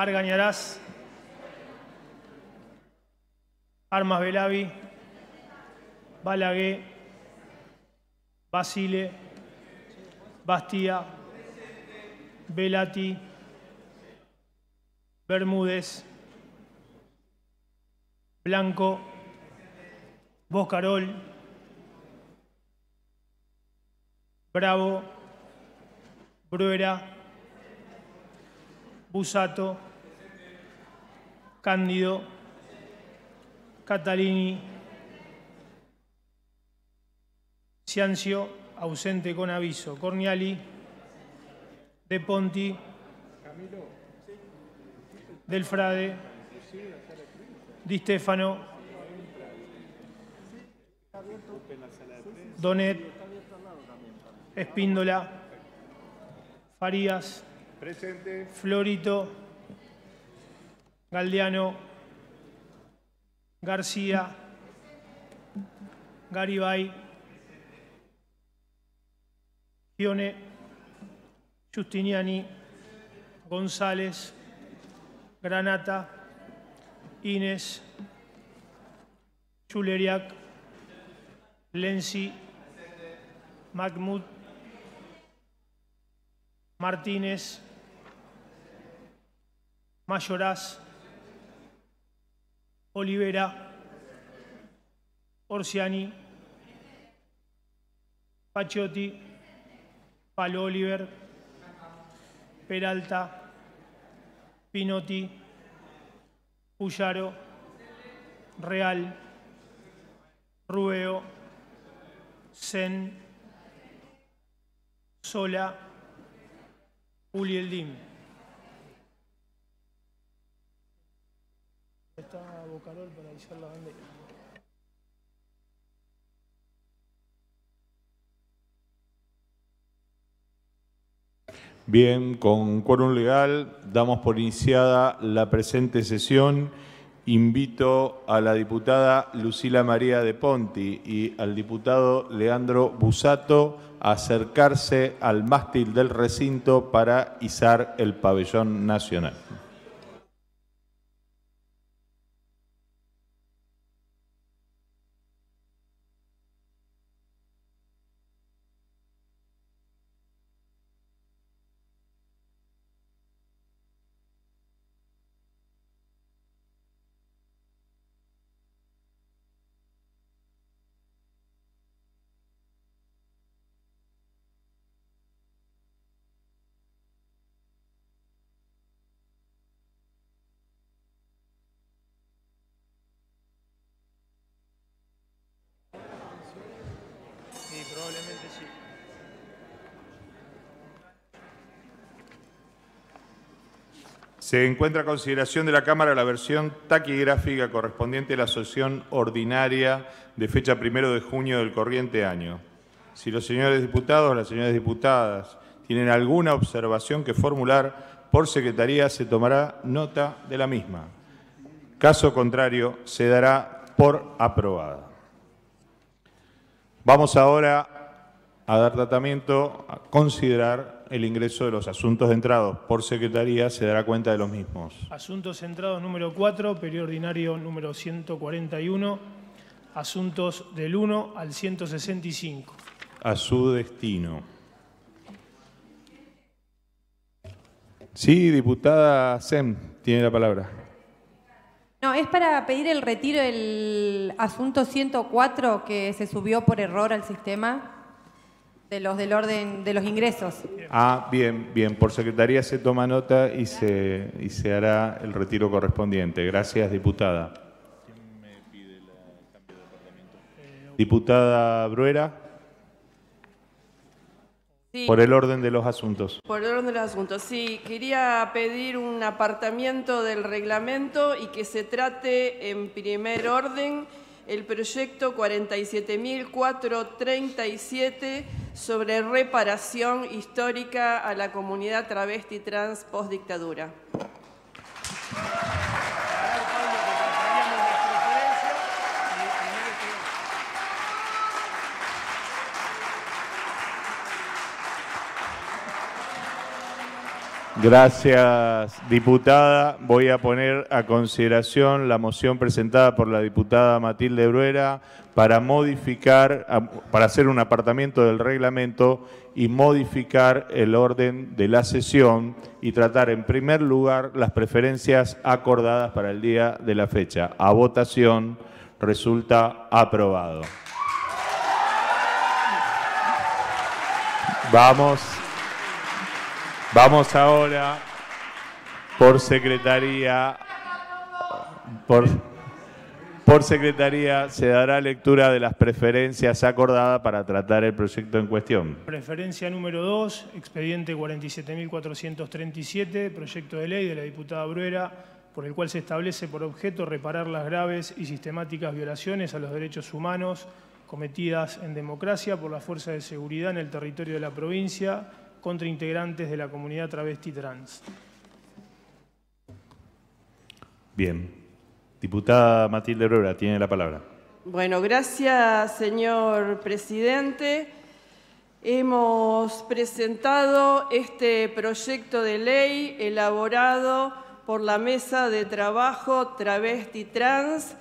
Argañarás, Armas Belavi, Balagué, Basile, Bastía, Velati, Bermúdez, Blanco, Boscarol, Bravo, Bruera, Busato, Cándido, Catalini, Ciancio, ausente con aviso, Corniali, De Ponti, Del Frade, Di Stefano, Donet, Espíndola, Farías, Florito, Galdiano, García, Garibay, Gione, Justiniani, González, Granata, Inés, Chuleriak, Lenzi, Mahmoud, Martínez, Mayoraz, Olivera, Orsiani, Paciotti, Palo Oliver, Peralta, Pinotti, Puyaro, Real, Rubeo, Sen, Sola, Uli Bien, con quórum legal damos por iniciada la presente sesión. Invito a la diputada Lucila María de Ponti y al diputado Leandro Busato a acercarse al mástil del recinto para izar el pabellón nacional. Se encuentra a consideración de la Cámara la versión taquigráfica correspondiente a la sesión ordinaria de fecha primero de junio del corriente año. Si los señores diputados o las señoras diputadas tienen alguna observación que formular por secretaría, se tomará nota de la misma. Caso contrario, se dará por aprobada. Vamos ahora a dar tratamiento, a considerar el ingreso de los asuntos de entrados por secretaría se dará cuenta de los mismos. Asuntos entrados número 4, periodo ordinario número 141, asuntos del 1 al 165. A su destino. Sí, diputada Sem, tiene la palabra. No, es para pedir el retiro del asunto 104 que se subió por error al sistema. De los del orden de los ingresos. Ah, bien, bien. Por secretaría se toma nota y se, y se hará el retiro correspondiente. Gracias, diputada. ¿Quién me pide el cambio de eh, Diputada Bruera. Por el orden de los asuntos. Por el orden de los asuntos, sí. Quería pedir un apartamiento del reglamento y que se trate en primer orden el proyecto 47.437 sobre reparación histórica a la comunidad travesti trans post dictadura. Gracias, diputada. Voy a poner a consideración la moción presentada por la diputada Matilde Bruera para modificar, para hacer un apartamiento del reglamento y modificar el orden de la sesión y tratar en primer lugar las preferencias acordadas para el día de la fecha. A votación resulta aprobado. Vamos. Vamos ahora por secretaría. Por, secretaría se dará lectura de las preferencias acordadas para tratar el proyecto en cuestión. Preferencia número 2, expediente 47.437, proyecto de ley de la diputada Bruera, por el cual se establece por objeto reparar las graves y sistemáticas violaciones a los derechos humanos cometidas en democracia por las fuerzas de seguridad en el territorio de la provincia contra integrantes de la comunidad travesti trans. Bien. Diputada Matilde Brora, tiene la palabra. Bueno, gracias, señor presidente. Hemos presentado este proyecto de ley elaborado por la Mesa de Trabajo Travesti Trans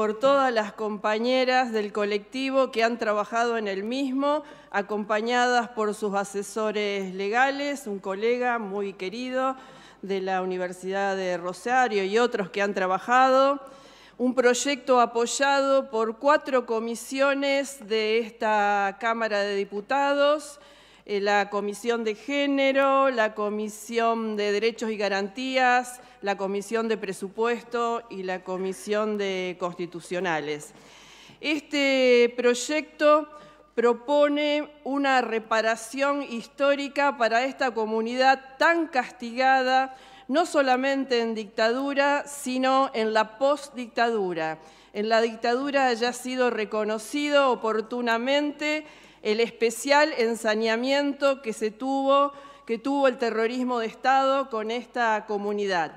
por todas las compañeras del colectivo que han trabajado en el mismo, acompañadas por sus asesores legales, un colega muy querido de la Universidad de Rosario y otros que han trabajado. Un proyecto apoyado por cuatro comisiones de esta Cámara de Diputados, eh, la Comisión de Género, la Comisión de Derechos y Garantías, la Comisión de Presupuesto y la Comisión de Constitucionales. Este proyecto propone una reparación histórica para esta comunidad tan castigada, no solamente en dictadura, sino en la postdictadura. En la dictadura haya sido reconocido oportunamente el especial ensañamiento que se tuvo, que tuvo el terrorismo de Estado con esta comunidad.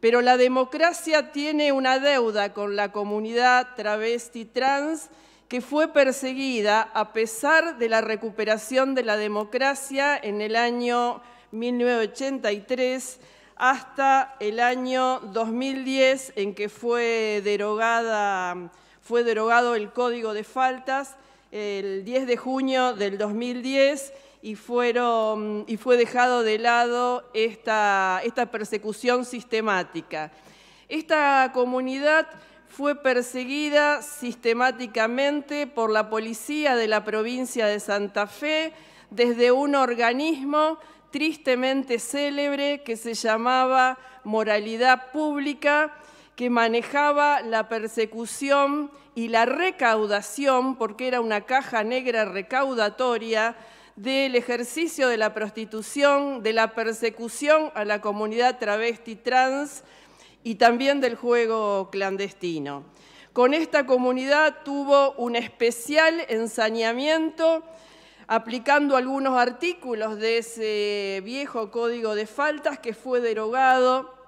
Pero la democracia tiene una deuda con la comunidad travesti trans que fue perseguida a pesar de la recuperación de la democracia en el año 1983 hasta el año 2010 en que fue derogada fue derogado el Código de Faltas el 10 de junio del 2010 y, fue dejado de lado esta persecución sistemática. Esta comunidad fue perseguida sistemáticamente por la policía de la provincia de Santa Fe desde un organismo tristemente célebre que se llamaba Moralidad Pública, que manejaba la persecución y la recaudación, porque era una caja negra recaudatoria, del ejercicio de la prostitución, de la persecución a la comunidad travesti trans y también del juego clandestino. Con esta comunidad tuvo un especial ensañamiento aplicando algunos artículos de ese viejo código de faltas que fue derogado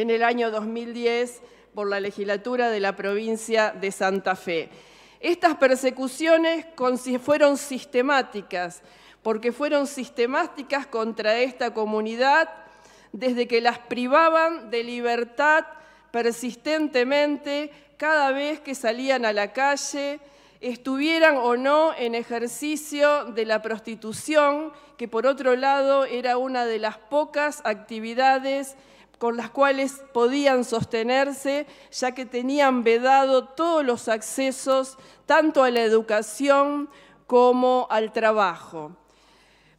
en el año 2010 por la legislatura de la provincia de Santa Fe. Estas persecuciones fueron sistemáticas, porque fueron sistemáticas contra esta comunidad desde que las privaban de libertad persistentemente cada vez que salían a la calle, estuvieran o no en ejercicio de la prostitución, que por otro lado era una de las pocas actividades con las cuales podían sostenerse, ya que tenían vedado todos los accesos tanto a la educación como al trabajo.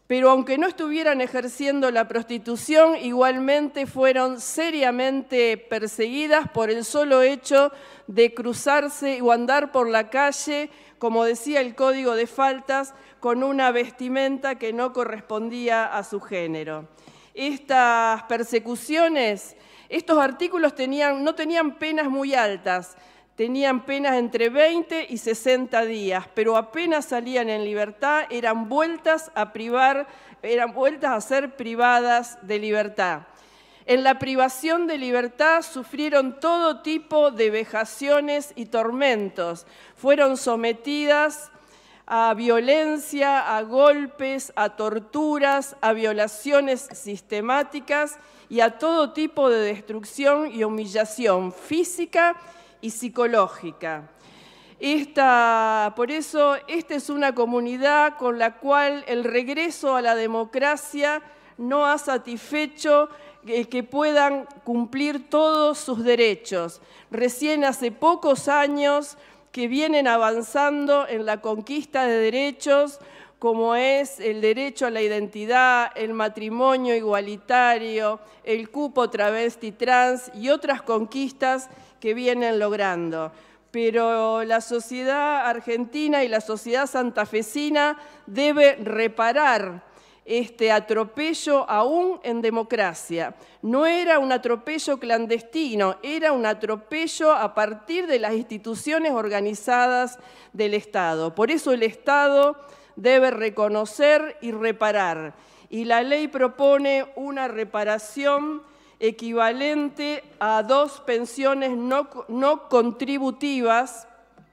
Pero aunque no estuvieran ejerciendo la prostitución, igualmente fueron seriamente perseguidas por el solo hecho de cruzarse o andar por la calle, como decía el código de faltas, con una vestimenta que no correspondía a su género estas persecuciones, estos artículos tenían, no tenían penas muy altas, tenían penas entre 20 y 60 días, pero apenas salían en libertad eran vueltas a privar, eran vueltas a ser privadas de libertad. En la privación de libertad sufrieron todo tipo de vejaciones y tormentos. Fueron sometidas a violencia, a golpes, a torturas, a violaciones sistemáticas y a todo tipo de destrucción y humillación física y psicológica. Esta, por eso, esta es una comunidad con la cual el regreso a la democracia no ha satisfecho eh, que puedan cumplir todos sus derechos. Recién hace pocos años que vienen avanzando en la conquista de derechos como es el derecho a la identidad, el matrimonio igualitario, el cupo travesti trans y otras conquistas que vienen logrando. Pero la sociedad argentina y la sociedad santafesina debe reparar este atropello aún en democracia. No era un atropello clandestino, era un atropello a partir de las instituciones organizadas del Estado. Por eso el Estado debe reconocer y reparar. Y la ley propone una reparación equivalente a dos pensiones no, contributivas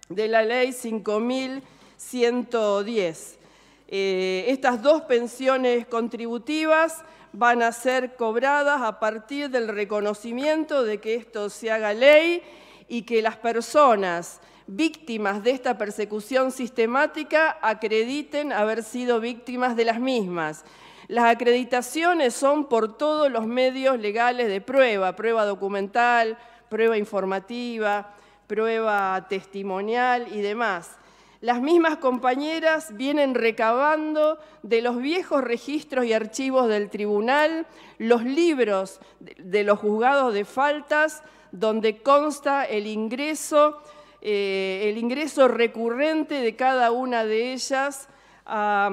de la ley 5110 eh, estas dos pensiones contributivas van a ser cobradas a partir del reconocimiento de que esto se haga ley y que las personas víctimas de esta persecución sistemática acrediten haber sido víctimas de las mismas. Las acreditaciones son por todos los medios legales de prueba, prueba documental, prueba informativa, prueba testimonial y demás. Las mismas compañeras vienen recabando de los viejos registros y archivos del tribunal los libros de los juzgados de faltas donde consta el ingreso, eh, recurrente de cada una de ellas a,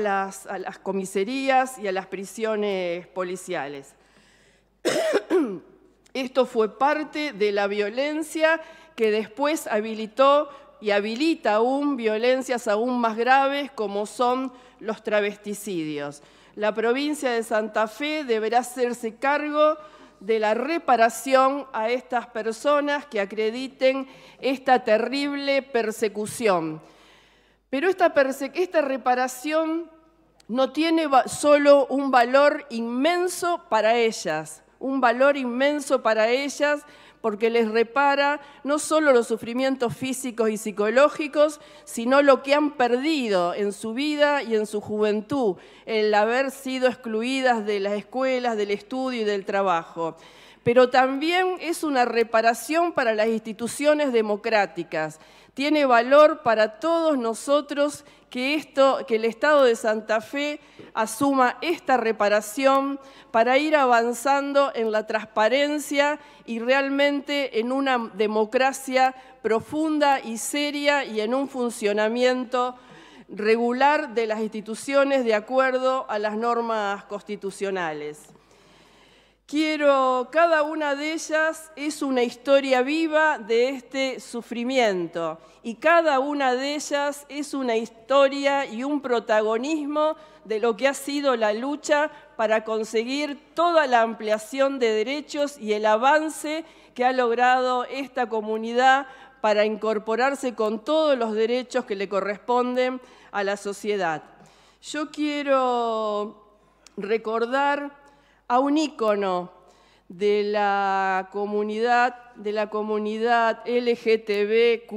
las, a las comisarías y a las prisiones policiales. Esto fue parte de la violencia que después habilitó y habilita aún violencias aún más graves como son los travesticidios. La provincia de Santa Fe deberá hacerse cargo de la reparación a estas personas que acrediten esta terrible persecución. Pero esta, reparación no tiene solo un valor inmenso para ellas, un valor inmenso para ellas porque les repara no solo los sufrimientos físicos y psicológicos, sino lo que han perdido en su vida y en su juventud, el haber sido excluidas de las escuelas, del estudio y del trabajo pero también es una reparación para las instituciones democráticas. Tiene valor para todos nosotros que, esto, que el Estado de Santa Fe asuma esta reparación para ir avanzando en la transparencia y realmente en una democracia profunda y seria y en un funcionamiento regular de las instituciones de acuerdo a las normas constitucionales. Quiero, cada una de ellas es una historia viva de este sufrimiento y cada una de ellas es una historia y un protagonismo de lo que ha sido la lucha para conseguir toda la ampliación de derechos y el avance que ha logrado esta comunidad para incorporarse con todos los derechos que le corresponden a la sociedad. Yo quiero recordar a un ícono de la comunidad, de la comunidad LGTBQ+,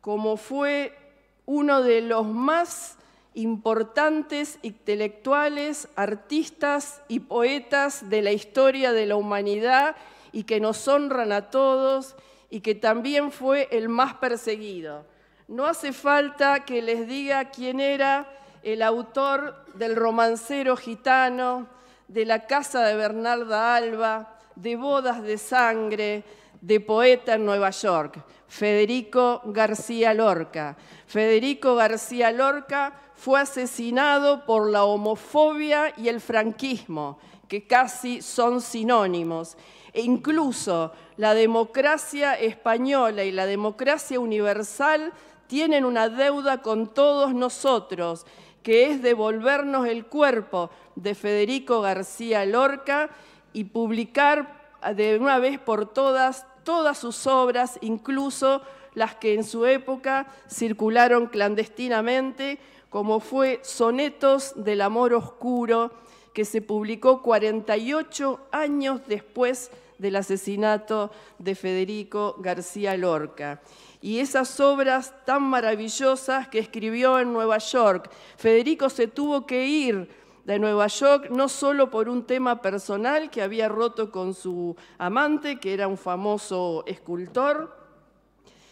como fue uno de los más importantes intelectuales, artistas y poetas de la historia de la humanidad y que nos honran a todos y que también fue el más perseguido. No hace falta que les diga quién era el autor del romancero gitano, de la casa de Bernarda Alba, de bodas de sangre, de poeta en Nueva York, Federico García Lorca. Federico García Lorca fue asesinado por la homofobia y el franquismo, que casi son sinónimos. E incluso la democracia española y la democracia universal tienen una deuda con todos nosotros, que es devolvernos el cuerpo, de Federico García Lorca y publicar ah, de una vez por todas todas sus obras, incluso las que en su época circularon clandestinamente, como fue Sonetos del Amor Oscuro, que se publicó 48 años después del asesinato de Federico García Lorca. Y esas obras tan maravillosas que escribió en Nueva York. Federico se tuvo que ir de Nueva York, no solo por un tema personal que había roto con su amante, que era un famoso escultor,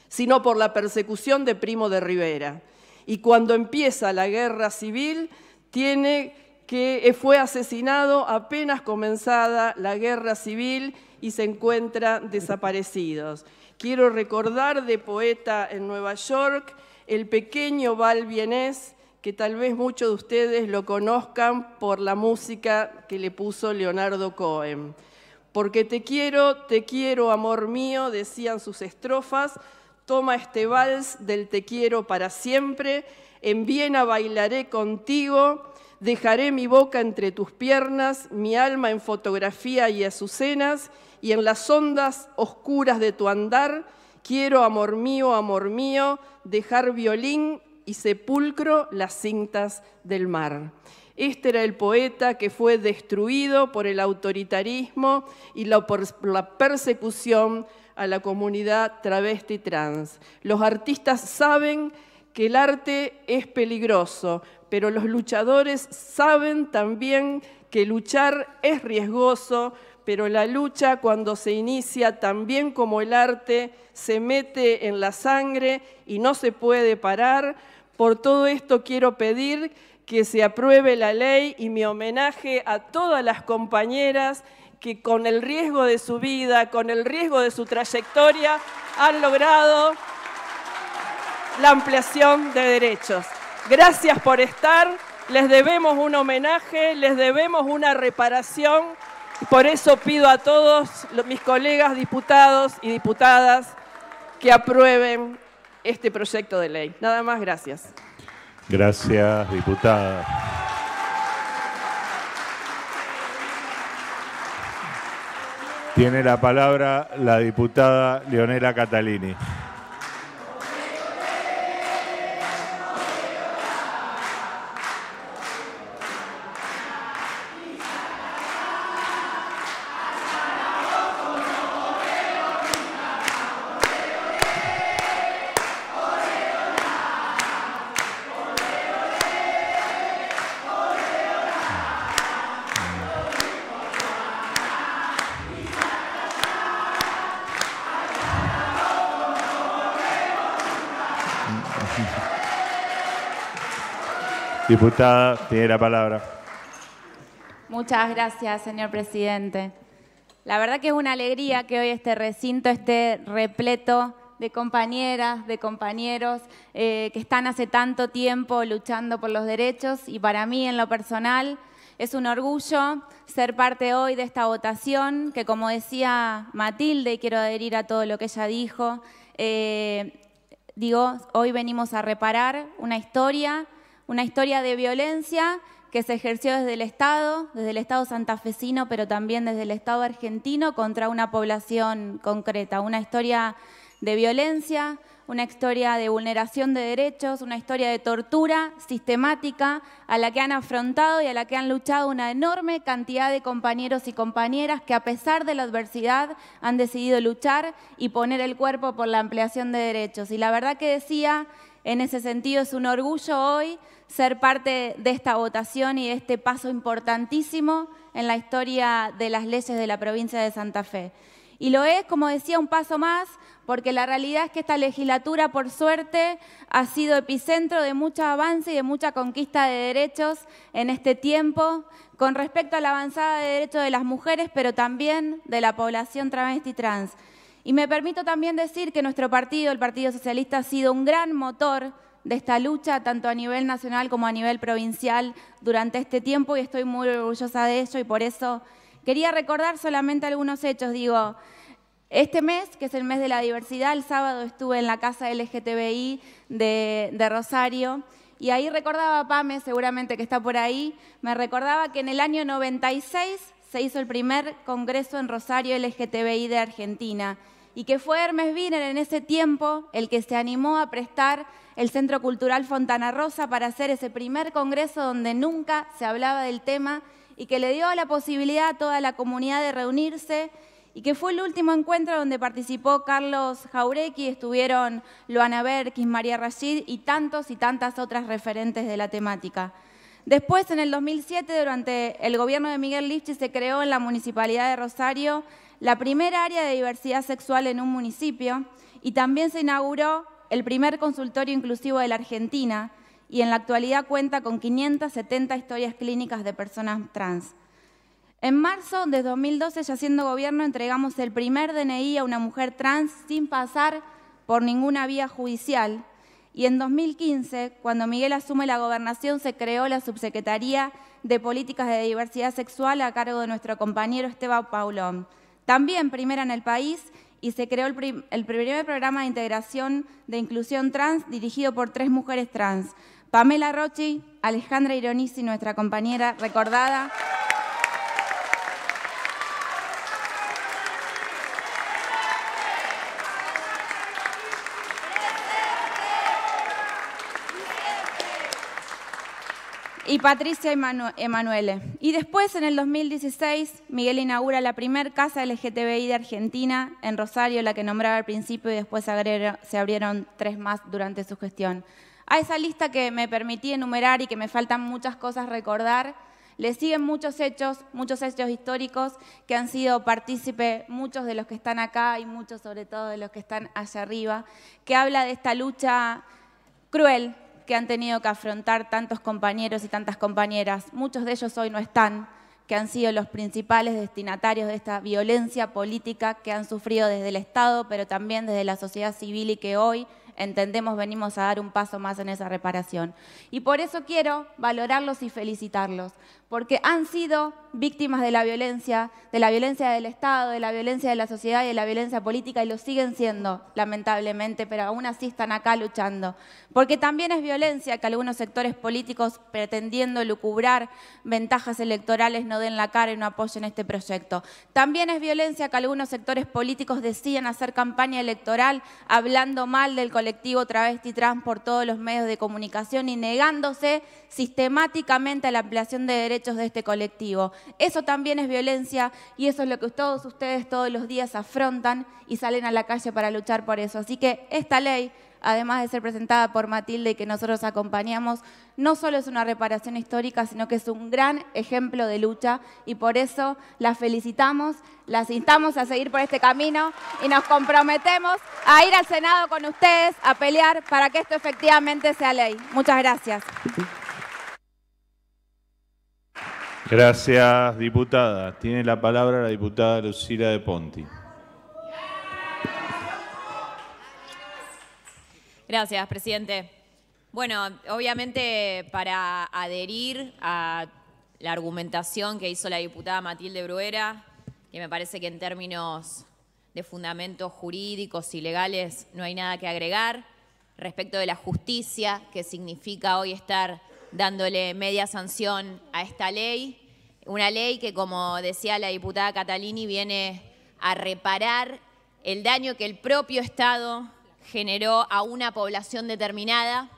sino por la persecución de Primo de Rivera. Y cuando empieza la guerra civil, tiene que eh, fue asesinado apenas comenzada la guerra civil y se encuentra desaparecidos. Quiero recordar de poeta en Nueva York el pequeño Val Vienés que tal vez muchos de ustedes lo conozcan por la música que le puso Leonardo Cohen. Porque te quiero, te quiero, amor mío, decían sus estrofas, toma este vals del te quiero para siempre, en Viena bailaré contigo, dejaré mi boca entre tus piernas, mi alma en fotografía y azucenas, y en las ondas oscuras de tu andar, quiero, amor mío, amor mío, dejar violín y sepulcro las cintas del mar. Este era el poeta que fue destruido por el autoritarismo y la, por la persecución a la comunidad travesti trans. Los artistas saben que el arte es peligroso, pero los luchadores saben también que luchar es riesgoso, pero la lucha cuando se inicia, también como el arte, se mete en la sangre y no se puede parar por todo esto quiero pedir que se apruebe la ley y mi homenaje a todas las compañeras que con el riesgo de su vida, con el riesgo de su trayectoria, han logrado la ampliación de derechos. Gracias por estar, les debemos un homenaje, les debemos una reparación, por eso pido a todos mis colegas diputados y diputadas que aprueben este proyecto de ley. Nada más, gracias. Gracias, diputada. Tiene la palabra la diputada Leonela Catalini. Diputada, tiene la palabra. Muchas gracias, señor presidente. La verdad que es una alegría que hoy este recinto esté repleto de compañeras, de compañeros eh, que están hace tanto tiempo luchando por los derechos y para mí en lo personal es un orgullo ser parte hoy de esta votación que como decía Matilde, y quiero adherir a todo lo que ella dijo, eh, digo, hoy venimos a reparar una historia una historia de violencia que se ejerció desde el Estado, desde el Estado santafesino, pero también desde el Estado argentino contra una población concreta, una historia de violencia, una historia de vulneración de derechos, una historia de tortura sistemática a la que han afrontado y a la que han luchado una enorme cantidad de compañeros y compañeras que a pesar de la adversidad han decidido luchar y poner el cuerpo por la ampliación de derechos. Y la verdad que decía, en ese sentido es un orgullo hoy ser parte de esta votación y de este paso importantísimo en la historia de las leyes de la provincia de Santa Fe. Y lo es, como decía, un paso más, porque la realidad es que esta legislatura, por suerte, ha sido epicentro de mucho avance y de mucha conquista de derechos en este tiempo, con respecto a la avanzada de derechos de las mujeres, pero también de la población travesti trans. Y me permito también decir que nuestro partido, el Partido Socialista, ha sido un gran motor de esta lucha, tanto a nivel nacional como a nivel provincial, durante este tiempo y estoy muy orgullosa de ello y por eso quería recordar solamente algunos hechos. Digo, este mes, que es el mes de la diversidad, el sábado estuve en la casa LGTBI de, Rosario y ahí recordaba Pame, seguramente que está por ahí, me recordaba que en el año 96 se hizo el primer congreso en Rosario LGTBI de Argentina y que fue Hermes Wiener en ese tiempo el que se animó a prestar el Centro Cultural Fontana Rosa para hacer ese primer congreso donde nunca se hablaba del tema y que le dio la posibilidad a toda la comunidad de reunirse y que fue el último encuentro donde participó Carlos Jauregui, estuvieron Luana Berkis, María Rashid y tantos y tantas otras referentes de la temática. Después, en el 2007, durante el gobierno de Miguel Lifchi, se creó en la Municipalidad de Rosario la primera área de diversidad sexual en un municipio y también se inauguró el primer consultorio inclusivo de la Argentina y en la actualidad cuenta con 570 historias clínicas de personas trans. En marzo de 2012, ya siendo gobierno, entregamos el primer DNI a una mujer trans sin pasar por ninguna vía judicial. Y en 2015, cuando Miguel asume la gobernación, se creó la Subsecretaría de Políticas de Diversidad Sexual a cargo de nuestro compañero Esteban Paulón también primera en el país, y se creó el, primer programa de integración de inclusión trans dirigido por tres mujeres trans, Pamela Rochi, Alejandra Ironisi, nuestra compañera recordada, y Patricia Emanuele. Y después, en el 2016, Miguel inaugura la primera casa LGTBI de Argentina en Rosario, la que nombraba al principio, y después se abrieron tres más durante su gestión. A esa lista que me permití enumerar y que me faltan muchas cosas recordar, le siguen muchos hechos, muchos hechos históricos que han sido partícipe muchos de los que están acá y muchos sobre todo de los que están allá arriba, que habla de esta lucha cruel, que han tenido que afrontar tantos compañeros y tantas compañeras, muchos de ellos hoy no están, que han sido los principales destinatarios de esta violencia política que han sufrido desde el Estado, pero también desde la sociedad civil y que hoy entendemos venimos a dar un paso más en esa reparación. Y por eso quiero valorarlos y felicitarlos porque han sido víctimas de la violencia, de la violencia del Estado, de la violencia de la sociedad y de la violencia política y lo siguen siendo, lamentablemente, pero aún así están acá luchando. Porque también es violencia que algunos sectores políticos pretendiendo lucubrar ventajas electorales no den la cara y no apoyen este proyecto. También es violencia que algunos sectores políticos deciden hacer campaña electoral hablando mal del colectivo travesti trans por todos los medios de comunicación y negándose sistemáticamente a la ampliación de derechos de este colectivo. Eso también es violencia y eso es lo que todos ustedes todos los días afrontan y salen a la calle para luchar por eso. Así que esta ley además de ser presentada por Matilde y que nosotros acompañamos, no solo es una reparación histórica, sino que es un gran ejemplo de lucha y por eso las felicitamos, las instamos a seguir por este camino y nos comprometemos a ir al Senado con ustedes a pelear para que esto efectivamente sea ley. Muchas gracias. Gracias, diputada. Tiene la palabra la diputada Lucila de Ponti. Gracias, presidente. Bueno, obviamente para adherir a la argumentación que hizo la diputada Matilde Bruera, que me parece que en términos de fundamentos jurídicos y legales no hay nada que agregar, respecto de la justicia, que significa hoy estar dándole media sanción a esta ley, una ley que, como decía la diputada Catalini, viene a reparar el daño que el propio Estado generó a una población determinada.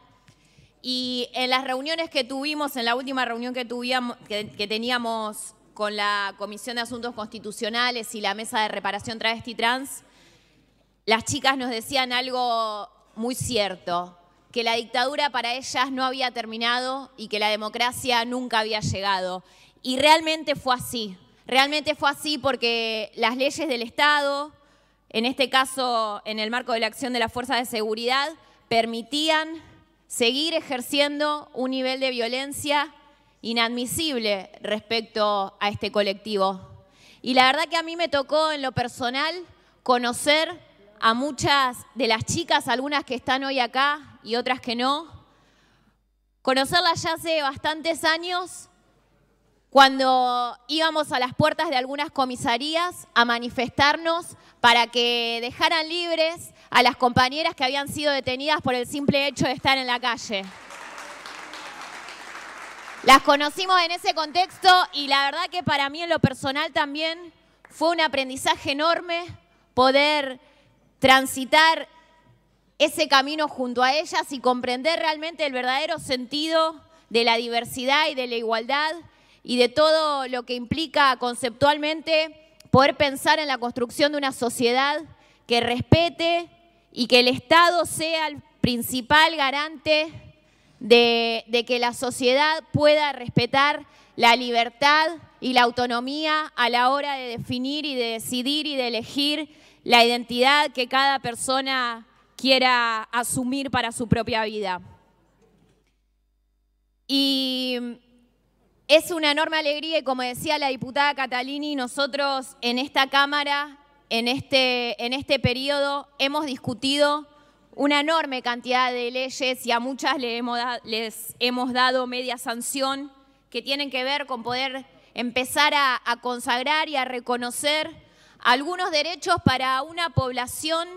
Y en las reuniones que tuvimos, en la última reunión que, tuvimos que, teníamos con la Comisión de Asuntos Constitucionales y la Mesa de Reparación Travesti Trans, las chicas nos decían algo muy cierto, que la dictadura para ellas no había terminado y que la democracia nunca había llegado. Y realmente fue así, realmente fue así porque las leyes del Estado, en este caso en el marco de la acción de las fuerzas de seguridad, permitían seguir ejerciendo un nivel de violencia inadmisible respecto a este colectivo. Y la verdad que a mí me tocó en lo personal conocer a muchas de las chicas, algunas que están hoy acá y otras que no, conocerlas ya hace bastantes años cuando íbamos a las puertas de algunas comisarías a manifestarnos para que dejaran libres a las compañeras que habían sido detenidas por el simple hecho de estar en la calle. Las conocimos en ese contexto y la verdad que para mí en lo personal también fue un aprendizaje enorme poder transitar ese camino junto a ellas y comprender realmente el verdadero sentido de la diversidad y de la igualdad y de todo lo que implica conceptualmente poder pensar en la construcción de una sociedad que respete y que el Estado sea el principal garante de, de que la sociedad pueda respetar la libertad y la autonomía a la hora de definir y de decidir y de elegir la identidad que cada persona quiera asumir para su propia vida. Y es una enorme alegría y como decía la diputada Catalini, nosotros en esta Cámara, en este, en este periodo, hemos discutido una enorme cantidad de leyes y a muchas les hemos, hemos dado media sanción que tienen que ver con poder empezar a, a consagrar y a reconocer algunos derechos para una población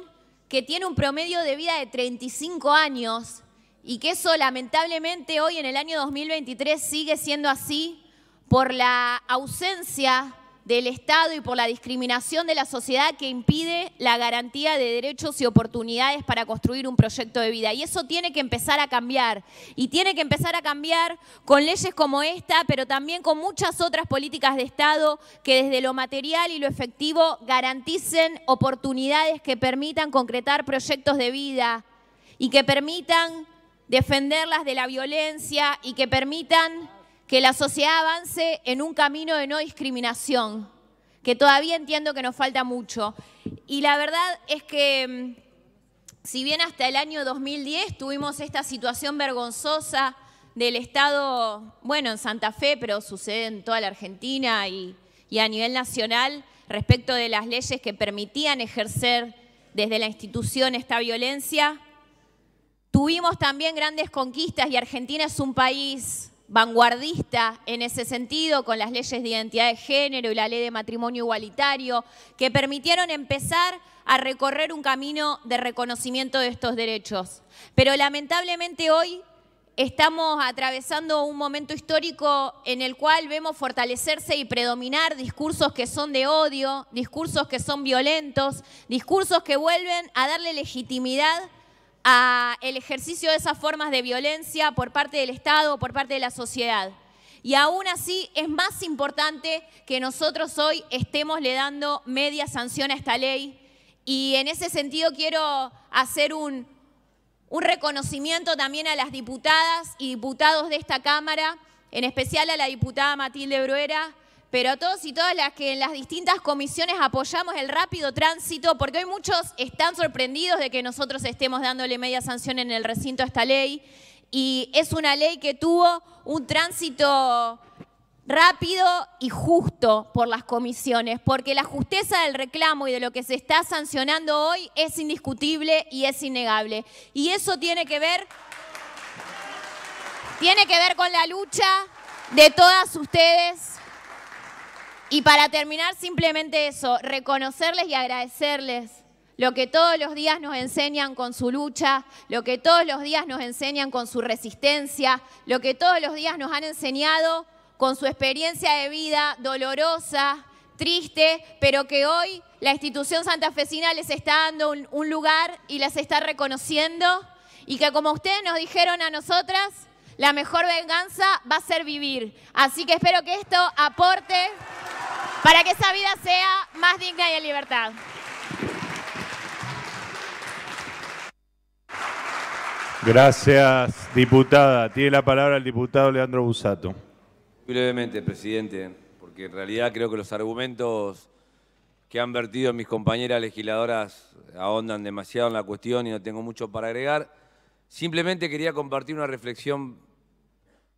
que tiene un promedio de vida de 35 años y que eso lamentablemente hoy en el año 2023 sigue siendo así por la ausencia del Estado y por la discriminación de la sociedad que impide la garantía de derechos y oportunidades para construir un proyecto de vida. Y eso tiene que empezar a cambiar. Y tiene que empezar a cambiar con leyes como esta, pero también con muchas otras políticas de Estado que desde lo material y lo efectivo garanticen oportunidades que permitan concretar proyectos de vida y que permitan defenderlas de la violencia y que permitan que la sociedad avance en un camino de no discriminación, que todavía entiendo que nos falta mucho. Y la verdad es que mm, si bien hasta el año 2010 tuvimos esta situación vergonzosa del Estado, bueno, en Santa Fe, pero sucede en toda la Argentina y, y a nivel nacional, respecto de las leyes que permitían ejercer desde la institución esta violencia, Tuvimos también grandes conquistas y Argentina es un país vanguardista en ese sentido, con las leyes de identidad de género y la ley de matrimonio igualitario, que permitieron empezar a recorrer un camino de reconocimiento de estos derechos. Pero lamentablemente hoy estamos atravesando un momento histórico en el cual vemos fortalecerse y predominar discursos que son de odio, discursos que son violentos, discursos que vuelven a darle legitimidad a el ejercicio de esas formas de violencia por parte del Estado, por parte de la sociedad. Y aún así es más importante que nosotros hoy estemos le dando media sanción a esta ley. Y en ese sentido quiero hacer un, un reconocimiento también a las diputadas y diputados de esta Cámara, en especial a la diputada Matilde Bruera, pero a todos y todas las que en las distintas comisiones apoyamos el rápido tránsito, porque hoy muchos están sorprendidos de que nosotros estemos dándole media sanción en el recinto a esta ley, y es una ley que tuvo un tránsito rápido y justo por las comisiones, porque la justeza del reclamo y de lo que se está sancionando hoy es indiscutible y es innegable. Y eso tiene que ver, tiene que ver con la lucha de todas ustedes y para terminar, simplemente eso, reconocerles y agradecerles lo que todos los días nos enseñan con su lucha, lo que todos los días nos enseñan con su resistencia, lo que todos los días nos han enseñado con su experiencia de vida dolorosa, triste, pero que hoy la institución santafesina les está dando un, lugar y las está reconociendo y que como ustedes nos dijeron a nosotras, la mejor venganza va a ser vivir. Así que espero que esto aporte para que esa vida sea más digna y en libertad. Gracias, diputada. Tiene la palabra el diputado Leandro Busato. Brevemente, presidente, porque en realidad creo que los argumentos que han vertido mis compañeras legisladoras ahondan demasiado en la cuestión y no tengo mucho para agregar. Simplemente quería compartir una reflexión,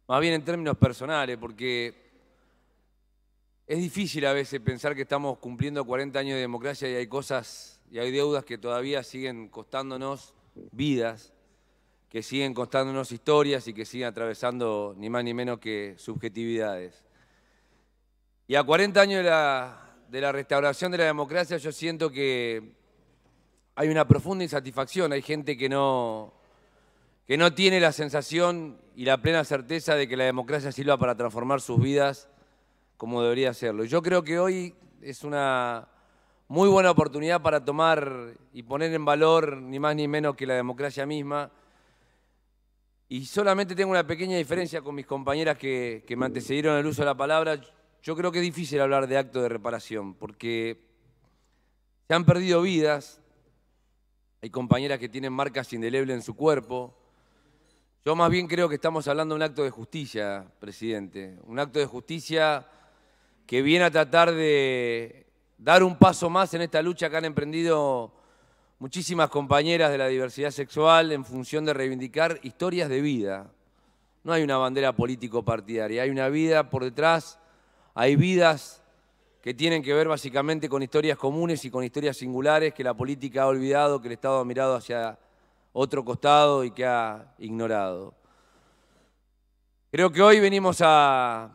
más bien en términos personales, porque es difícil a veces pensar que estamos cumpliendo 40 años de democracia y hay cosas y hay deudas que todavía siguen costándonos vidas, que siguen costándonos historias y que siguen atravesando ni más ni menos que subjetividades. Y a 40 años de la, restauración de la democracia yo siento que hay una profunda insatisfacción, hay gente que no, que no tiene la sensación y la plena certeza de que la democracia sirva para transformar sus vidas como debería hacerlo. Yo creo que hoy es una muy buena oportunidad para tomar y poner en valor ni más ni menos que la democracia misma. Y solamente tengo una pequeña diferencia con mis compañeras que, me antecedieron en el uso de la palabra. Yo creo que es difícil hablar de acto de reparación, porque se han perdido vidas, hay compañeras que tienen marcas indelebles en su cuerpo. Yo más bien creo que estamos hablando de un acto de justicia, presidente, un acto de justicia que viene a tratar de dar un paso más en esta lucha que han emprendido muchísimas compañeras de la diversidad sexual en función de reivindicar historias de vida. No hay una bandera político-partidaria, hay una vida por detrás, hay vidas que tienen que ver básicamente con historias comunes y con historias singulares que la política ha olvidado, que el Estado ha mirado hacia otro costado y que ha ignorado. Creo que hoy venimos a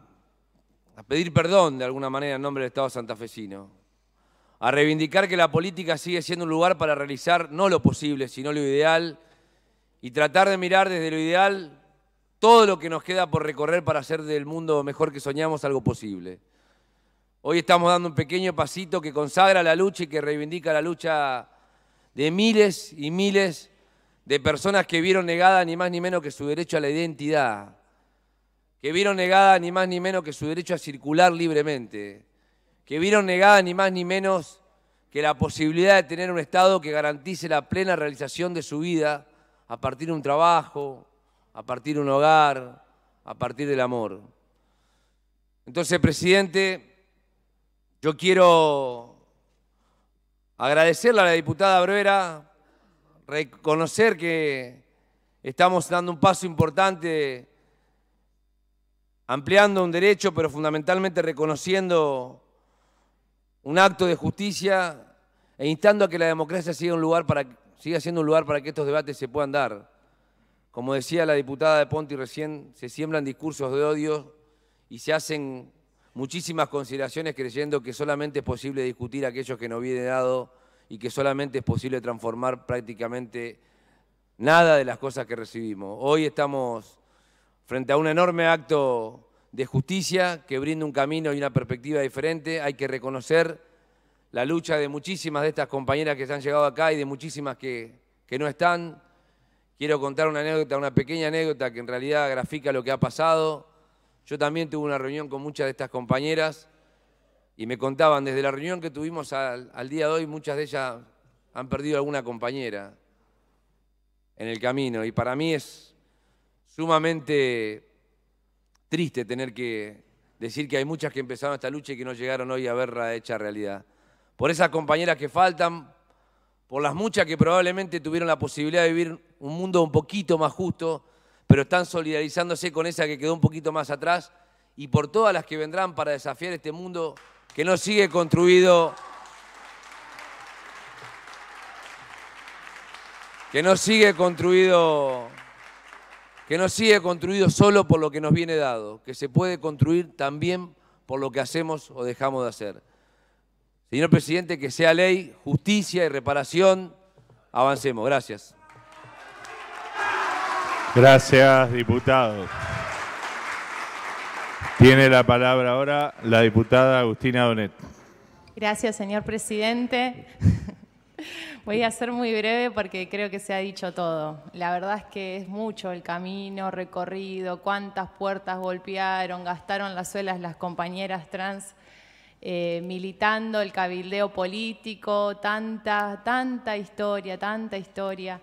a pedir perdón de alguna manera en nombre del Estado santafesino, a reivindicar que la política sigue siendo un lugar para realizar no lo posible, sino lo ideal, y tratar de mirar desde lo ideal todo lo que nos queda por recorrer para hacer del mundo mejor que soñamos algo posible. Hoy estamos dando un pequeño pasito que consagra la lucha y que reivindica la lucha de miles y miles de personas que vieron negada ni más ni menos que su derecho a la identidad, que vieron negada ni más ni menos que su derecho a circular libremente, que vieron negada ni más ni menos que la posibilidad de tener un Estado que garantice la plena realización de su vida a partir de un trabajo, a partir de un hogar, a partir del amor. Entonces, presidente, yo quiero agradecerle a la diputada brevera reconocer que estamos dando un paso importante ampliando un derecho, pero fundamentalmente reconociendo un acto de justicia e instando a que la democracia siga, un lugar para, siga siendo un lugar para que estos debates se puedan dar. Como decía la diputada de Ponti recién, se siembran discursos de odio y se hacen muchísimas consideraciones creyendo que solamente es posible discutir aquello que no viene dado y que solamente es posible transformar prácticamente nada de las cosas que recibimos. Hoy estamos frente a un enorme acto de justicia que brinda un camino y una perspectiva diferente. Hay que reconocer la lucha de muchísimas de estas compañeras que se han llegado acá y de muchísimas que, no están. Quiero contar una anécdota, una pequeña anécdota que en realidad grafica lo que ha pasado. Yo también tuve una reunión con muchas de estas compañeras y me contaban, desde la reunión que tuvimos al día de hoy, muchas de ellas han perdido alguna compañera en el camino. Y para mí es sumamente triste tener que decir que hay muchas que empezaron esta lucha y que no llegaron hoy a verla hecha realidad. Por esas compañeras que faltan, por las muchas que probablemente tuvieron la posibilidad de vivir un mundo un poquito más justo, pero están solidarizándose con esa que quedó un poquito más atrás, y por todas las que vendrán para desafiar este mundo que no sigue construido, que no sigue construido que no sigue construido solo por lo que nos viene dado, que se puede construir también por lo que hacemos o dejamos de hacer. Señor presidente, que sea ley, justicia y reparación. Avancemos. Gracias. Gracias, diputado. Tiene la palabra ahora la diputada Agustina Donet. Gracias, señor presidente. Voy a ser muy breve porque creo que se ha dicho todo. La verdad es que es mucho el camino recorrido, cuántas puertas golpearon, gastaron las suelas las compañeras trans eh, militando el cabildeo político, tanta, tanta historia, tanta historia.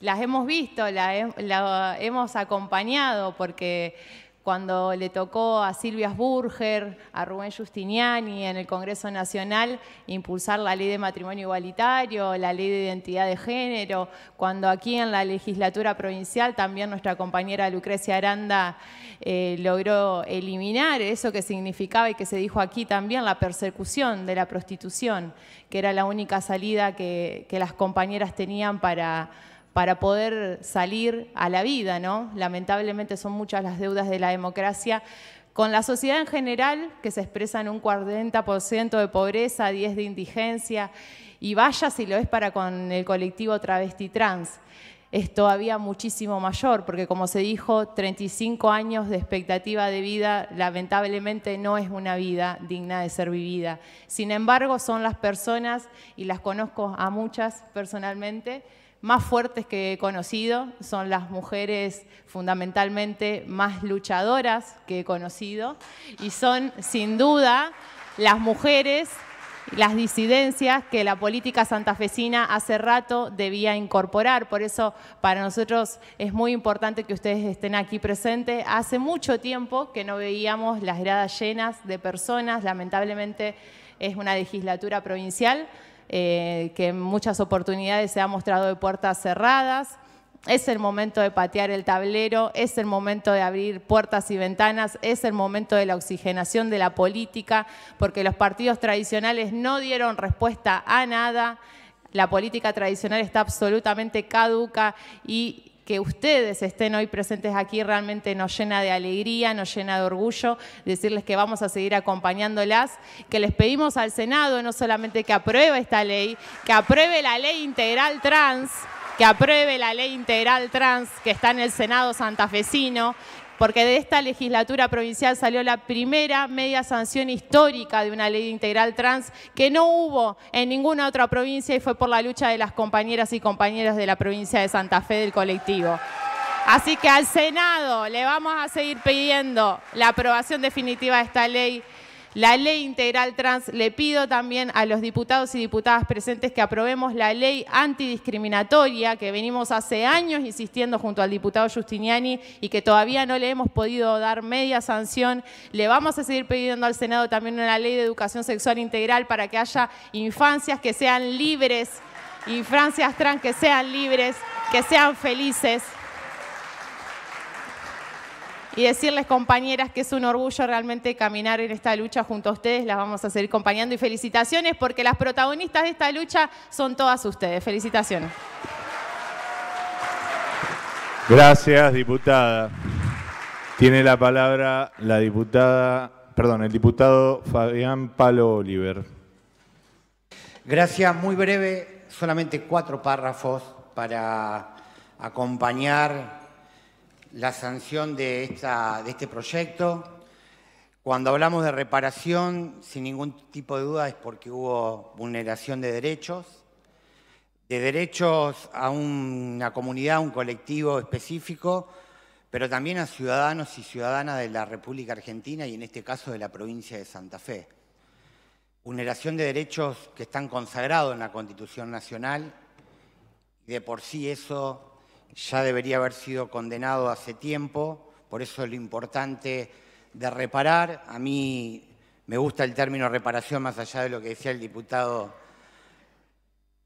Las hemos visto, las la hemos acompañado porque cuando le tocó a Silvia Burger, a Rubén Justiniani en el Congreso Nacional impulsar la ley de matrimonio igualitario, la ley de identidad de género, cuando aquí en la legislatura provincial también nuestra compañera Lucrecia Aranda eh, logró eliminar eso que significaba y que se dijo aquí también, la persecución de la prostitución, que era la única salida que las compañeras tenían para para poder salir a la vida, ¿no? Lamentablemente son muchas las deudas de la democracia con la sociedad en general, que se expresa en un 40% de pobreza, 10 de indigencia, y vaya si lo es para con el colectivo travesti trans. Es todavía muchísimo mayor, porque como se dijo, 35 años de expectativa de vida lamentablemente no es una vida digna de ser vivida. Sin embargo, son las personas, y las conozco a muchas personalmente, más fuertes que he conocido, son las mujeres fundamentalmente más luchadoras que he conocido y son sin duda las mujeres las disidencias que la política santafesina hace rato debía incorporar. Por eso para nosotros es muy importante que ustedes estén aquí presentes. Hace mucho tiempo que no veíamos las gradas llenas de personas, lamentablemente es una legislatura provincial eh, que en muchas oportunidades se ha mostrado de puertas cerradas. Es el momento de patear el tablero, es el momento de abrir puertas y ventanas, es el momento de la oxigenación de la política, porque los partidos tradicionales no dieron respuesta a nada, la política tradicional está absolutamente caduca y que ustedes estén hoy presentes aquí realmente nos llena de alegría, nos llena de orgullo, decirles que vamos a seguir acompañándolas, que les pedimos al Senado no solamente que apruebe esta ley, que apruebe la ley integral trans, que apruebe la ley integral trans que está en el Senado santafesino, porque de esta legislatura provincial salió la primera media sanción histórica de una ley integral trans que no hubo en ninguna otra provincia y fue por la lucha de las compañeras y compañeros de la provincia de Santa Fe del colectivo. Así que al Senado le vamos a seguir pidiendo la aprobación definitiva de esta ley la ley integral trans, le pido también a los diputados y diputadas presentes que aprobemos la ley antidiscriminatoria que venimos hace años insistiendo junto al diputado Justiniani y que todavía no le hemos podido dar media sanción. Le vamos a seguir pidiendo al Senado también una ley de educación sexual integral para que haya infancias que sean libres, infancias trans que sean libres, que sean felices y decirles, compañeras, que es un orgullo realmente caminar en esta lucha junto a ustedes. Las vamos a seguir acompañando y felicitaciones porque las protagonistas de esta lucha son todas ustedes. Felicitaciones. Gracias, diputada. Tiene la palabra la diputada, perdón, el diputado Fabián Palo Oliver. Gracias, muy breve, solamente cuatro párrafos para acompañar la sanción de, esta, de este proyecto. Cuando hablamos de reparación, sin ningún tipo de duda es porque hubo vulneración de derechos, de derechos a una comunidad, a un colectivo específico, pero también a ciudadanos y ciudadanas de la República Argentina y en este caso de la provincia de Santa Fe. Vulneración de derechos que están consagrados en la Constitución Nacional de por sí eso ya debería haber sido condenado hace tiempo, por eso es lo importante de reparar. A mí me gusta el término reparación más allá de lo que decía el diputado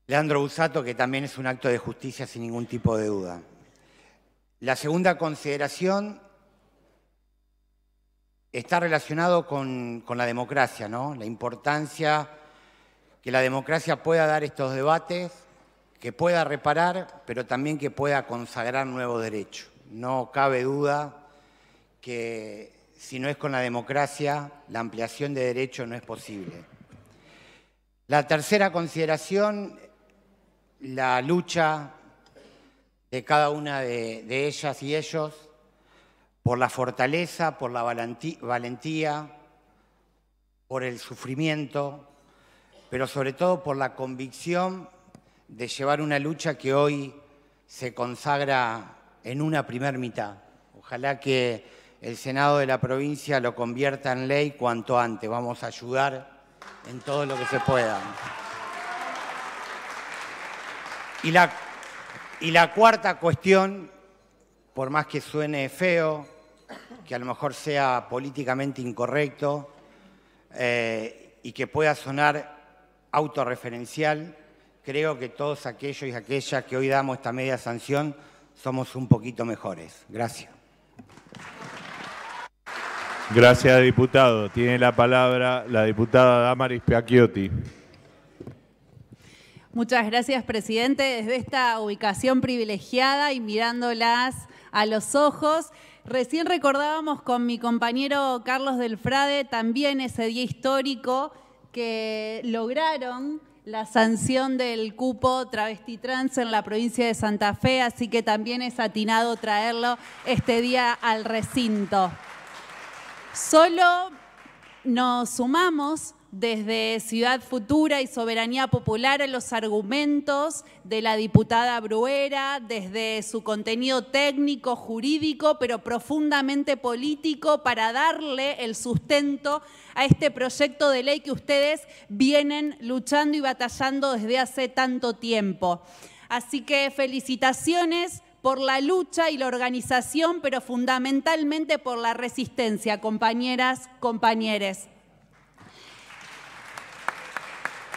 Leandro Busato, que también es un acto de justicia sin ningún tipo de duda. La segunda consideración está relacionado con, con la democracia, ¿no? la importancia que la democracia pueda dar estos debates que pueda reparar, pero también que pueda consagrar nuevo derecho. No cabe duda que si no es con la democracia, la ampliación de derechos no es posible. La tercera consideración, la lucha de cada una de, de ellas y ellos por la fortaleza, por la valentía, por el sufrimiento, pero sobre todo por la convicción de llevar una lucha que hoy se consagra en una primer mitad. Ojalá que el Senado de la provincia lo convierta en ley cuanto antes. Vamos a ayudar en todo lo que se pueda. Y la, cuarta cuestión, por más que suene feo, que a lo mejor sea políticamente incorrecto eh, y que pueda sonar autorreferencial, creo que todos aquellos y aquellas que hoy damos esta media sanción somos un poquito mejores. Gracias. Gracias, diputado. Tiene la palabra la diputada Damaris Piacchiotti. Muchas gracias, presidente. Desde esta ubicación privilegiada y mirándolas a los ojos, recién recordábamos con mi compañero Carlos Delfrade también ese día histórico que lograron la sanción del cupo travesti trans en la provincia de Santa Fe, así que también es atinado traerlo este día al recinto. Solo nos sumamos desde Ciudad Futura y Soberanía Popular a los argumentos de la diputada Bruera, desde su contenido técnico, jurídico, pero profundamente político, para darle el sustento a este proyecto de ley que ustedes vienen luchando y batallando desde hace tanto tiempo. Así que felicitaciones por la lucha y la organización, pero fundamentalmente por la resistencia, compañeras, compañeros.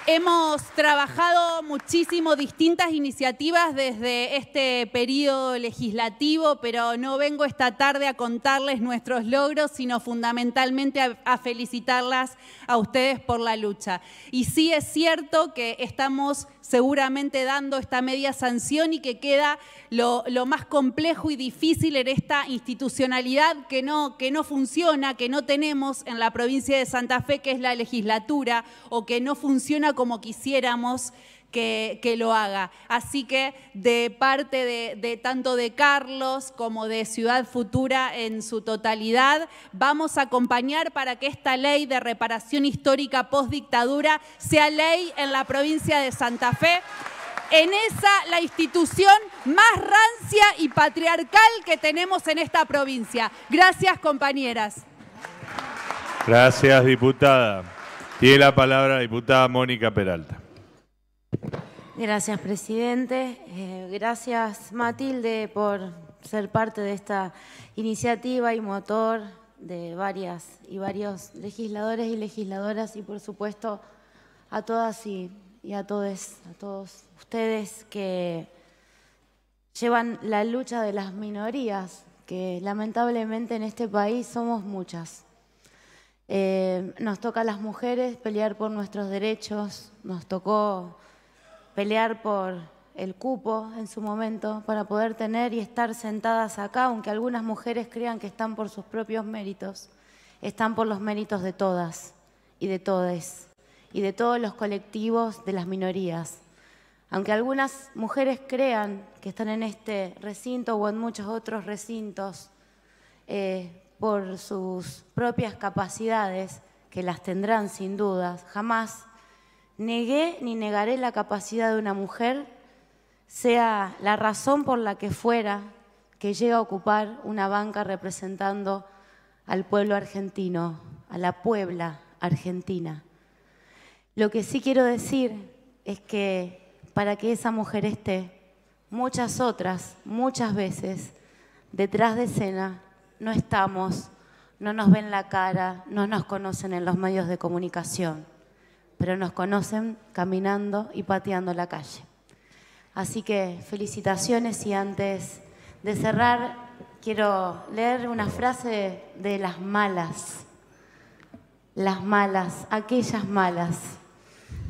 Hemos trabajado muchísimo distintas iniciativas desde este periodo legislativo, pero no vengo esta tarde a contarles nuestros logros, sino fundamentalmente a, felicitarlas a ustedes por la lucha. Y sí es cierto que estamos seguramente dando esta media sanción y que queda lo, más complejo y difícil en esta institucionalidad que no, que no funciona, que no tenemos en la provincia de Santa Fe, que es la legislatura, o que no funciona como quisiéramos que, lo haga. Así que de parte de, de tanto de Carlos como de Ciudad Futura en su totalidad, vamos a acompañar para que esta ley de reparación histórica post-dictadura sea ley en la provincia de Santa Fe en esa la institución más rancia y patriarcal que tenemos en esta provincia. Gracias, compañeras. Gracias, diputada. Tiene la palabra la diputada Mónica Peralta. Gracias, presidente. Eh, gracias, Matilde, por ser parte de esta iniciativa y motor de varias y varios legisladores y legisladoras y, por supuesto, a todas y, a todos, a todos ustedes que llevan la lucha de las minorías, que lamentablemente en este país somos muchas. Eh, nos toca a las mujeres pelear por nuestros derechos, nos tocó pelear por el cupo en su momento para poder tener y estar sentadas acá, aunque algunas mujeres crean que están por sus propios méritos, están por los méritos de todas y de todes y de todos los colectivos de las minorías. Aunque algunas mujeres crean que están en este recinto o en muchos otros recintos eh, por sus propias capacidades, que las tendrán sin dudas, jamás Negué ni negaré la capacidad de una mujer, sea la razón por la que fuera, que llega a ocupar una banca representando al pueblo argentino, a la Puebla argentina. Lo que sí quiero decir es que para que esa mujer esté, muchas otras, muchas veces, detrás de escena, no estamos, no nos ven la cara, no nos conocen en los medios de comunicación pero nos conocen caminando y pateando la calle. Así que felicitaciones y antes de cerrar quiero leer una frase de las malas, las malas, aquellas malas,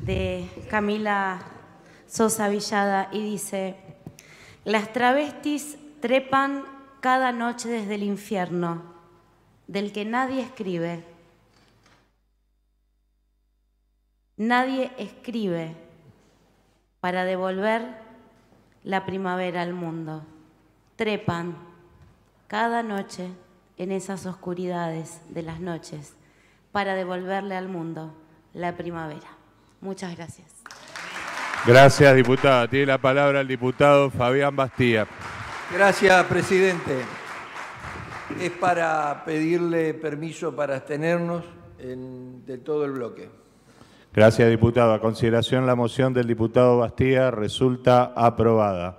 de Camila Sosa Villada y dice, las travestis trepan cada noche desde el infierno, del que nadie escribe Nadie escribe para devolver la primavera al mundo. Trepan cada noche en esas oscuridades de las noches para devolverle al mundo la primavera. Muchas gracias. Gracias, diputada. Tiene la palabra el diputado Fabián Bastía. Gracias, presidente. Es para pedirle permiso para abstenernos de todo el bloque. Gracias, diputado. A consideración la moción del diputado Bastía resulta aprobada.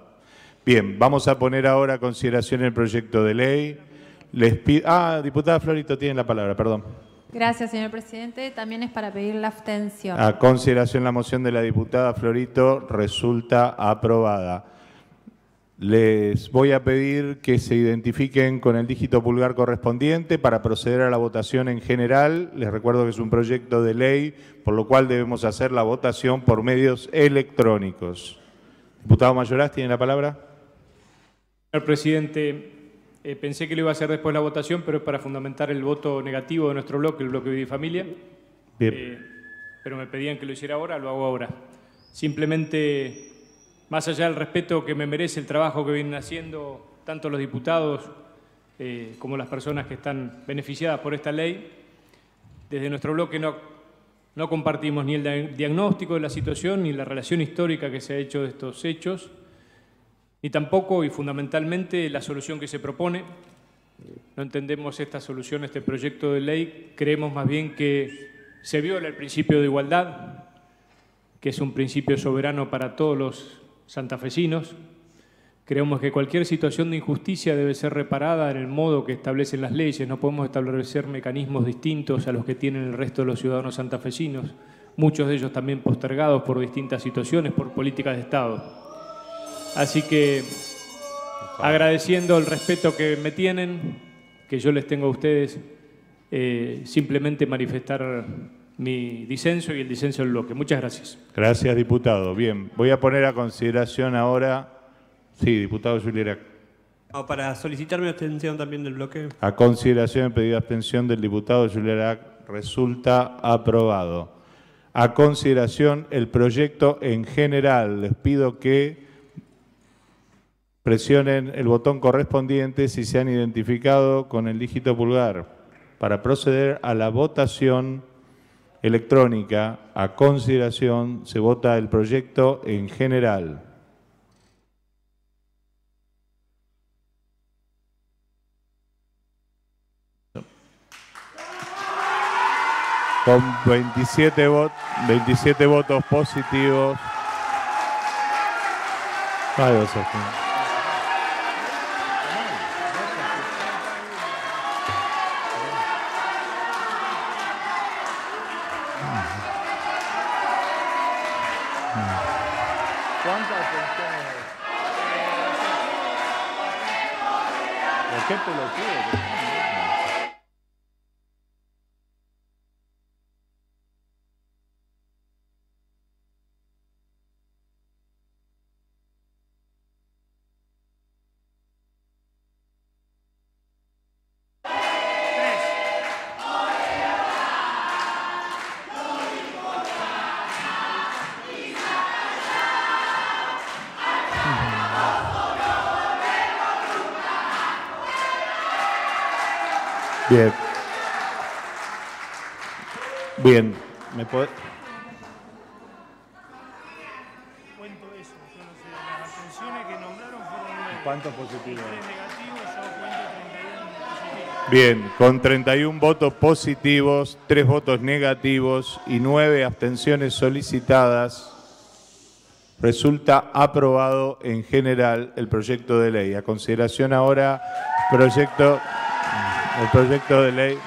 Bien, vamos a poner ahora a consideración el proyecto de ley. Ah, diputada Florito, tiene la palabra, perdón. Gracias, señor presidente. También es para pedir la abstención. A consideración la moción de la diputada Florito resulta aprobada. Les voy a pedir que se identifiquen con el dígito pulgar correspondiente para proceder a la votación en general. Les recuerdo que es un proyecto de ley, por lo cual debemos hacer la votación por medios electrónicos. Diputado Mayoraz, tiene la palabra. Señor presidente, eh, pensé que lo iba a hacer después la votación, pero es para fundamentar el voto negativo de nuestro bloque, el bloque de Familia. Eh, pero me pedían que lo hiciera ahora, lo hago ahora. Simplemente más allá del respeto que me merece el trabajo que vienen haciendo tanto los diputados eh, como las personas que están beneficiadas por esta ley, desde nuestro bloque no, no compartimos ni el diagnóstico de la situación ni la relación histórica que se ha hecho de estos hechos, ni tampoco y fundamentalmente la solución que se propone. No entendemos esta solución, este proyecto de ley, creemos más bien que se viola el principio de igualdad, que es un principio soberano para todos los santafesinos, creemos que cualquier situación de injusticia debe ser reparada en el modo que establecen las leyes. No podemos establecer mecanismos distintos a los que tienen el resto de los ciudadanos santafesinos, muchos de ellos también postergados por distintas situaciones, por políticas de Estado. Así que agradeciendo el respeto que me tienen, que yo les tengo a ustedes, eh, simplemente manifestar mi disenso y el disenso del bloque. Muchas gracias. Gracias, diputado. Bien, voy a poner a consideración ahora... Sí, diputado Juliera. Ah, para solicitar mi abstención también del bloque. A consideración el pedido de abstención del diputado Julierac resulta aprobado. A consideración el proyecto en general. Les pido que presionen el botón correspondiente si se han identificado con el dígito pulgar para proceder a la votación electrónica a consideración. Se vota el proyecto en general. Con 27, votos 27 votos positivos. Bien. Bien. ¿Me puede... ¿Cuántos positivos? Bien, con 31 votos positivos, 3 votos negativos y 9 abstenciones solicitadas, resulta aprobado en general el proyecto de ley. A consideración ahora, proyecto el proyecto de ley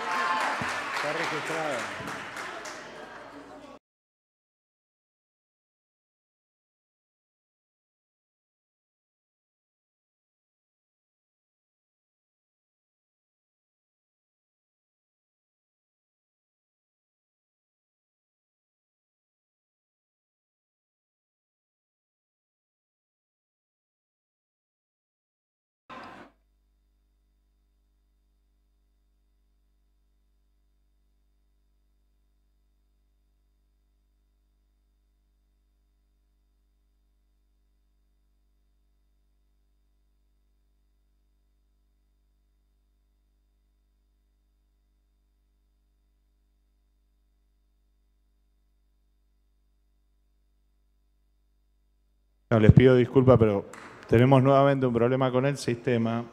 les pido disculpas, pero tenemos nuevamente un problema con el sistema,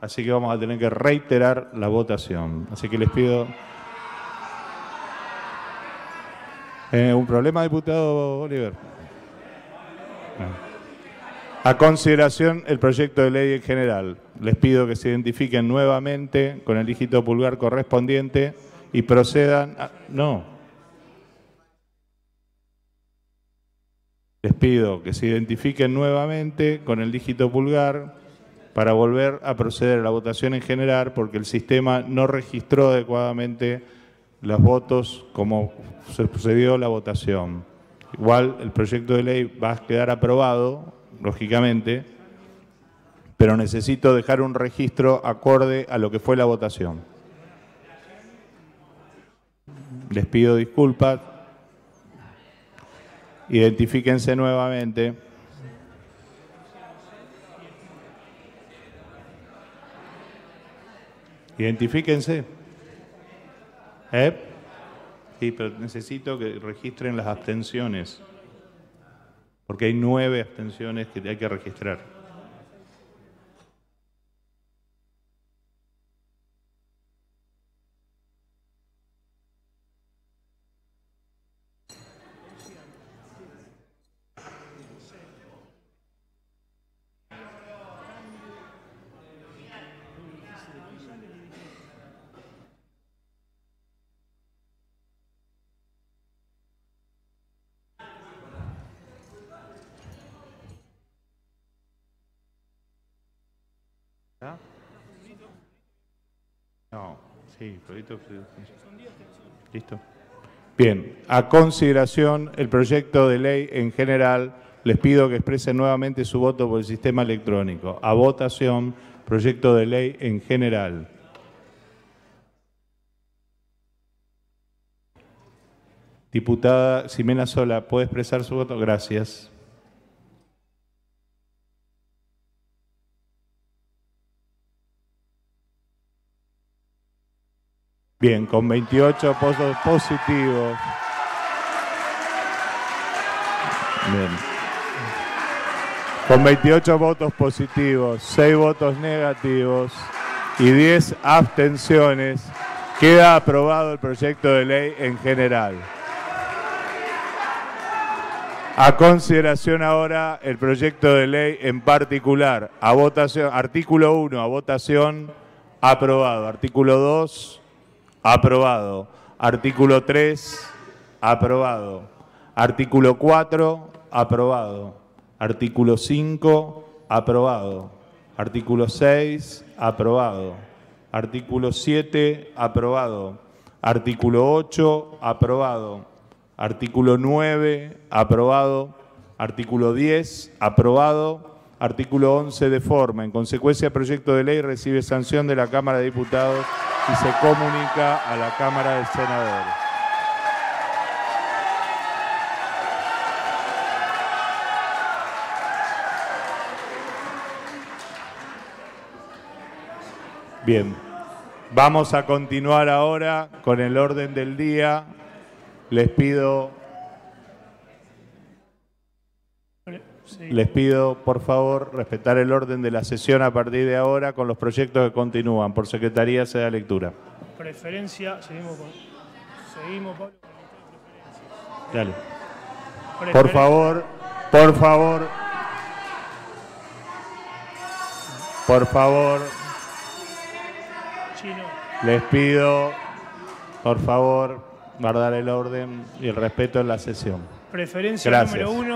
así que vamos a tener que reiterar la votación. Así que les pido... Eh, ¿Un problema, diputado Oliver? A consideración el proyecto de ley en general, les pido que se identifiquen nuevamente con el dígito pulgar correspondiente y procedan... No. Les pido que se identifiquen nuevamente con el dígito pulgar para volver a proceder a la votación en general porque el sistema no registró adecuadamente los votos como sucedió la votación. Igual el proyecto de ley va a quedar aprobado, lógicamente, pero necesito dejar un registro acorde a lo que fue la votación. Les pido disculpas. Identifíquense nuevamente. Identifíquense. ¿Eh? Sí, pero necesito que registren las abstenciones, porque hay nueve abstenciones que hay que registrar. Listo. Bien, a consideración el proyecto de ley en general, les pido que expresen nuevamente su voto por el sistema electrónico. A votación, proyecto de ley en general. Diputada Ximena Sola, ¿puede expresar su voto? Gracias. Bien, con 28 positivos. Bien. Con 28 votos positivos, 6 votos negativos y 10 abstenciones, queda aprobado el proyecto de ley en general. A consideración ahora el proyecto de ley en particular. A votación, artículo 1, a votación aprobado. Artículo 2. Aprobado. Artículo 3, aprobado. Artículo 4, aprobado. Artículo 5, aprobado. Artículo 6, aprobado. Artículo 7, aprobado. Artículo 8, aprobado. Artículo 9, aprobado. Artículo 10, aprobado. Artículo 11, de forma. En consecuencia, el proyecto de ley recibe sanción de la Cámara de Diputados y se comunica a la Cámara de Senadores. Bien, vamos a continuar ahora con el orden del día. Les pido Les pido, por favor, respetar el orden de la sesión a partir de ahora con los proyectos que continúan. Por Secretaría se da lectura. Preferencia, seguimos con... Seguimos, Pablo. Dale. Por favor, por favor. Por favor. Les pido, por favor, guardar el orden y el respeto en la sesión. Preferencia número uno.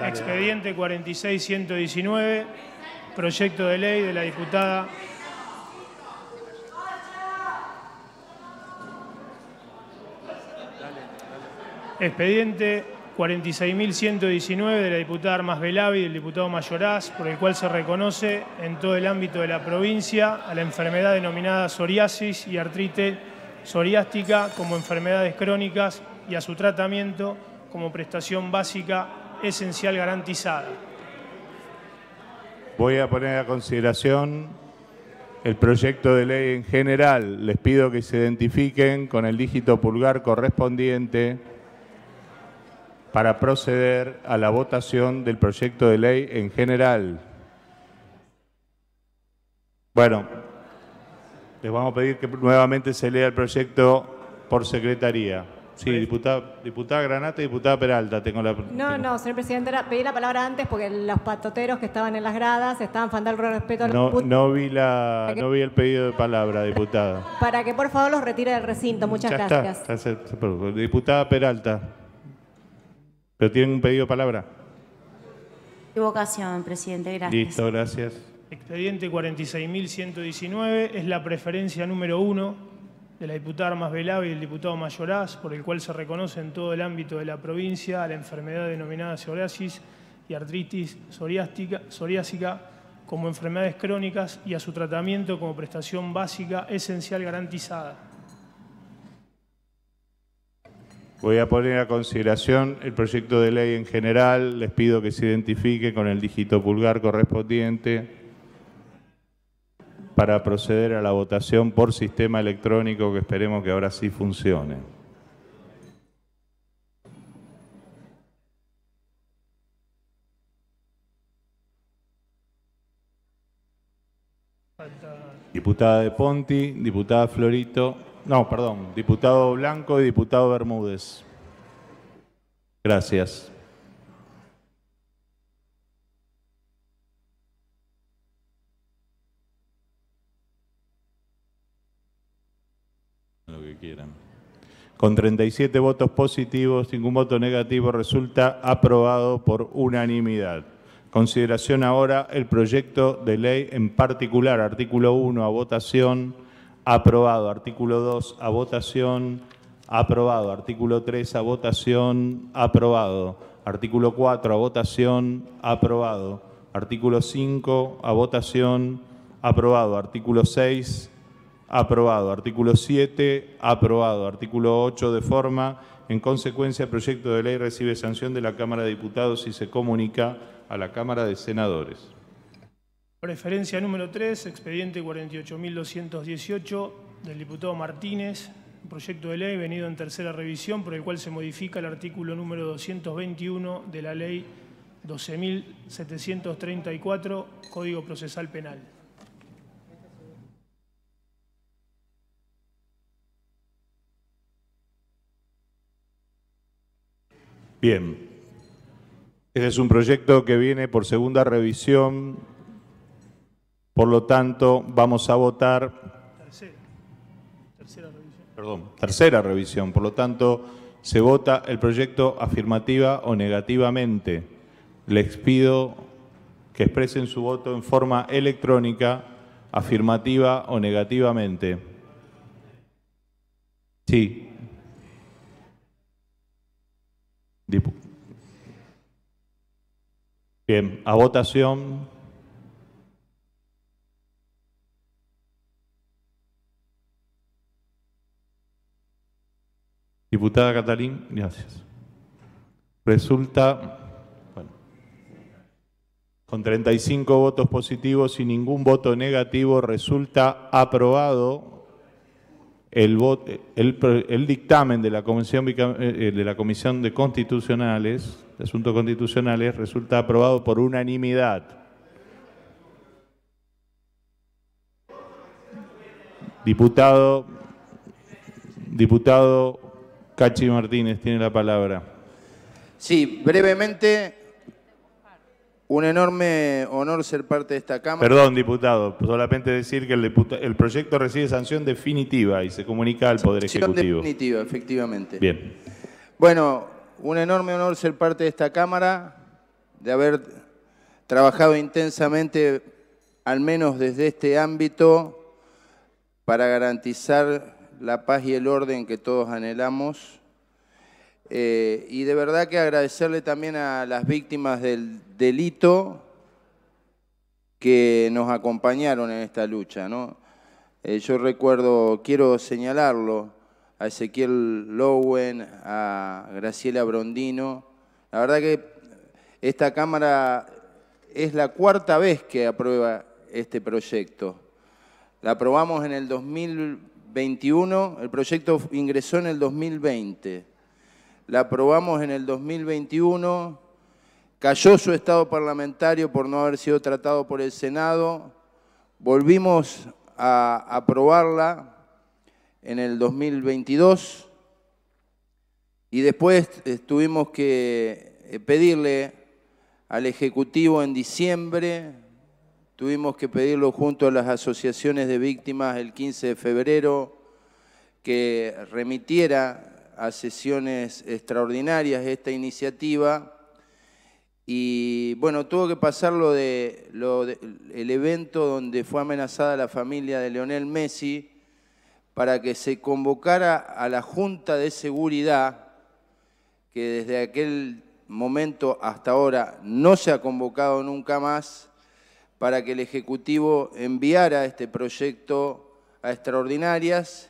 Expediente 46119, proyecto de ley de la diputada expediente 46.119 de la diputada Armas Velavi y del diputado Mayoraz, por el cual se reconoce en todo el ámbito de la provincia a la enfermedad denominada psoriasis y artrite psoriástica como enfermedades crónicas y a su tratamiento como prestación básica esencial garantizada. Voy a poner a consideración el proyecto de ley en general. Les pido que se identifiquen con el dígito pulgar correspondiente para proceder a la votación del proyecto de ley en general. Bueno, les vamos a pedir que nuevamente se lea el proyecto por secretaría. Sí, diputada, diputada diputada Peralta, tengo la... No, no, señor presidente, pedí la palabra antes porque los patoteros que estaban en las gradas estaban faltando el respeto a los... No, no, vi la, no vi el pedido de palabra, diputada. Para que por favor los retire del recinto, muchas gracias. diputada Peralta, ¿pero tienen un pedido de palabra? Evocación, presidente, gracias. Listo, gracias. Expediente 46.119 es la preferencia número uno de la diputada Armas Velado y el diputado Mayoraz, por el cual se reconoce en todo el ámbito de la provincia a la enfermedad denominada psoriasis y artritis psoriásica como enfermedades crónicas y a su tratamiento como prestación básica esencial garantizada. Voy a poner a consideración el proyecto de ley en general. Les pido que se identifique con el dígito pulgar correspondiente para proceder a la votación por sistema electrónico que esperemos que ahora sí funcione. Diputada de Ponti, diputada Florito, no, perdón, diputado Blanco y diputado Bermúdez. Gracias. Con 37 votos positivos, ningún voto negativo, resulta aprobado por unanimidad. Consideración ahora el proyecto de ley en particular, artículo 1 a votación, aprobado, artículo 2 a votación, aprobado, artículo 3 a votación, aprobado, artículo 4 a votación, aprobado, artículo 5 a votación, aprobado, artículo 6 Aprobado. Artículo 7. Aprobado. Artículo 8 de forma. En consecuencia, el proyecto de ley recibe sanción de la Cámara de Diputados y se comunica a la Cámara de Senadores. Preferencia número 3, expediente 48.218 del diputado Martínez, proyecto de ley venido en tercera revisión por el cual se modifica el artículo número 221 de la ley 12.734, Código Procesal Penal. Bien. Este es un proyecto que viene por segunda revisión. Por lo tanto, vamos a votar... Tercera. revisión. Perdón, tercera revisión. Por lo tanto, se vota el proyecto afirmativa o negativamente. Les pido que expresen su voto en forma electrónica, afirmativa o negativamente. Sí. Bien, a votación. Diputada Catalín, gracias. Resulta, bueno, con 35 votos positivos y ningún voto negativo, resulta aprobado el, dictamen de la, comisión, eh, eh, de la Comisión de Constitucionales, de Asuntos Constitucionales, resulta aprobado por unanimidad. Diputado, diputado Cachi Martínez tiene la palabra. Sí, brevemente, un enorme honor ser parte de esta Cámara. Perdón, diputado, solamente decir que el, proyecto recibe sanción definitiva y se comunica al Poder sanción Ejecutivo. definitiva, efectivamente. Bien. Bueno, un enorme honor ser parte de esta Cámara, de haber trabajado intensamente, al menos desde este ámbito, para garantizar la paz y el orden que todos anhelamos eh, y de verdad que agradecerle también a las víctimas del delito que nos acompañaron en esta lucha. Eh, yo recuerdo, quiero señalarlo, a Ezequiel Lowen, a Graciela Brondino. La verdad que esta Cámara es la cuarta vez que aprueba este proyecto. La aprobamos en el 2021, el proyecto ingresó en el 2020 la aprobamos en el 2021, cayó su estado parlamentario por no haber sido tratado por el Senado, volvimos a aprobarla en el 2022 y después eh, tuvimos que eh, pedirle al Ejecutivo en diciembre, tuvimos que pedirlo junto a las asociaciones de víctimas el 15 de febrero, que remitiera a sesiones extraordinarias de esta iniciativa y bueno, tuvo que pasar lo de, el evento donde fue amenazada la familia de Leonel Messi para que se convocara a la Junta de Seguridad, que desde aquel momento hasta ahora no se ha convocado nunca más, para que el Ejecutivo enviara este proyecto a extraordinarias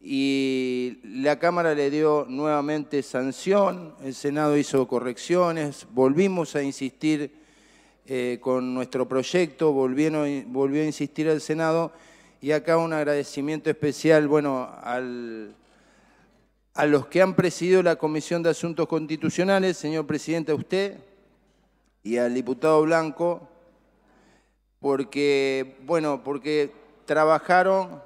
y la Cámara le dio nuevamente sanción, el Senado hizo correcciones, volvimos a insistir eh, con nuestro proyecto, volvieron, volvió a insistir el Senado y acá un agradecimiento especial, bueno, a los que han presidido la Comisión de Asuntos Constitucionales, señor Presidente, a usted y al diputado Blanco, porque, bueno, porque trabajaron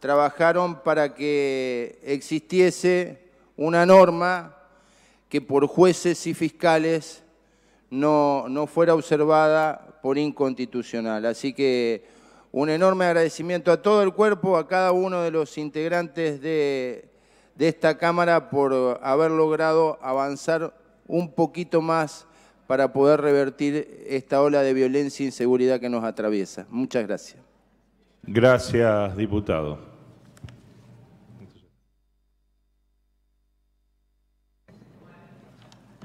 trabajaron para que existiese una norma que por jueces y fiscales no, no fuera observada por inconstitucional. Así que un enorme agradecimiento a todo el cuerpo, a cada uno de los integrantes de, de esta Cámara por haber logrado avanzar un poquito más para poder revertir esta ola de violencia e inseguridad que nos atraviesa. Muchas gracias. Gracias, diputado.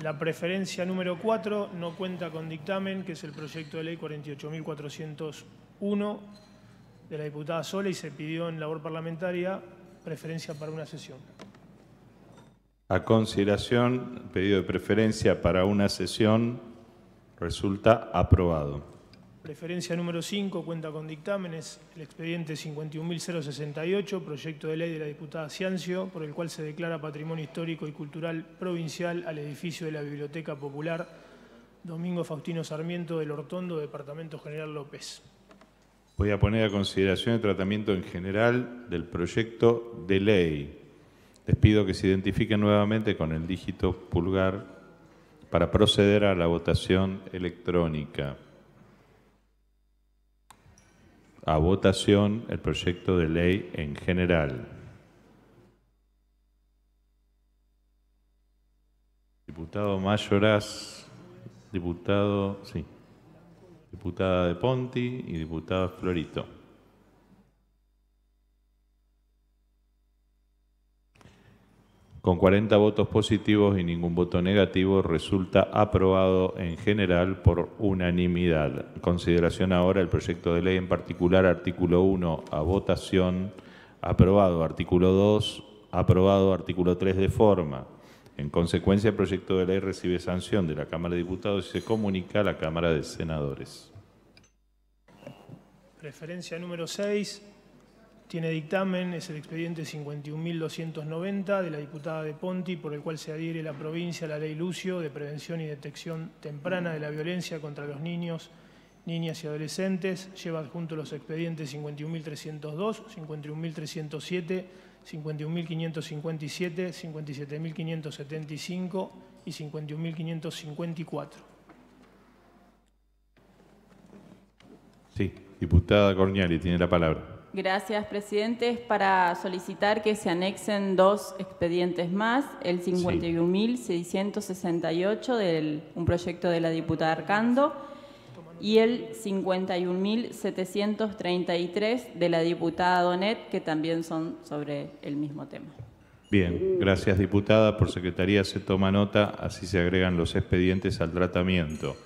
La preferencia número 4 no cuenta con dictamen, que es el proyecto de ley 48.401 de la diputada Sola y se pidió en labor parlamentaria preferencia para una sesión. A consideración, pedido de preferencia para una sesión resulta aprobado. Preferencia número 5 cuenta con dictámenes, el expediente 51.068, proyecto de ley de la diputada Ciancio, por el cual se declara patrimonio histórico y cultural provincial al edificio de la Biblioteca Popular Domingo Faustino Sarmiento del Hortondo, Departamento General López. Voy a poner a consideración el tratamiento en general del proyecto de ley. Les pido que se identifiquen nuevamente con el dígito pulgar para proceder a la votación electrónica a votación el proyecto de ley en general. Diputado Mayoraz, diputado, sí, diputada de Ponti y diputado Florito. Con 40 votos positivos y ningún voto negativo, resulta aprobado en general por unanimidad. consideración ahora el proyecto de ley, en particular artículo 1 a votación, aprobado. Artículo 2, aprobado. Artículo 3 de forma. En consecuencia, el proyecto de ley recibe sanción de la Cámara de Diputados y se comunica a la Cámara de Senadores. Referencia número 6, tiene dictamen, es el expediente 51.290 de la diputada de Ponti, por el cual se adhiere la provincia a la ley Lucio de prevención y detección temprana de la violencia contra los niños, niñas y adolescentes. Lleva adjunto los expedientes 51.302, 51.307, 51.557, 57.575 y 51.554. Sí, diputada Corniali, tiene la palabra. Gracias, presidente. para solicitar que se anexen dos expedientes más, el 51.668 de un proyecto de la diputada Arcando y el 51.733 de la diputada Donet, que también son sobre el mismo tema. Bien, gracias diputada. Por secretaría se toma nota, así se agregan los expedientes al tratamiento.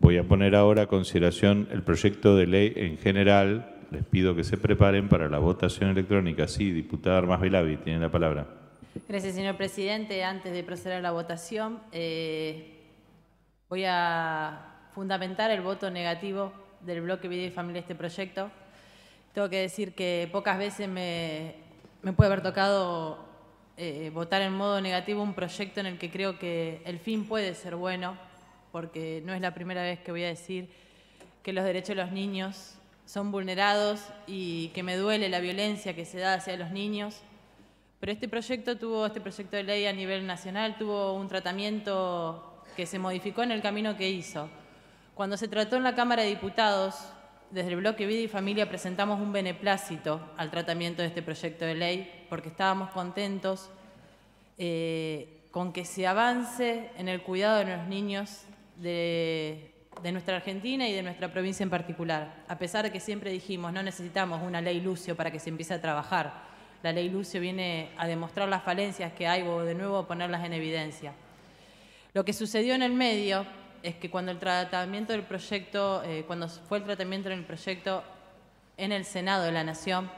Voy a poner ahora a consideración el proyecto de ley en general les pido que se preparen para la votación electrónica. Sí, diputada Armas Velavi, tiene la palabra. Gracias, señor presidente. Antes de proceder a la votación, eh, voy a fundamentar el voto negativo del bloque Vida y Familia este proyecto. Tengo que decir que pocas veces me, puede haber tocado eh, votar en modo negativo un proyecto en el que creo que el fin puede ser bueno, porque no es la primera vez que voy a decir que los derechos de los niños son vulnerados y que me duele la violencia que se da hacia los niños. Pero este proyecto tuvo, este proyecto de ley a nivel nacional tuvo un tratamiento que se modificó en el camino que hizo. Cuando se trató en la Cámara de Diputados, desde el bloque Vida y Familia presentamos un beneplácito al tratamiento de este proyecto de ley porque estábamos contentos eh, con que se avance en el cuidado de los niños de, de nuestra Argentina y de nuestra provincia en particular. A pesar de que siempre dijimos, no necesitamos una ley Lucio para que se empiece a trabajar. La ley Lucio viene a demostrar las falencias que hay o de nuevo ponerlas en evidencia. Lo que sucedió en el medio es que cuando el tratamiento del proyecto, eh, cuando fue el tratamiento del proyecto en el Senado de la Nación,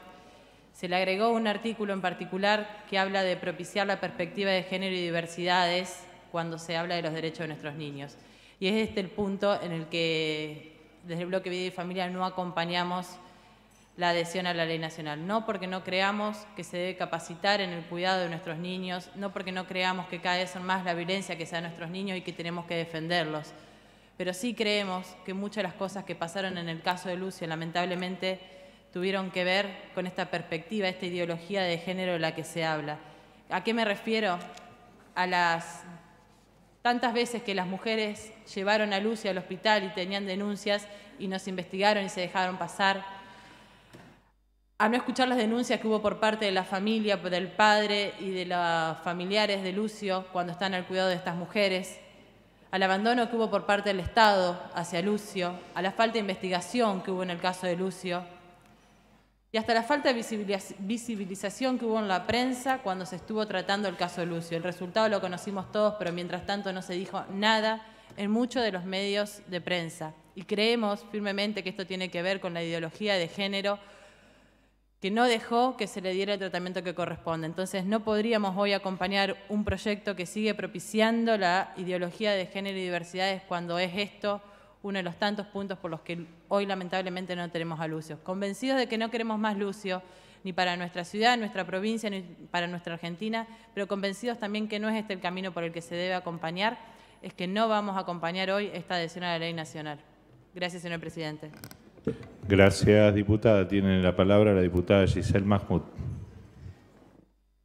se le agregó un artículo en particular que habla de propiciar la perspectiva de género y diversidades cuando se habla de los derechos de nuestros niños. Y es este el punto en el que desde el bloque Vida y Familia no acompañamos la adhesión a la ley nacional. No porque no creamos que se debe capacitar en el cuidado de nuestros niños, no porque no creamos que cada vez son más la violencia que sea a nuestros niños y que tenemos que defenderlos. Pero sí creemos que muchas de las cosas que pasaron en el caso de Lucio, lamentablemente, tuvieron que ver con esta perspectiva, esta ideología de género de la que se habla. ¿A qué me refiero? A las tantas veces que las mujeres llevaron a Lucio al hospital y tenían denuncias y nos investigaron y se dejaron pasar, a no escuchar las denuncias que hubo por parte de la familia, del padre y de los familiares de Lucio cuando están al cuidado de estas mujeres, al abandono que hubo por parte del Estado hacia Lucio, a la falta de investigación que hubo en el caso de Lucio, y hasta la falta de visibilización que hubo en la prensa cuando se estuvo tratando el caso Lucio. El resultado lo conocimos todos, pero mientras tanto no se dijo nada en muchos de los medios de prensa. Y creemos firmemente que esto tiene que ver con la ideología de género que no dejó que se le diera el tratamiento que corresponde. Entonces no podríamos hoy acompañar un proyecto que sigue propiciando la ideología de género y diversidades cuando es esto uno de los tantos puntos por los que hoy lamentablemente no tenemos a Lucio. Convencidos de que no queremos más Lucio, ni para nuestra ciudad, nuestra provincia, ni para nuestra Argentina, pero convencidos también que no es este el camino por el que se debe acompañar, es que no vamos a acompañar hoy esta adhesión a la ley nacional. Gracias, señor presidente. Gracias, diputada. Tiene la palabra la diputada Giselle Mahmoud.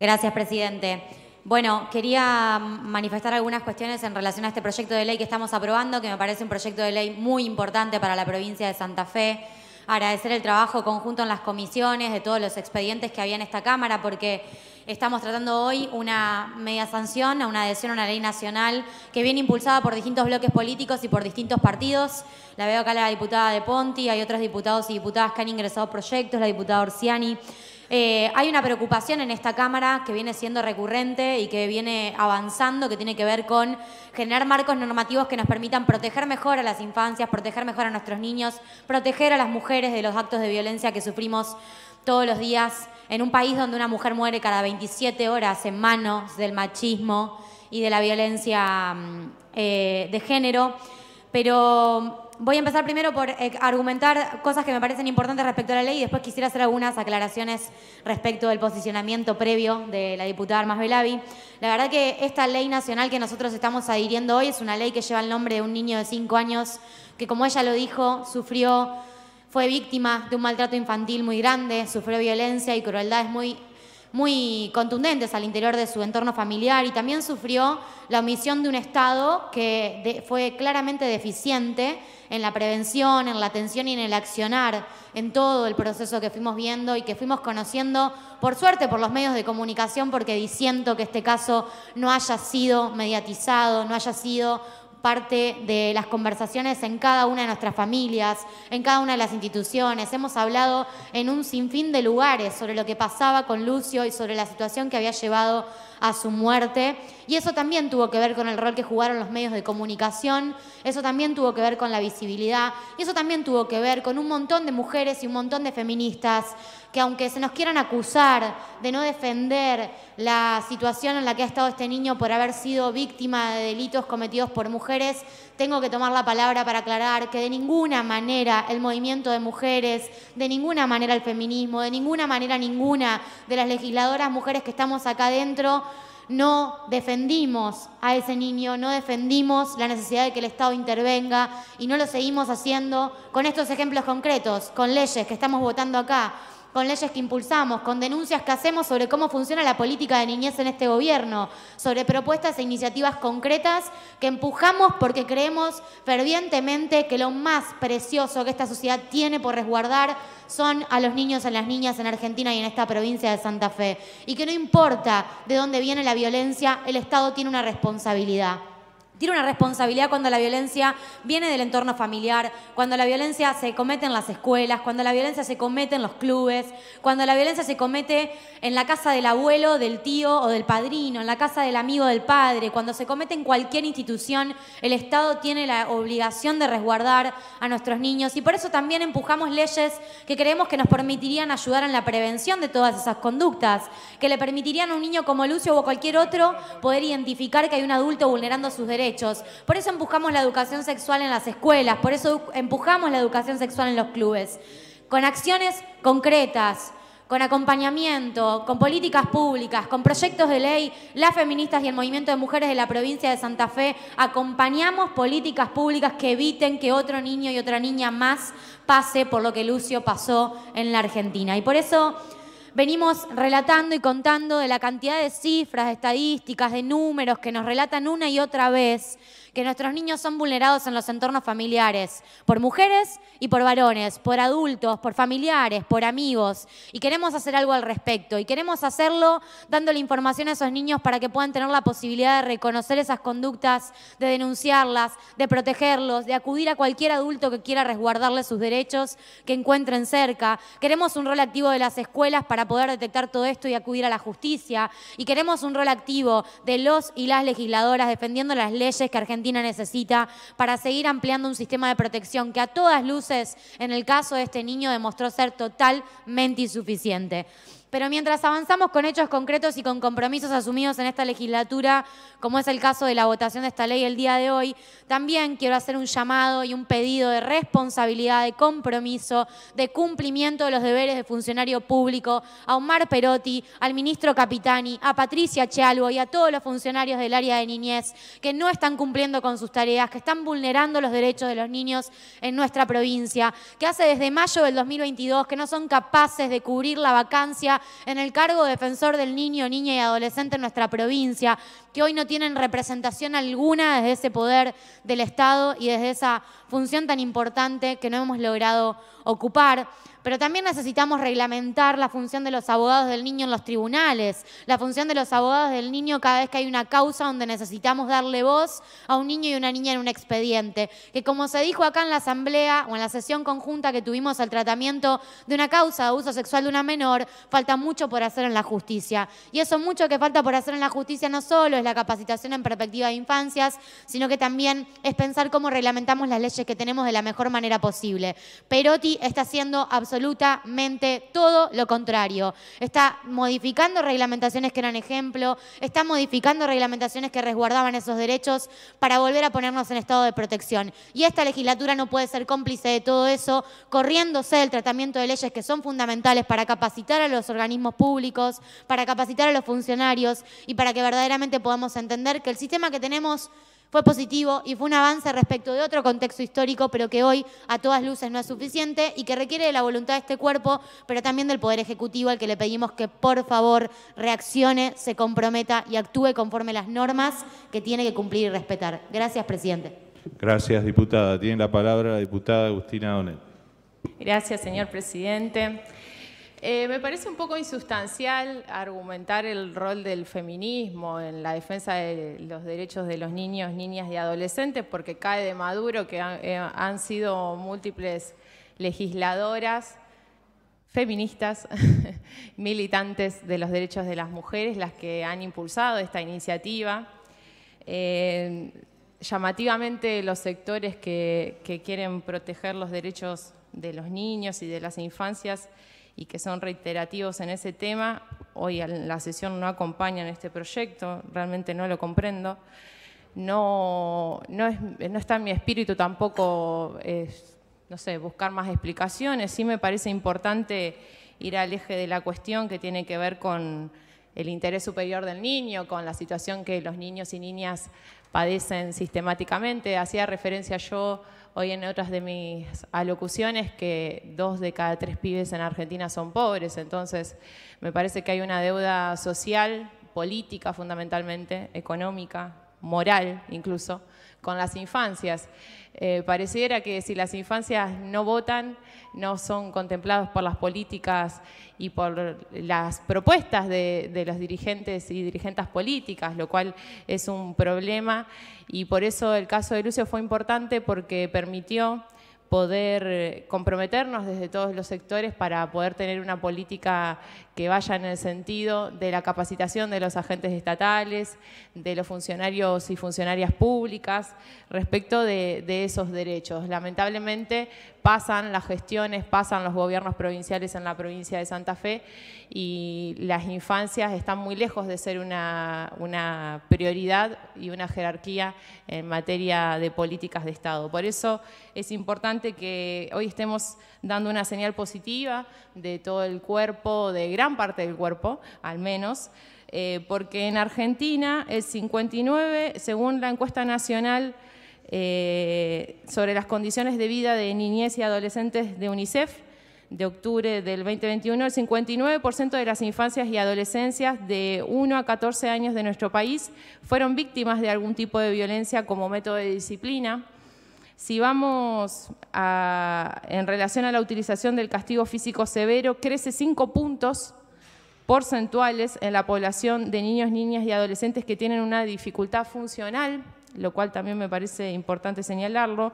Gracias, presidente. Bueno, quería manifestar algunas cuestiones en relación a este proyecto de ley que estamos aprobando, que me parece un proyecto de ley muy importante para la provincia de Santa Fe. Agradecer el trabajo conjunto en las comisiones, de todos los expedientes que había en esta Cámara, porque estamos tratando hoy una media sanción a una adhesión a una ley nacional que viene impulsada por distintos bloques políticos y por distintos partidos. La veo acá la diputada de Ponti, hay otros diputados y diputadas que han ingresado proyectos, la diputada Orsiani. Eh, hay una preocupación en esta Cámara que viene siendo recurrente y que viene avanzando, que tiene que ver con generar marcos normativos que nos permitan proteger mejor a las infancias, proteger mejor a nuestros niños, proteger a las mujeres de los actos de violencia que sufrimos todos los días en un país donde una mujer muere cada 27 horas en manos del machismo y de la violencia mm, eh, de género. Pero voy a empezar primero por eh, argumentar cosas que me parecen importantes respecto a la ley y después quisiera hacer algunas aclaraciones respecto del posicionamiento previo de la diputada Armas Belavi. La verdad que esta ley nacional que nosotros estamos adhiriendo hoy es una ley que lleva el nombre de un niño de 5 años que, como ella lo dijo, sufrió, fue víctima de un maltrato infantil muy grande, sufrió violencia y crueldades muy muy contundentes al interior de su entorno familiar y también sufrió la omisión de un Estado que fue claramente deficiente en la prevención, en la atención y en el accionar en todo el proceso que fuimos viendo y que fuimos conociendo, por suerte, por los medios de comunicación, porque diciendo que este caso no haya sido mediatizado, no haya sido parte de las conversaciones en cada una de nuestras familias, en cada una de las instituciones. Hemos hablado en un sinfín de lugares sobre lo que pasaba con Lucio y sobre la situación que había llevado a su muerte. Y eso también tuvo que ver con el rol que jugaron los medios de comunicación, eso también tuvo que ver con la visibilidad, y eso también tuvo que ver con un montón de mujeres y un montón de feministas que aunque se nos quieran acusar de no defender la situación en la que ha estado este niño por haber sido víctima de delitos cometidos por mujeres, tengo que tomar la palabra para aclarar que de ninguna manera el movimiento de mujeres, de ninguna manera el feminismo, de ninguna manera ninguna de las legisladoras mujeres que estamos acá adentro, no defendimos a ese niño, no defendimos la necesidad de que el Estado intervenga y no lo seguimos haciendo con estos ejemplos concretos, con leyes que estamos votando acá, con leyes que impulsamos, con denuncias que hacemos sobre cómo funciona la política de niñez en este gobierno, sobre propuestas e iniciativas concretas que empujamos porque creemos fervientemente que lo más precioso que esta sociedad tiene por resguardar son a los niños y a las niñas en Argentina y en esta provincia de Santa Fe. Y que no importa de dónde viene la violencia, el Estado tiene una responsabilidad tiene una responsabilidad cuando la violencia viene del entorno familiar, cuando la violencia se comete en las escuelas, cuando la violencia se comete en los clubes, cuando la violencia se comete en la casa del abuelo, del tío o del padrino, en la casa del amigo del padre, cuando se comete en cualquier institución, el Estado tiene la obligación de resguardar a nuestros niños y por eso también empujamos leyes que creemos que nos permitirían ayudar en la prevención de todas esas conductas, que le permitirían a un niño como Lucio o cualquier otro poder identificar que hay un adulto vulnerando sus derechos por eso empujamos la educación sexual en las escuelas, por eso empujamos la educación sexual en los clubes, con acciones concretas con acompañamiento, con políticas públicas, con proyectos de ley, las feministas y el movimiento de mujeres de la provincia de Santa Fe acompañamos políticas públicas que eviten que otro niño y otra niña más pase por lo que Lucio pasó en la Argentina. Y por eso venimos relatando y contando de la cantidad de cifras, de estadísticas, de números que nos relatan una y otra vez que nuestros niños son vulnerados en los entornos familiares, por mujeres y por varones, por adultos, por familiares, por amigos, y queremos hacer algo al respecto, y queremos hacerlo dándole información a esos niños para que puedan tener la posibilidad de reconocer esas conductas, de denunciarlas, de protegerlos, de acudir a cualquier adulto que quiera resguardarle sus derechos que encuentren cerca. Queremos un rol activo de las escuelas para poder detectar todo esto y acudir a la justicia, y queremos un rol activo de los y las legisladoras defendiendo las leyes que Argentina Argentina necesita para seguir ampliando un sistema de protección que a todas luces, en el caso de este niño, demostró ser totalmente insuficiente. Pero mientras avanzamos con hechos concretos y con compromisos asumidos en esta legislatura, como es el caso de la votación de esta ley el día de hoy, también quiero hacer un llamado y un pedido de responsabilidad, de compromiso, de cumplimiento de los deberes de funcionario público a Omar Perotti, al ministro Capitani, a Patricia Chialvo y a todos los funcionarios del área de niñez que no están cumpliendo con sus tareas, que están vulnerando los derechos de los niños en nuestra provincia, que hace desde mayo del 2022 que no son capaces de cubrir la vacancia en el cargo defensor del niño, niña y adolescente en nuestra provincia, que hoy no tienen representación alguna desde ese poder del Estado y desde esa función tan importante que no hemos logrado ocupar pero también necesitamos reglamentar la función de los abogados del niño en los tribunales, la función de los abogados del niño cada vez que hay una causa donde necesitamos darle voz a un niño y una niña en un expediente. Que como se dijo acá en la asamblea o en la sesión conjunta que tuvimos al tratamiento de una causa de abuso sexual de una menor, falta mucho por hacer en la justicia. Y eso mucho que falta por hacer en la justicia no solo es la capacitación en perspectiva de infancias, sino que también es pensar cómo reglamentamos las leyes que tenemos de la mejor manera posible. Perotti está siendo absolutamente absolutamente todo lo contrario. Está modificando reglamentaciones que eran ejemplo, está modificando reglamentaciones que resguardaban esos derechos para volver a ponernos en estado de protección. Y esta legislatura no puede ser cómplice de todo eso, corriéndose del tratamiento de leyes que son fundamentales para capacitar a los organismos públicos, para capacitar a los funcionarios y para que verdaderamente podamos entender que el sistema que tenemos fue positivo y fue un avance respecto de otro contexto histórico, pero que hoy a todas luces no es suficiente y que requiere de la voluntad de este cuerpo, pero también del Poder Ejecutivo, al que le pedimos que por favor reaccione, se comprometa y actúe conforme las normas que tiene que cumplir y respetar. Gracias, presidente. Gracias, diputada. Tiene la palabra la diputada Agustina Donet. Gracias, señor presidente. Eh, me parece un poco insustancial argumentar el rol del feminismo en la defensa de los derechos de los niños, niñas y adolescentes, porque cae de Maduro que han, eh, sido múltiples legisladoras feministas, militantes de los derechos de las mujeres, las que han impulsado esta iniciativa. Eh, llamativamente los sectores que quieren proteger los derechos de los niños y de las infancias y que son reiterativos en ese tema, hoy en la sesión no acompaña en este proyecto, realmente no lo comprendo. No, no, está en mi espíritu tampoco, no sé, buscar más explicaciones. Sí me parece importante ir al eje de la cuestión que tiene que ver con el interés superior del niño, con la situación que los niños y niñas padecen sistemáticamente. Hacía referencia yo hoy en otras de mis alocuciones que dos de cada tres pibes en Argentina son pobres. Entonces, me parece que hay una deuda social, política fundamentalmente, económica, moral incluso, con las infancias. Eh, pareciera que si las infancias no votan, no son contemplados por las políticas y por las propuestas de, los dirigentes y dirigentes políticas, lo cual es un problema. Y por eso el caso de Lucio fue importante porque permitió poder eh, comprometernos desde todos los sectores para poder tener una política que vaya en el sentido de la capacitación de los agentes estatales, de los funcionarios y funcionarias públicas respecto de, esos derechos. Lamentablemente pasan las gestiones, pasan los gobiernos provinciales en la provincia de Santa Fe y las infancias están muy lejos de ser una prioridad y una jerarquía en materia de políticas de Estado. Por eso es importante que hoy estemos dando una señal positiva de todo el cuerpo de gran parte del cuerpo, al menos, eh, porque en Argentina el 59, según la encuesta nacional eh, sobre las condiciones de vida de niñez y adolescentes de UNICEF, de octubre del 2021, el 59% de las infancias y adolescencias de 1 a 14 años de nuestro país fueron víctimas de algún tipo de violencia como método de disciplina. Si vamos en relación a la utilización del castigo físico severo, crece 5 puntos porcentuales en la población de niños, niñas y adolescentes que tienen una dificultad funcional, lo cual también me parece importante señalarlo,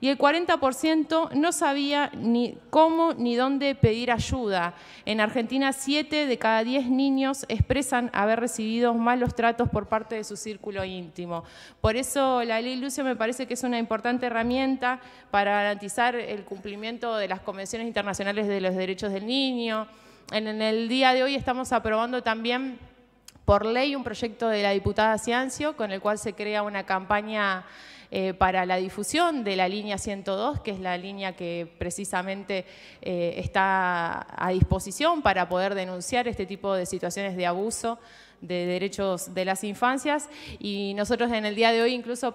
y el 40% no sabía ni cómo ni dónde pedir ayuda. En Argentina, 7 de cada 10 niños expresan haber recibido malos tratos por parte de su círculo íntimo. Por eso la ley Lucio me parece que es una importante herramienta para garantizar el cumplimiento de las convenciones internacionales de los derechos del niño, en el día de hoy estamos aprobando también por ley un proyecto de la diputada Ciancio con el cual se crea una campaña eh, para la difusión de la línea 102, que es la línea que precisamente eh, está a disposición para poder denunciar este tipo de situaciones de abuso de Derechos de las Infancias y nosotros en el día de hoy incluso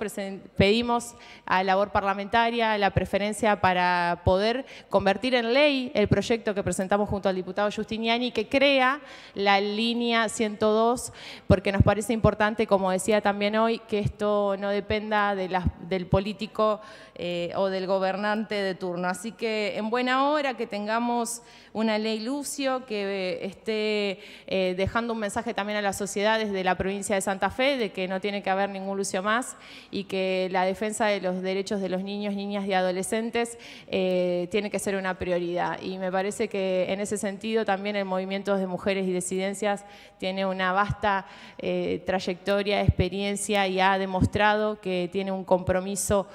pedimos a la labor parlamentaria la preferencia para poder convertir en ley el proyecto que presentamos junto al diputado Justiniani que crea la línea 102 porque nos parece importante, como decía también hoy, que esto no dependa del político eh, o del gobernante de turno. Así que en buena hora que tengamos una ley Lucio que eh, esté eh, dejando un mensaje también a la sociedades de la provincia de Santa Fe, de que no tiene que haber ningún Lucio más y que la defensa de los derechos de los niños, niñas y adolescentes eh, tiene que ser una prioridad. Y me parece que en ese sentido también el movimiento de mujeres y disidencias tiene una vasta eh, trayectoria, experiencia y ha demostrado que tiene un compromiso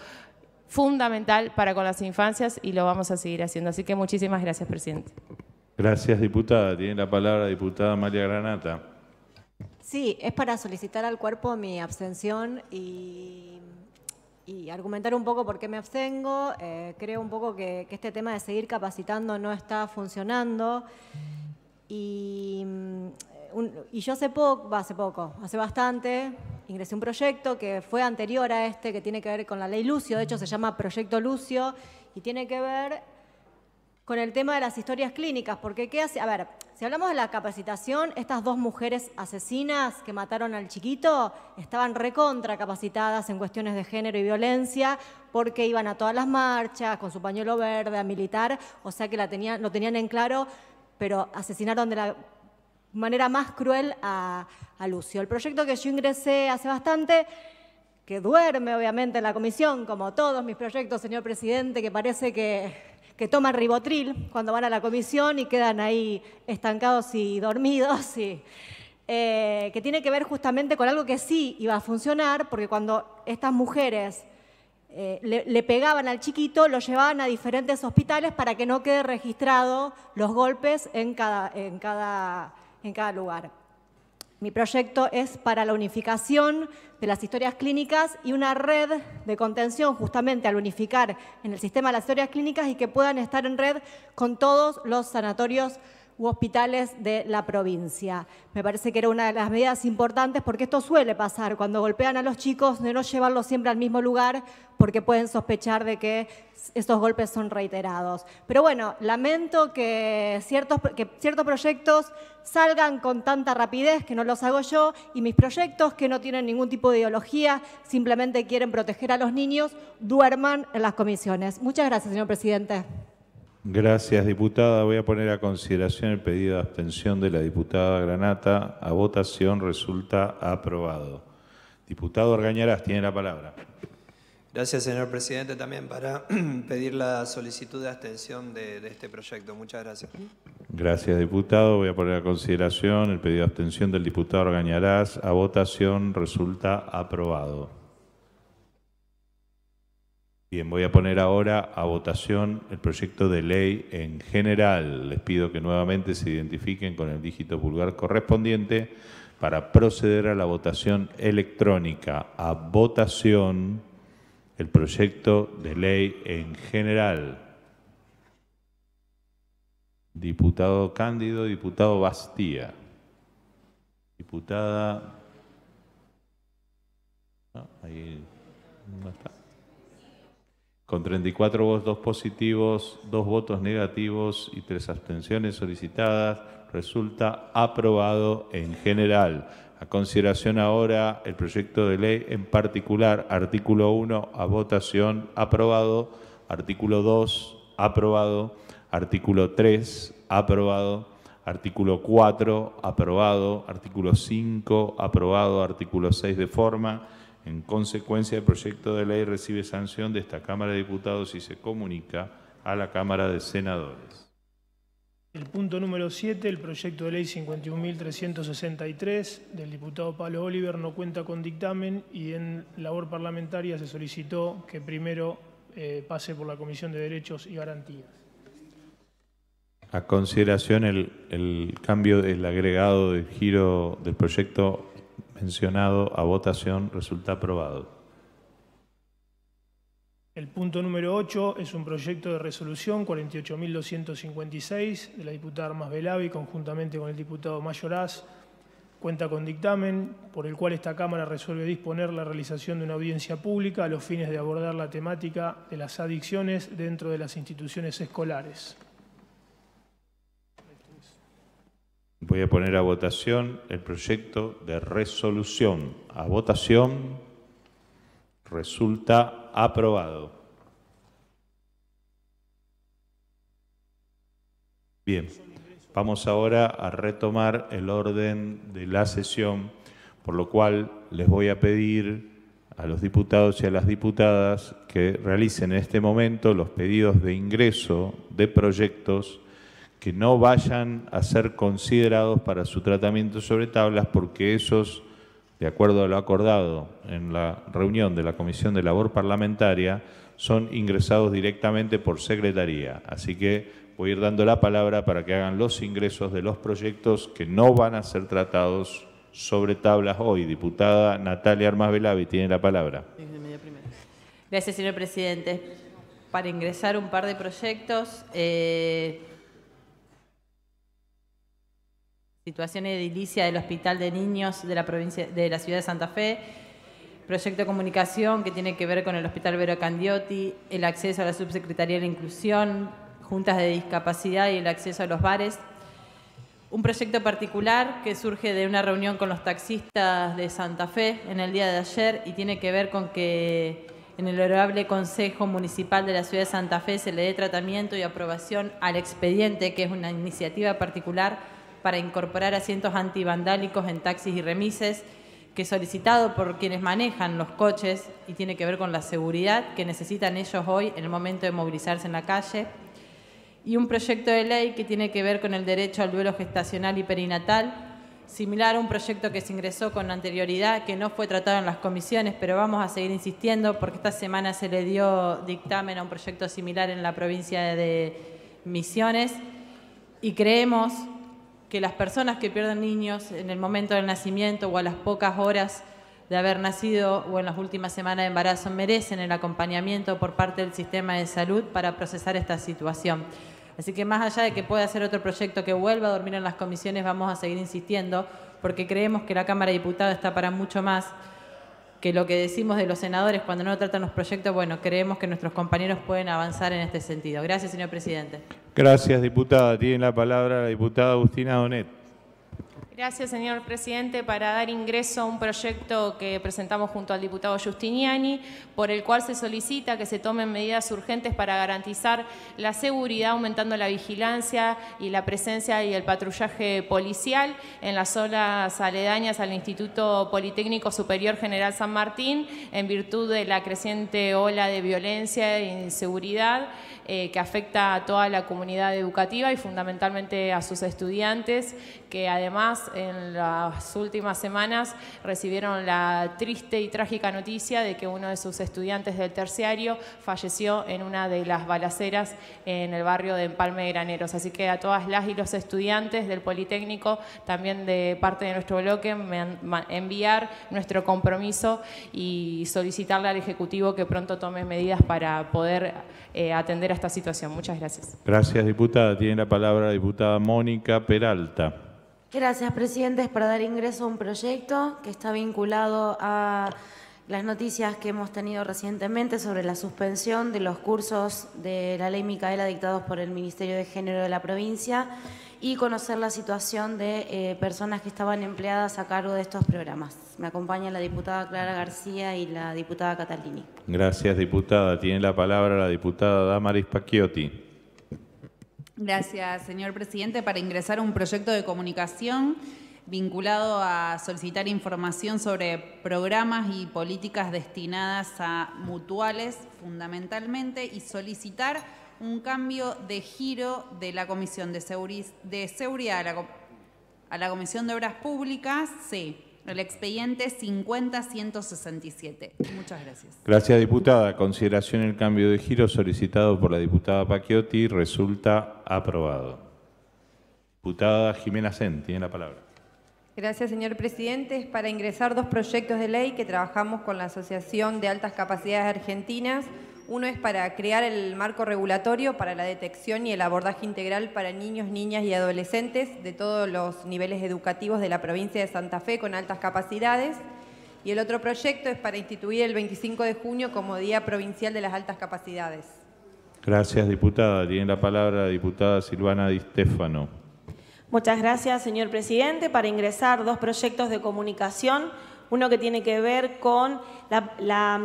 fundamental para con las infancias y lo vamos a seguir haciendo. Así que muchísimas gracias, presidente. Gracias, diputada. Tiene la palabra la diputada María Granata. Sí, es para solicitar al cuerpo mi abstención y, argumentar un poco por qué me abstengo. Eh, creo un poco que, este tema de seguir capacitando no está funcionando. Y, mm, y yo hace poco, hace poco, hace bastante, ingresé un proyecto que fue anterior a este, que tiene que ver con la ley Lucio, de hecho se llama Proyecto Lucio, y tiene que ver con el tema de las historias clínicas, porque qué hace, a ver, si hablamos de la capacitación, estas dos mujeres asesinas que mataron al chiquito estaban recontra capacitadas en cuestiones de género y violencia, porque iban a todas las marchas con su pañuelo verde, a militar, o sea que la tenían, lo tenían en claro, pero asesinaron de la manera más cruel a Lucio. El proyecto que yo ingresé hace bastante que duerme obviamente en la comisión, como todos mis proyectos, señor presidente, que parece que que toman ribotril cuando van a la comisión y quedan ahí estancados y dormidos, eh, que tiene que ver justamente con algo que sí iba a funcionar, porque cuando estas mujeres eh, le, pegaban al chiquito, lo llevaban a diferentes hospitales para que no quede registrado los golpes en cada lugar. Mi proyecto es para la unificación de las historias clínicas y una red de contención justamente al unificar en el sistema las historias clínicas y que puedan estar en red con todos los sanatorios u hospitales de la provincia. Me parece que era una de las medidas importantes porque esto suele pasar cuando golpean a los chicos de no llevarlos siempre al mismo lugar porque pueden sospechar de que estos golpes son reiterados. Pero bueno, lamento que ciertos, que ciertos proyectos salgan con tanta rapidez que no los hago yo y mis proyectos que no tienen ningún tipo de ideología, simplemente quieren proteger a los niños, duerman en las comisiones. Muchas gracias, señor presidente. Gracias, diputada. Voy a poner a consideración el pedido de abstención de la diputada Granata. A votación resulta aprobado. Diputado Argañarás, tiene la palabra. Gracias, señor presidente, también para pedir la solicitud de abstención de, este proyecto. Muchas gracias. Gracias, diputado. Voy a poner a consideración el pedido de abstención del diputado Argañarás. A votación resulta aprobado. Bien, voy a poner ahora a votación el proyecto de ley en general. Les pido que nuevamente se identifiquen con el dígito vulgar correspondiente para proceder a la votación electrónica. A votación el proyecto de ley en general. Diputado Cándido, diputado Bastía. Diputada... Ah, ahí no está. Con 34 votos positivos, 2 votos negativos y 3 abstenciones solicitadas, resulta aprobado en general. A consideración ahora el proyecto de ley en particular, artículo 1 a votación aprobado, artículo 2 aprobado, artículo 3 aprobado, artículo 4 aprobado, artículo 5 aprobado, artículo 6 de forma en consecuencia, el proyecto de ley recibe sanción de esta Cámara de Diputados y se comunica a la Cámara de Senadores. El punto número 7, el proyecto de ley 51.363 del diputado Pablo Oliver no cuenta con dictamen y en labor parlamentaria se solicitó que primero eh, pase por la Comisión de Derechos y Garantías. A consideración el, el cambio del agregado del giro del proyecto mencionado a votación resulta aprobado. El punto número 8 es un proyecto de resolución 48.256 de la diputada Armas Belavi conjuntamente con el diputado Mayoraz. Cuenta con dictamen por el cual esta Cámara resuelve disponer la realización de una audiencia pública a los fines de abordar la temática de las adicciones dentro de las instituciones escolares. Voy a poner a votación el proyecto de resolución. A votación resulta aprobado. Bien, vamos ahora a retomar el orden de la sesión, por lo cual les voy a pedir a los diputados y a las diputadas que realicen en este momento los pedidos de ingreso de proyectos que no vayan a ser considerados para su tratamiento sobre tablas porque esos, de acuerdo a lo acordado en la reunión de la Comisión de Labor Parlamentaria, son ingresados directamente por Secretaría. Así que voy a ir dando la palabra para que hagan los ingresos de los proyectos que no van a ser tratados sobre tablas hoy. Diputada Natalia Armas Velavi tiene la palabra. Gracias, señor presidente. Para ingresar un par de proyectos... Eh, situación edilicia del Hospital de Niños de la, provincia, de la ciudad de Santa Fe, proyecto de comunicación que tiene que ver con el Hospital Vero Candiotti, el acceso a la Subsecretaría de Inclusión, juntas de discapacidad y el acceso a los bares. Un proyecto particular que surge de una reunión con los taxistas de Santa Fe en el día de ayer y tiene que ver con que en el honorable Consejo Municipal de la Ciudad de Santa Fe se le dé tratamiento y aprobación al expediente, que es una iniciativa particular para incorporar asientos antivandálicos en taxis y remises, que es solicitado por quienes manejan los coches y tiene que ver con la seguridad que necesitan ellos hoy en el momento de movilizarse en la calle, y un proyecto de ley que tiene que ver con el derecho al duelo gestacional y perinatal, similar a un proyecto que se ingresó con anterioridad, que no fue tratado en las comisiones, pero vamos a seguir insistiendo porque esta semana se le dio dictamen a un proyecto similar en la provincia de Misiones y creemos que las personas que pierden niños en el momento del nacimiento o a las pocas horas de haber nacido o en las últimas semanas de embarazo merecen el acompañamiento por parte del sistema de salud para procesar esta situación. Así que más allá de que pueda ser otro proyecto que vuelva a dormir en las comisiones, vamos a seguir insistiendo porque creemos que la Cámara de Diputados está para mucho más que lo que decimos de los senadores cuando no tratan los proyectos, bueno, creemos que nuestros compañeros pueden avanzar en este sentido. Gracias, señor presidente. Gracias, diputada. Tiene la palabra la diputada Agustina Donet. Gracias, señor presidente, para dar ingreso a un proyecto que presentamos junto al diputado Justiniani, por el cual se solicita que se tomen medidas urgentes para garantizar la seguridad, aumentando la vigilancia y la presencia y el patrullaje policial en las zonas aledañas al Instituto Politécnico Superior General San Martín, en virtud de la creciente ola de violencia e inseguridad eh, que afecta a toda la comunidad educativa y fundamentalmente a sus estudiantes, que además en las últimas semanas recibieron la triste y trágica noticia de que uno de sus estudiantes del terciario falleció en una de las balaceras en el barrio de Empalme de Graneros. Así que a todas las y los estudiantes del Politécnico, también de parte de nuestro bloque, enviar nuestro compromiso y solicitarle al Ejecutivo que pronto tome medidas para poder eh, atender a esta situación. Muchas gracias. Gracias, diputada. Tiene la palabra la diputada Mónica Peralta. Gracias, presidente. Es para dar ingreso a un proyecto que está vinculado a las noticias que hemos tenido recientemente sobre la suspensión de los cursos de la ley Micaela dictados por el Ministerio de Género de la provincia y conocer la situación de eh, personas que estaban empleadas a cargo de estos programas. Me acompaña la diputada Clara García y la diputada Catalini. Gracias, diputada. Tiene la palabra la diputada Damaris Pacchiotti. Gracias, señor presidente. Para ingresar un proyecto de comunicación vinculado a solicitar información sobre programas y políticas destinadas a mutuales fundamentalmente y solicitar un cambio de giro de la Comisión de, Seguridad a la, Comisión de Obras Públicas, sí. El expediente 50167. Muchas gracias. Gracias, diputada. Consideración el cambio de giro solicitado por la diputada Paquiotti resulta aprobado. Diputada Jimena Sen, tiene la palabra. Gracias, señor presidente. Es para ingresar dos proyectos de ley que trabajamos con la Asociación de Altas Capacidades Argentinas uno es para crear el marco regulatorio para la detección y el abordaje integral para niños, niñas y adolescentes de todos los niveles educativos de la provincia de Santa Fe con altas capacidades. Y el otro proyecto es para instituir el 25 de junio como Día Provincial de las Altas Capacidades. Gracias, diputada. Tiene la palabra la diputada Silvana Di Stefano. Muchas gracias, señor presidente. Para ingresar dos proyectos de comunicación uno que tiene que ver con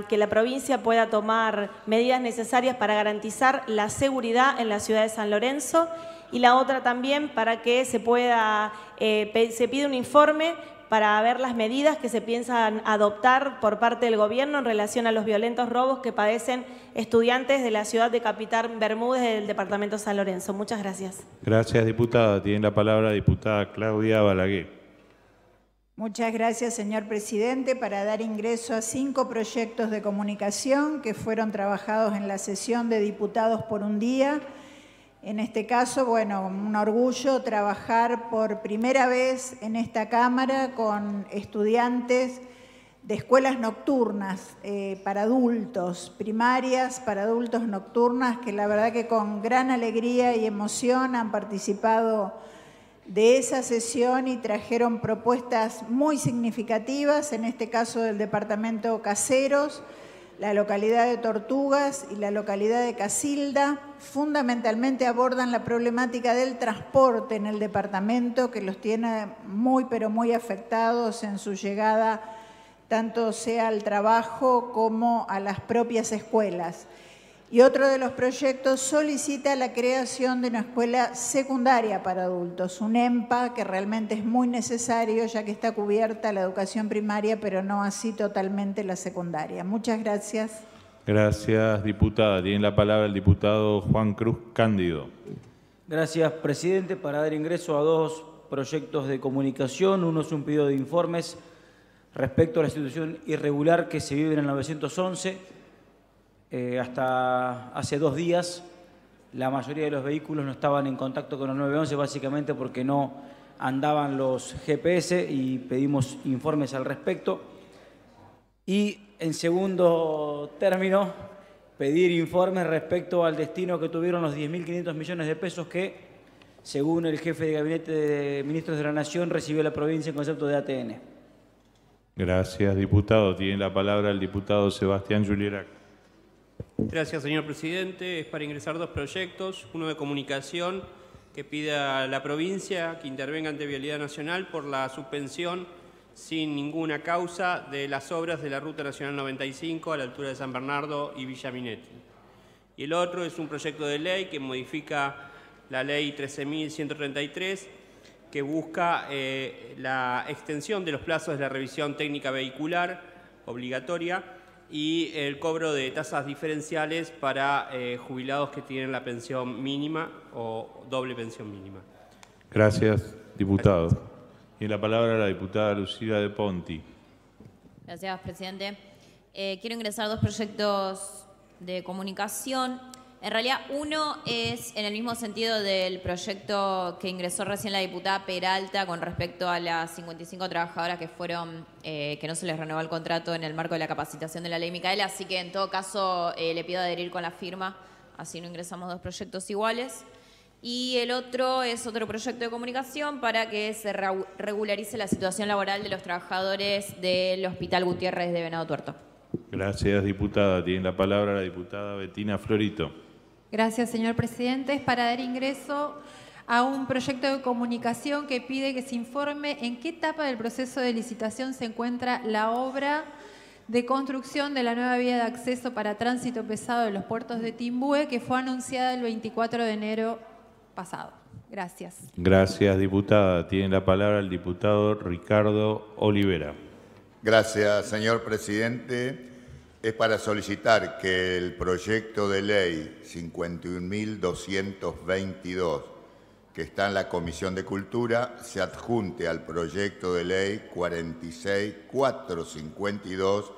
que la provincia pueda tomar medidas necesarias para garantizar la seguridad en la ciudad de San Lorenzo y la otra también para que se pueda, eh, se pide un informe para ver las medidas que se piensan adoptar por parte del gobierno en relación a los violentos robos que padecen estudiantes de la ciudad de Capitán Bermúdez del departamento San Lorenzo. Muchas gracias. Gracias, diputada. Tiene la palabra diputada Claudia Balaguer. Muchas gracias, señor presidente, para dar ingreso a cinco proyectos de comunicación que fueron trabajados en la sesión de diputados por un día. En este caso, bueno, un orgullo trabajar por primera vez en esta Cámara con estudiantes de escuelas nocturnas eh, para adultos, primarias para adultos nocturnas, que la verdad que con gran alegría y emoción han participado de esa sesión y trajeron propuestas muy significativas, en este caso del departamento Caseros, la localidad de Tortugas y la localidad de Casilda, fundamentalmente abordan la problemática del transporte en el departamento que los tiene muy pero muy afectados en su llegada tanto sea al trabajo como a las propias escuelas. Y otro de los proyectos solicita la creación de una escuela secundaria para adultos, un EMPA que realmente es muy necesario ya que está cubierta la educación primaria, pero no así totalmente la secundaria. Muchas gracias. Gracias, diputada. Tiene la palabra el diputado Juan Cruz Cándido. Gracias, presidente, para dar ingreso a dos proyectos de comunicación. Uno es un pedido de informes respecto a la situación irregular que se vive en el 911 eh, hasta hace dos días la mayoría de los vehículos no estaban en contacto con los 911 básicamente porque no andaban los GPS y pedimos informes al respecto. Y en segundo término, pedir informes respecto al destino que tuvieron los 10.500 millones de pesos que, según el jefe de gabinete de ministros de la Nación, recibió la provincia en concepto de ATN. Gracias, diputado. Tiene la palabra el diputado Sebastián Juliera. Gracias, señor presidente. Es para ingresar dos proyectos, uno de comunicación que pide a la provincia que intervenga ante Vialidad Nacional por la suspensión sin ninguna causa de las obras de la Ruta Nacional 95 a la altura de San Bernardo y Villa Minetti. Y el otro es un proyecto de ley que modifica la ley 13.133 que busca eh, la extensión de los plazos de la revisión técnica vehicular obligatoria y el cobro de tasas diferenciales para eh, jubilados que tienen la pensión mínima o doble pensión mínima. Gracias, diputado. Y la palabra a la diputada Lucía de Ponti. Gracias, presidente. Eh, quiero ingresar dos proyectos de comunicación. En realidad, uno es en el mismo sentido del proyecto que ingresó recién la diputada Peralta con respecto a las 55 trabajadoras que fueron, eh, que no se les renovó el contrato en el marco de la capacitación de la ley Micaela, así que en todo caso eh, le pido adherir con la firma, así no ingresamos dos proyectos iguales. Y el otro es otro proyecto de comunicación para que se regularice la situación laboral de los trabajadores del Hospital Gutiérrez de Venado Tuerto. Gracias, diputada. Tiene la palabra la diputada Betina Florito. Gracias, señor presidente. Es para dar ingreso a un proyecto de comunicación que pide que se informe en qué etapa del proceso de licitación se encuentra la obra de construcción de la nueva vía de acceso para tránsito pesado de los puertos de Timbúe que fue anunciada el 24 de enero pasado. Gracias. Gracias, diputada. Tiene la palabra el diputado Ricardo Olivera. Gracias, señor presidente es para solicitar que el proyecto de ley 51.222, que está en la Comisión de Cultura, se adjunte al proyecto de ley 46.452,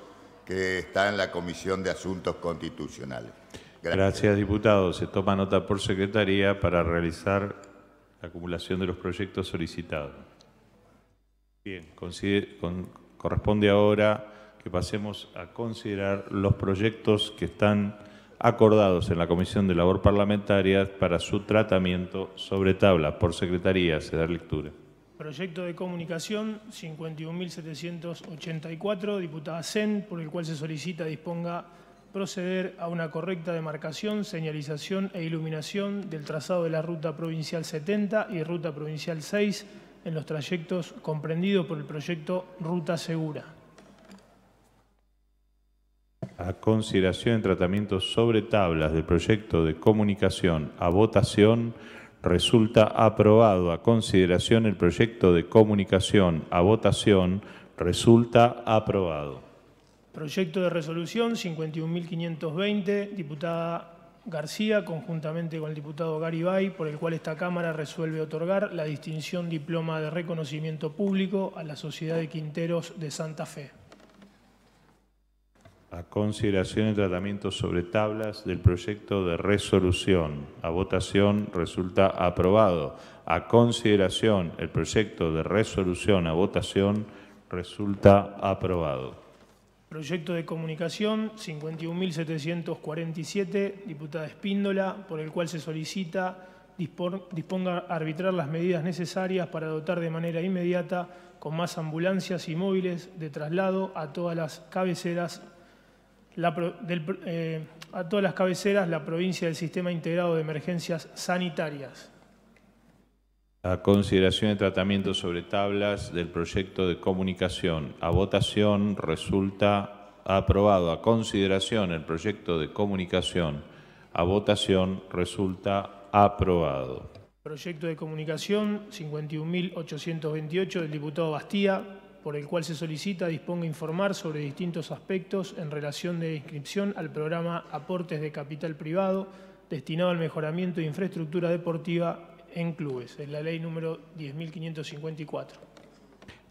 que está en la Comisión de Asuntos Constitucionales. Gracias. diputado. Se toma nota por secretaría para realizar la acumulación de los proyectos solicitados. Bien, corresponde ahora que pasemos a considerar los proyectos que están acordados en la Comisión de Labor Parlamentaria para su tratamiento sobre tabla. Por secretaría se da lectura. Proyecto de comunicación 51.784, diputada Sen, por el cual se solicita disponga proceder a una correcta demarcación, señalización e iluminación del trazado de la Ruta Provincial 70 y Ruta Provincial 6 en los trayectos comprendidos por el proyecto Ruta Segura a consideración en tratamiento sobre tablas del proyecto de comunicación a votación, resulta aprobado a consideración el proyecto de comunicación a votación, resulta aprobado. Proyecto de resolución 51.520, diputada García, conjuntamente con el diputado Garibay, por el cual esta Cámara resuelve otorgar la distinción Diploma de Reconocimiento Público a la Sociedad de Quinteros de Santa Fe a consideración el tratamiento sobre tablas del proyecto de resolución. A votación resulta aprobado. A consideración el proyecto de resolución a votación resulta aprobado. Proyecto de comunicación 51.747, diputada Espíndola, por el cual se solicita disponga arbitrar las medidas necesarias para dotar de manera inmediata con más ambulancias y móviles de traslado a todas las cabeceras eh, a todas las cabeceras la provincia del Sistema Integrado de Emergencias Sanitarias. A consideración de tratamiento sobre tablas del proyecto de comunicación. A votación resulta aprobado. A consideración el proyecto de comunicación. A votación resulta aprobado. Proyecto de comunicación 51.828 del diputado Bastía, por el cual se solicita disponga informar sobre distintos aspectos en relación de inscripción al programa Aportes de Capital Privado destinado al mejoramiento de infraestructura deportiva en clubes. en la ley número 10.554.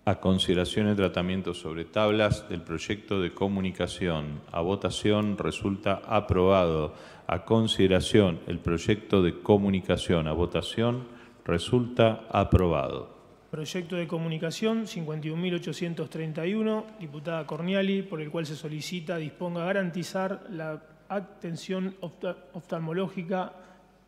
A consideración el tratamiento sobre tablas del proyecto de comunicación. A votación resulta aprobado. A consideración el proyecto de comunicación. A votación resulta aprobado. Proyecto de comunicación 51.831, diputada Corniali, por el cual se solicita disponga garantizar la atención oftalmológica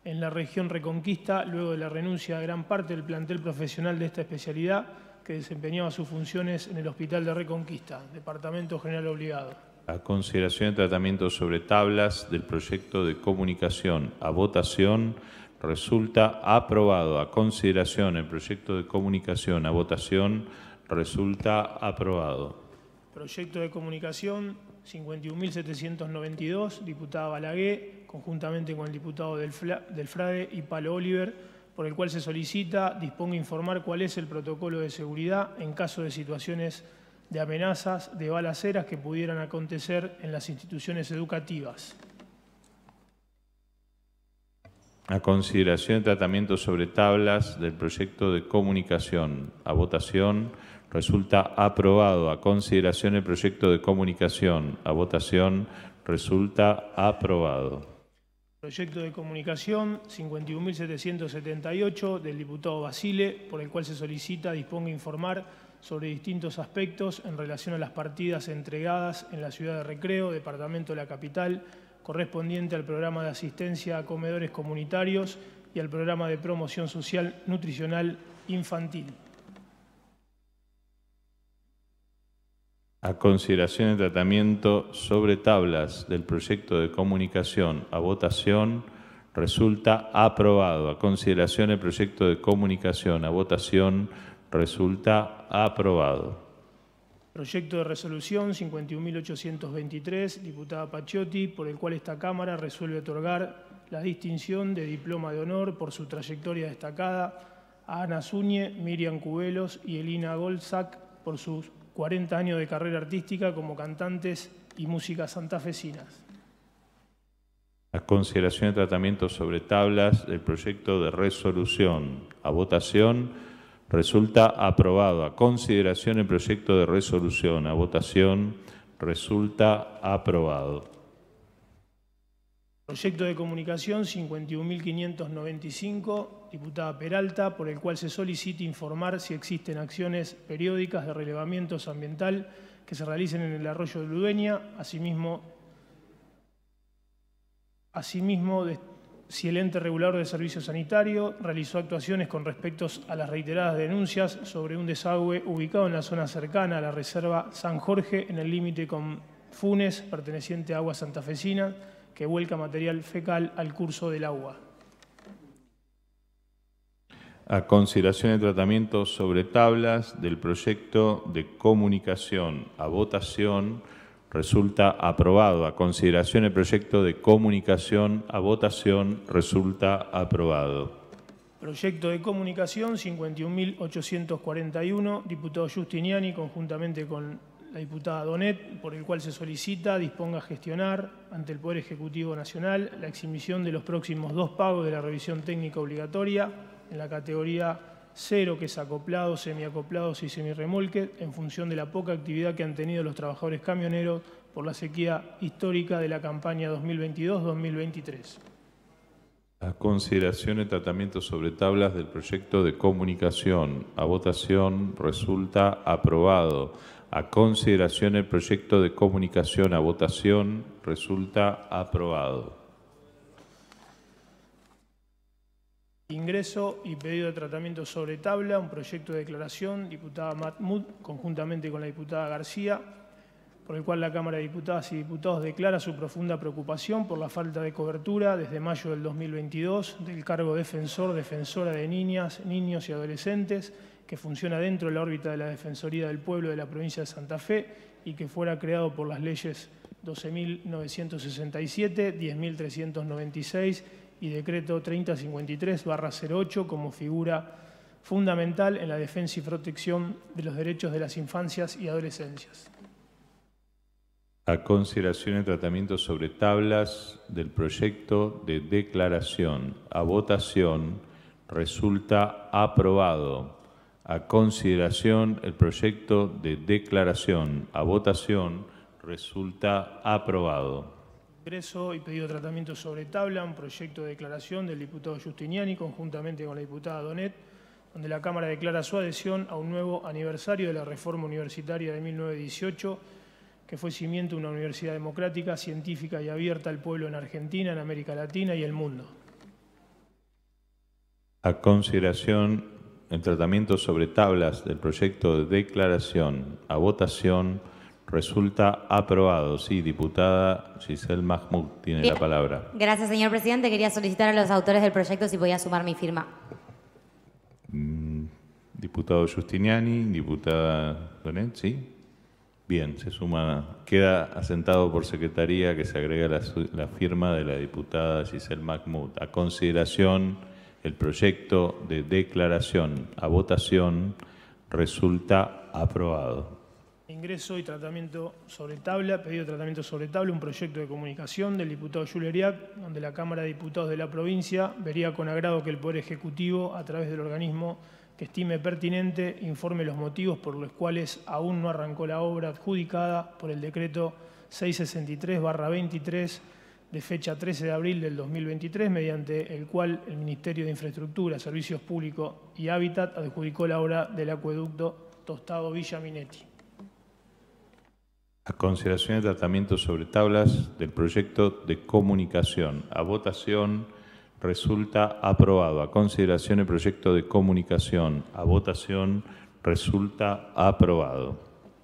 en la región Reconquista luego de la renuncia de gran parte del plantel profesional de esta especialidad que desempeñaba sus funciones en el Hospital de Reconquista, Departamento General Obligado. A consideración de tratamiento sobre tablas del proyecto de comunicación a votación resulta aprobado. A consideración el proyecto de comunicación, a votación, resulta aprobado. Proyecto de comunicación 51.792, diputada Balaguer, conjuntamente con el diputado del, del FRADE y Palo Oliver, por el cual se solicita, disponga informar cuál es el protocolo de seguridad en caso de situaciones de amenazas de balaceras que pudieran acontecer en las instituciones educativas. A consideración de tratamiento sobre tablas del proyecto de comunicación. A votación. Resulta aprobado. A consideración el proyecto de comunicación. A votación. Resulta aprobado. Proyecto de comunicación 51.778 del diputado Basile, por el cual se solicita disponga informar sobre distintos aspectos en relación a las partidas entregadas en la ciudad de Recreo, departamento de la capital, correspondiente al programa de asistencia a comedores comunitarios y al programa de promoción social nutricional infantil. A consideración de tratamiento sobre tablas del proyecto de comunicación a votación, resulta aprobado. A consideración el proyecto de comunicación a votación, resulta aprobado. Proyecto de resolución 51.823, diputada Paciotti, por el cual esta Cámara resuelve otorgar la distinción de diploma de honor por su trayectoria destacada a Ana Zúñez, Miriam Cubelos y Elina Golzak por sus 40 años de carrera artística como cantantes y músicas santafesinas. La consideración de tratamiento sobre tablas del proyecto de resolución. A votación. Resulta aprobado a consideración el proyecto de resolución. A votación resulta aprobado. Proyecto de comunicación 51.595, diputada Peralta, por el cual se solicita informar si existen acciones periódicas de relevamientos ambiental que se realicen en el arroyo de Ludeña, asimismo, asimismo si el ente regulador de servicio sanitario realizó actuaciones con respecto a las reiteradas denuncias sobre un desagüe ubicado en la zona cercana a la Reserva San Jorge, en el límite con Funes, perteneciente a Agua Santafesina, que vuelca material fecal al curso del agua. A consideración de tratamiento sobre tablas del proyecto de comunicación a votación Resulta aprobado. A consideración el proyecto de comunicación a votación. Resulta aprobado. Proyecto de comunicación 51.841, diputado Justiniani, conjuntamente con la diputada Donet, por el cual se solicita disponga a gestionar ante el Poder Ejecutivo Nacional la exhibición de los próximos dos pagos de la revisión técnica obligatoria en la categoría cero, que es acoplado, semiacoplados y semirremolque, en función de la poca actividad que han tenido los trabajadores camioneros por la sequía histórica de la campaña 2022-2023. A consideración el tratamiento sobre tablas del proyecto de comunicación. A votación resulta aprobado. A consideración el proyecto de comunicación. A votación resulta aprobado. Ingreso y pedido de tratamiento sobre tabla, un proyecto de declaración, diputada Mahmoud, conjuntamente con la diputada García, por el cual la Cámara de Diputadas y Diputados declara su profunda preocupación por la falta de cobertura desde mayo del 2022 del cargo defensor, defensora de niñas, niños y adolescentes, que funciona dentro de la órbita de la Defensoría del Pueblo de la provincia de Santa Fe y que fuera creado por las leyes 12.967, 10.396 y decreto 3053-08 como figura fundamental en la defensa y protección de los derechos de las infancias y adolescencias. A consideración el tratamiento sobre tablas del proyecto de declaración a votación resulta aprobado. A consideración el proyecto de declaración a votación resulta aprobado y pedido tratamiento sobre tabla, un proyecto de declaración del diputado Justiniani conjuntamente con la diputada Donet, donde la Cámara declara su adhesión a un nuevo aniversario de la reforma universitaria de 1918, que fue cimiento de una universidad democrática, científica y abierta al pueblo en Argentina, en América Latina y el mundo. A consideración el tratamiento sobre tablas del proyecto de declaración a votación Resulta aprobado. Sí, diputada Giselle Mahmoud tiene la eh, palabra. Gracias, señor presidente. Quería solicitar a los autores del proyecto si podía sumar mi firma. Mm, diputado Justiniani, diputada Donet, ¿sí? Bien, se suma, queda asentado por secretaría que se agrega la, la firma de la diputada Giselle Mahmoud. A consideración, el proyecto de declaración a votación resulta aprobado ingreso y tratamiento sobre tabla, pedido de tratamiento sobre tabla, un proyecto de comunicación del diputado Julio donde la Cámara de Diputados de la provincia vería con agrado que el Poder Ejecutivo, a través del organismo que estime pertinente, informe los motivos por los cuales aún no arrancó la obra adjudicada por el decreto 663-23 de fecha 13 de abril del 2023, mediante el cual el Ministerio de Infraestructura, Servicios Públicos y Hábitat adjudicó la obra del acueducto Tostado Villa a consideración de tratamiento sobre tablas del proyecto de comunicación. A votación resulta aprobado. A consideración el proyecto de comunicación. A votación resulta aprobado.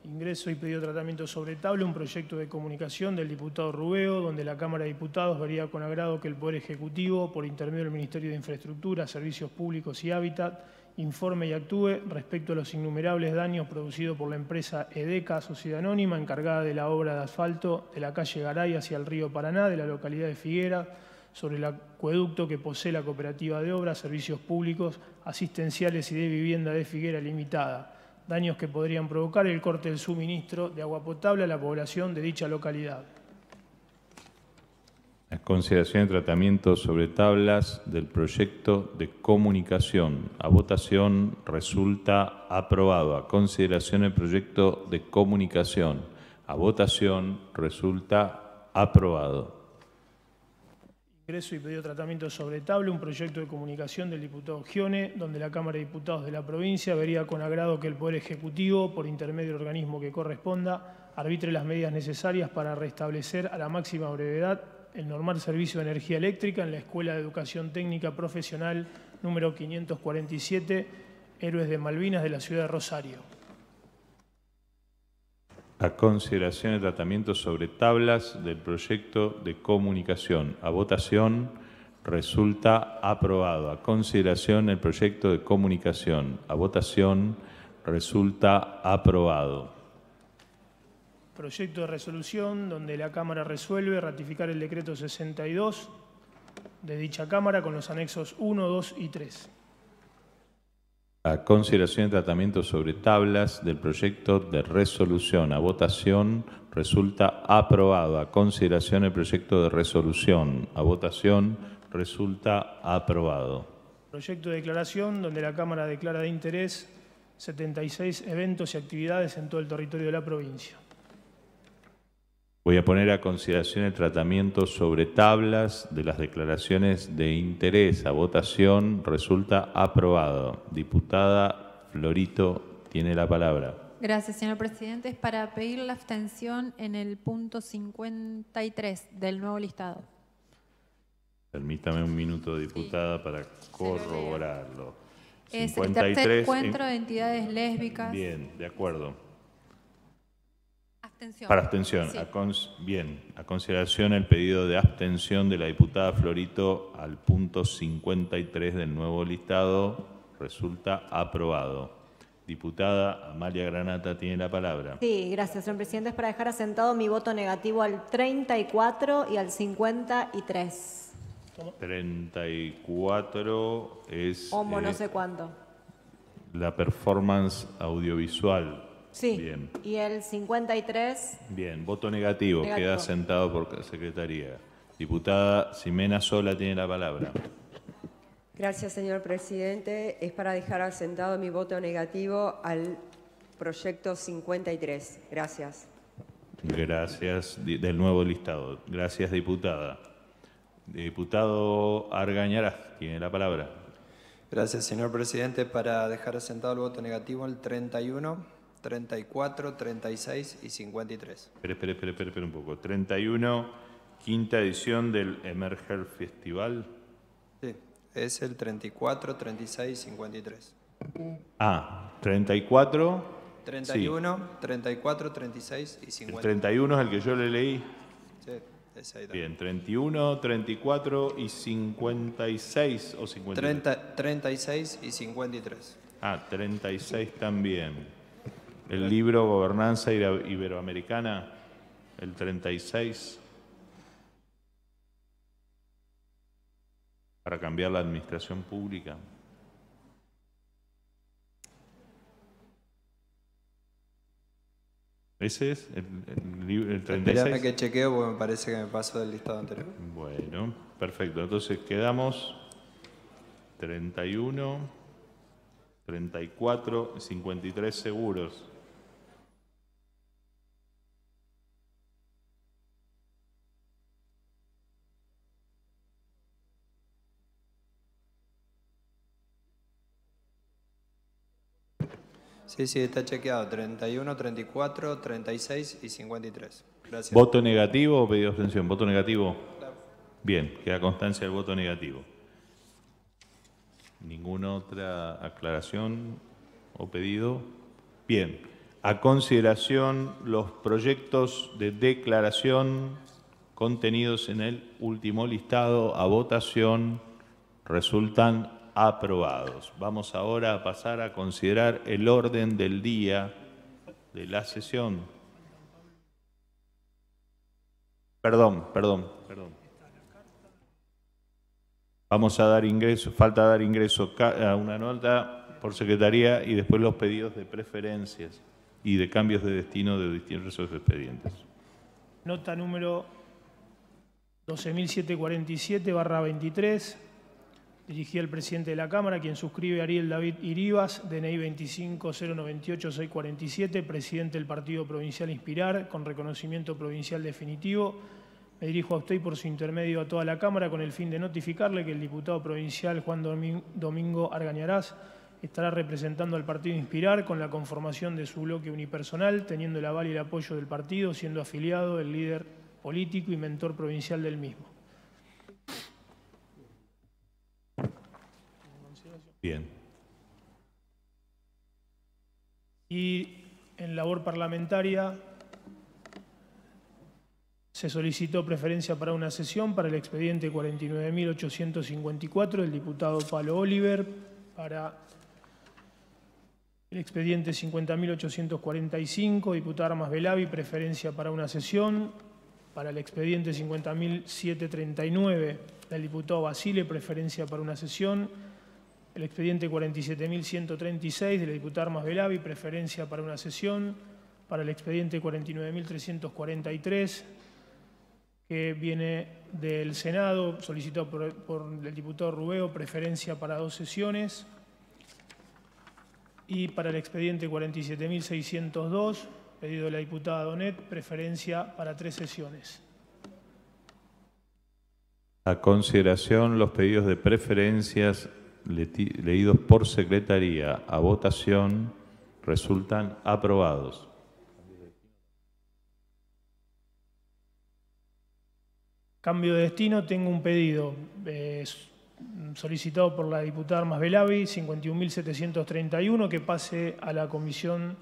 Ingreso y pedido tratamiento sobre tabla, un proyecto de comunicación del diputado Rubeo, donde la Cámara de Diputados vería con agrado que el Poder Ejecutivo, por intermedio del Ministerio de Infraestructura, Servicios Públicos y Hábitat, informe y actúe respecto a los innumerables daños producidos por la empresa EDECA, sociedad anónima, encargada de la obra de asfalto de la calle Garay hacia el río Paraná, de la localidad de Figuera, sobre el acueducto que posee la cooperativa de obras, servicios públicos, asistenciales y de vivienda de Figuera Limitada, daños que podrían provocar el corte del suministro de agua potable a la población de dicha localidad. Consideración consideración de tratamiento sobre tablas del proyecto de comunicación. A votación resulta aprobado. A consideración el proyecto de comunicación. A votación resulta aprobado. Ingreso y pedido tratamiento sobre tabla, un proyecto de comunicación del diputado Gione, donde la Cámara de Diputados de la provincia vería con agrado que el Poder Ejecutivo, por intermedio del organismo que corresponda, arbitre las medidas necesarias para restablecer a la máxima brevedad el normal servicio de energía eléctrica en la Escuela de Educación Técnica Profesional número 547, Héroes de Malvinas de la ciudad de Rosario. A consideración de tratamiento sobre tablas del proyecto de comunicación. A votación resulta aprobado. A consideración el proyecto de comunicación. A votación resulta aprobado proyecto de resolución donde la Cámara resuelve ratificar el decreto 62 de dicha Cámara con los anexos 1, 2 y 3. A consideración y tratamiento sobre tablas del proyecto de resolución a votación resulta aprobado. A consideración el proyecto de resolución a votación resulta aprobado. Proyecto de declaración donde la Cámara declara de interés 76 eventos y actividades en todo el territorio de la provincia. Voy a poner a consideración el tratamiento sobre tablas de las declaraciones de interés. A votación resulta aprobado. Diputada Florito tiene la palabra. Gracias, señor presidente. Es para pedir la abstención en el punto 53 del nuevo listado. Permítame un minuto, diputada, para corroborarlo. Es 53 encuentro de entidades lésbicas. Bien, de acuerdo. Para abstención. bien, a consideración el pedido de abstención de la diputada Florito al punto 53 del nuevo listado resulta aprobado. Diputada Amalia Granata tiene la palabra. Sí, gracias, señor presidente. Es para dejar asentado mi voto negativo al 34 y al 53. 34 es... Homo, no eh, sé cuánto. La performance audiovisual Sí. Y el 53. Bien, voto negativo, queda sentado por secretaría. Diputada Ximena Sola tiene la palabra. Gracias, señor presidente. Es para dejar asentado mi voto negativo al proyecto 53. Gracias. Gracias, del nuevo listado. Gracias, diputada. Diputado Argañaraz, tiene la palabra. Gracias, señor presidente. Para dejar asentado el voto negativo, al 31. 34, 36 y 53. Espera, espera, espera, un poco. 31, quinta edición del Emerger Festival. Sí, es el 34, 36 y 53. Ah, 34. 31, 34, 36 y 53. El 31 es el que yo le leí. Sí, es ahí Bien, 31, 34 y 56 o 53. 36 y 53. Ah, 36 también el libro Gobernanza Iberoamericana, el 36, para cambiar la administración pública. Ese es el, el, el 36. Espérame que chequeo porque me parece que me paso del listado anterior. Bueno, perfecto. Entonces quedamos 31, 34, 53 seguros. Sí, sí, está chequeado. 31, 34, 36 y 53. Gracias. ¿Voto negativo o pedido de abstención? ¿Voto negativo? Bien, queda constancia el voto negativo. ¿Ninguna otra aclaración o pedido? Bien. A consideración los proyectos de declaración contenidos en el último listado a votación resultan aprobados. Vamos ahora a pasar a considerar el orden del día de la sesión. Perdón, perdón, perdón. Vamos a dar ingreso, falta dar ingreso a una nota por secretaría y después los pedidos de preferencias y de cambios de destino de distintos expedientes. Nota número 12.747 barra 23 Dirigí al presidente de la Cámara, quien suscribe Ariel David Iribas, DNI 25098647, presidente del Partido Provincial Inspirar, con reconocimiento provincial definitivo. Me dirijo a usted y por su intermedio a toda la Cámara con el fin de notificarle que el diputado provincial Juan Domingo Argañarás estará representando al Partido Inspirar con la conformación de su bloque unipersonal, teniendo el aval y el apoyo del partido, siendo afiliado, el líder político y mentor provincial del mismo. Bien. Y en labor parlamentaria se solicitó preferencia para una sesión para el expediente 49.854 del diputado Palo Oliver, para el expediente 50.845, diputado Armas Velavi, preferencia para una sesión. Para el expediente 50.739 del diputado Basile, preferencia para una sesión el expediente 47.136 de la diputada Armas Velavi, preferencia para una sesión, para el expediente 49.343, que viene del Senado, solicitado por, por, el diputado Rubeo, preferencia para dos sesiones, y para el expediente 47.602, pedido de la diputada Donet, preferencia para tres sesiones. A consideración los pedidos de preferencias leídos por secretaría a votación resultan aprobados. Cambio de destino, tengo un pedido solicitado por la diputada Armas Belavi, 51.731, que pase a la Comisión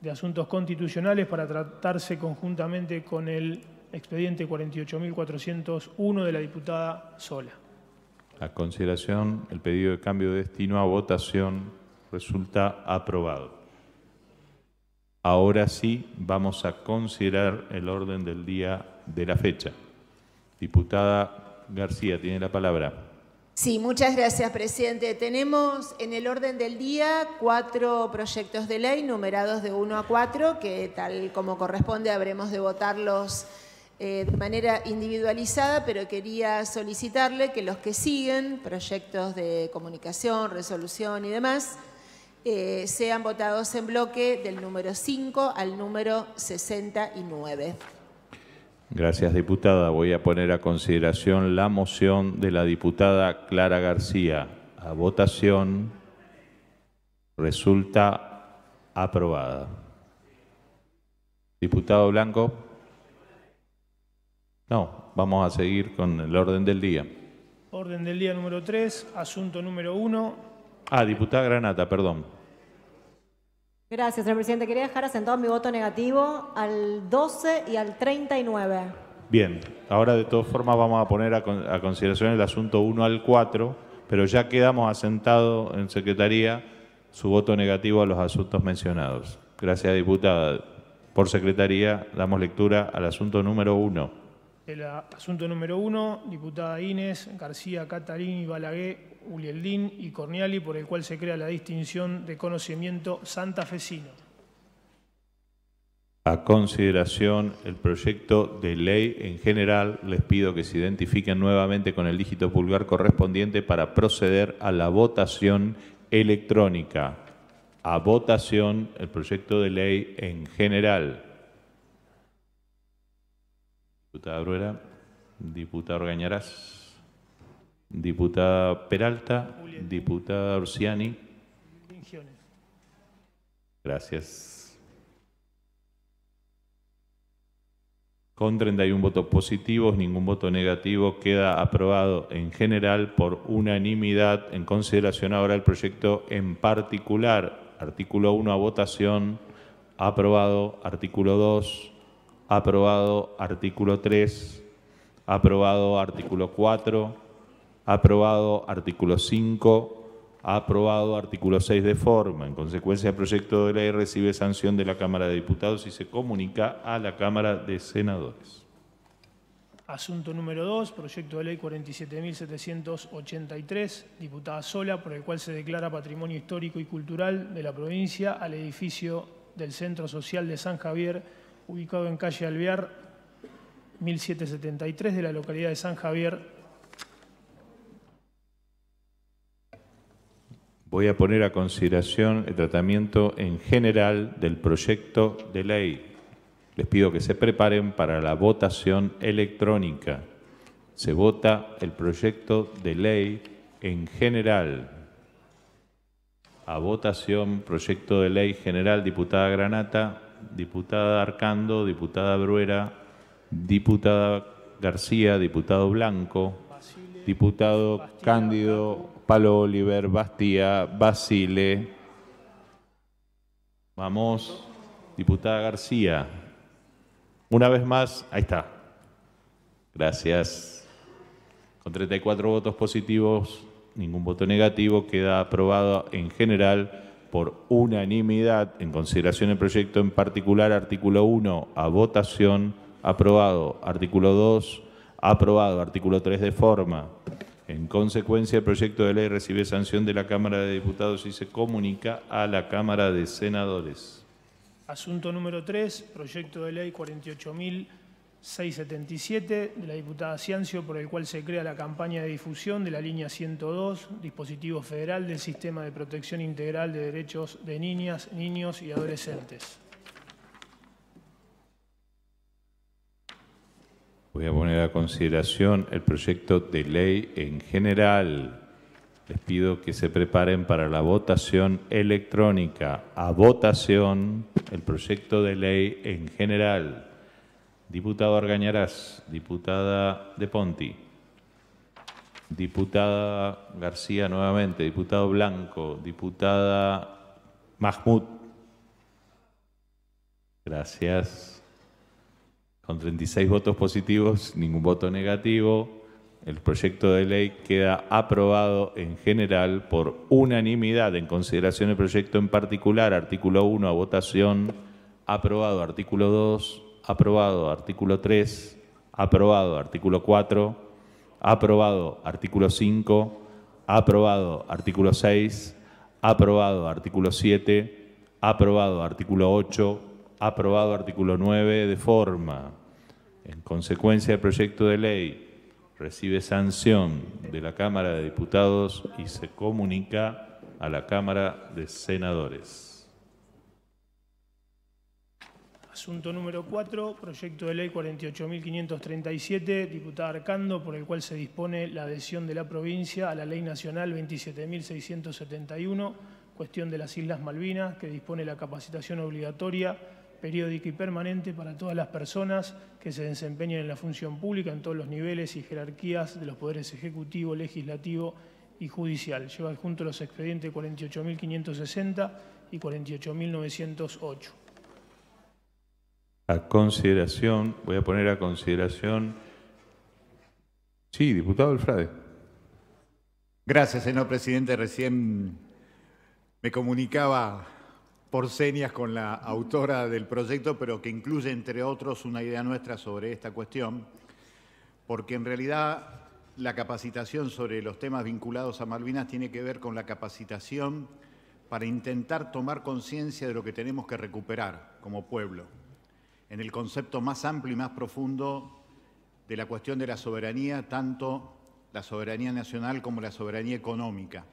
de Asuntos Constitucionales para tratarse conjuntamente con el expediente 48.401 de la diputada Sola. A consideración, el pedido de cambio de destino a votación resulta aprobado. Ahora sí vamos a considerar el orden del día de la fecha. Diputada García, tiene la palabra. Sí, muchas gracias, presidente. Tenemos en el orden del día cuatro proyectos de ley numerados de 1 a 4, que tal como corresponde habremos de votarlos eh, de manera individualizada, pero quería solicitarle que los que siguen proyectos de comunicación, resolución y demás, eh, sean votados en bloque del número 5 al número 69. Gracias, diputada. Voy a poner a consideración la moción de la diputada Clara García. A votación resulta aprobada. Diputado Blanco. No, vamos a seguir con el orden del día. Orden del día número 3, asunto número 1. Ah, diputada Granata, perdón. Gracias, señor presidente. Quería dejar asentado mi voto negativo al 12 y al 39. Bien, ahora de todas formas vamos a poner a, consideración el asunto 1 al 4, pero ya quedamos asentado en Secretaría su voto negativo a los asuntos mencionados. Gracias, diputada. Por Secretaría damos lectura al asunto número 1. El ah, asunto número uno, diputada Inés, García, y Balagué Ulieldín y Corniali, por el cual se crea la distinción de conocimiento santafesino. A consideración el proyecto de ley en general, les pido que se identifiquen nuevamente con el dígito pulgar correspondiente para proceder a la votación electrónica. A votación el proyecto de ley en general. Diputada Bruera. Diputada Orgañarás. Diputada Peralta. Diputada Orsiani. Gracias. Con 31 votos positivos, ningún voto negativo, queda aprobado en general por unanimidad en consideración ahora el proyecto en particular. Artículo 1 a votación, aprobado. Artículo 2, Aprobado artículo 3. Aprobado artículo 4. Aprobado artículo 5. Aprobado artículo 6 de forma. En consecuencia, el proyecto de ley recibe sanción de la Cámara de Diputados y se comunica a la Cámara de Senadores. Asunto número 2, proyecto de ley 47.783, diputada Sola, por el cual se declara patrimonio histórico y cultural de la provincia al edificio del Centro Social de San Javier ubicado en calle Alvear 1773 de la localidad de San Javier. Voy a poner a consideración el tratamiento en general del proyecto de ley. Les pido que se preparen para la votación electrónica. Se vota el proyecto de ley en general. A votación, proyecto de ley general, diputada Granata diputada Arcando, diputada Bruera, diputada García, diputado Blanco, diputado Cándido, Palo Oliver, Bastía, Basile. Vamos, diputada García. Una vez más, ahí está. Gracias. Con 34 votos positivos, ningún voto negativo, queda aprobado en general por unanimidad, en consideración del proyecto en particular, artículo 1 a votación, aprobado. Artículo 2, aprobado. Artículo 3 de forma. En consecuencia, el proyecto de ley recibe sanción de la Cámara de Diputados y se comunica a la Cámara de Senadores. Asunto número 3, proyecto de ley 48.000. 677 de la diputada Ciancio, por el cual se crea la campaña de difusión de la línea 102, dispositivo federal del Sistema de Protección Integral de Derechos de Niñas, Niños y Adolescentes. Voy a poner a consideración el proyecto de ley en general. Les pido que se preparen para la votación electrónica. A votación, el proyecto de ley en general. Diputado Argañarás, diputada De Ponti, diputada García nuevamente, diputado Blanco, diputada Mahmoud. Gracias. Con 36 votos positivos, ningún voto negativo, el proyecto de ley queda aprobado en general por unanimidad en consideración del proyecto en particular, artículo 1 a votación, aprobado, artículo 2 aprobado artículo 3, aprobado artículo 4, aprobado artículo 5, aprobado artículo 6, aprobado artículo 7, aprobado artículo 8, aprobado artículo 9 de forma. En consecuencia del proyecto de ley recibe sanción de la Cámara de Diputados y se comunica a la Cámara de Senadores. Asunto número 4, proyecto de ley 48.537, diputada Arcando, por el cual se dispone la adhesión de la provincia a la ley nacional 27.671, cuestión de las Islas Malvinas, que dispone la capacitación obligatoria, periódica y permanente para todas las personas que se desempeñen en la función pública en todos los niveles y jerarquías de los poderes ejecutivo, legislativo y judicial. Lleva adjunto los expedientes 48.560 y 48.908 a consideración, voy a poner a consideración. Sí, diputado Alfrade. Gracias, señor presidente. Recién me comunicaba por señas con la autora del proyecto, pero que incluye, entre otros, una idea nuestra sobre esta cuestión, porque en realidad la capacitación sobre los temas vinculados a Malvinas tiene que ver con la capacitación para intentar tomar conciencia de lo que tenemos que recuperar como pueblo en el concepto más amplio y más profundo de la cuestión de la soberanía, tanto la soberanía nacional como la soberanía económica.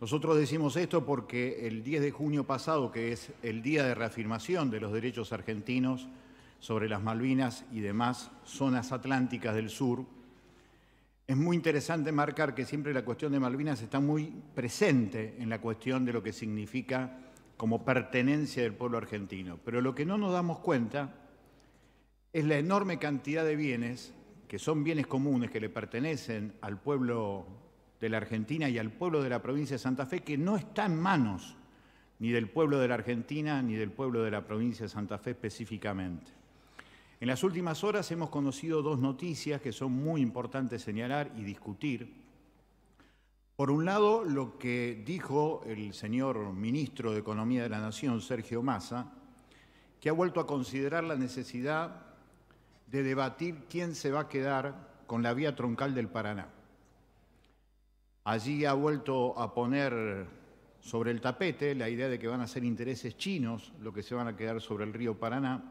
Nosotros decimos esto porque el 10 de junio pasado, que es el día de reafirmación de los derechos argentinos sobre las Malvinas y demás zonas atlánticas del sur, es muy interesante marcar que siempre la cuestión de Malvinas está muy presente en la cuestión de lo que significa como pertenencia del pueblo argentino. Pero lo que no nos damos cuenta es la enorme cantidad de bienes, que son bienes comunes, que le pertenecen al pueblo de la Argentina y al pueblo de la provincia de Santa Fe, que no está en manos ni del pueblo de la Argentina ni del pueblo de la provincia de Santa Fe específicamente. En las últimas horas hemos conocido dos noticias que son muy importantes señalar y discutir por un lado, lo que dijo el señor ministro de Economía de la Nación, Sergio Massa, que ha vuelto a considerar la necesidad de debatir quién se va a quedar con la vía troncal del Paraná. Allí ha vuelto a poner sobre el tapete la idea de que van a ser intereses chinos lo que se van a quedar sobre el río Paraná,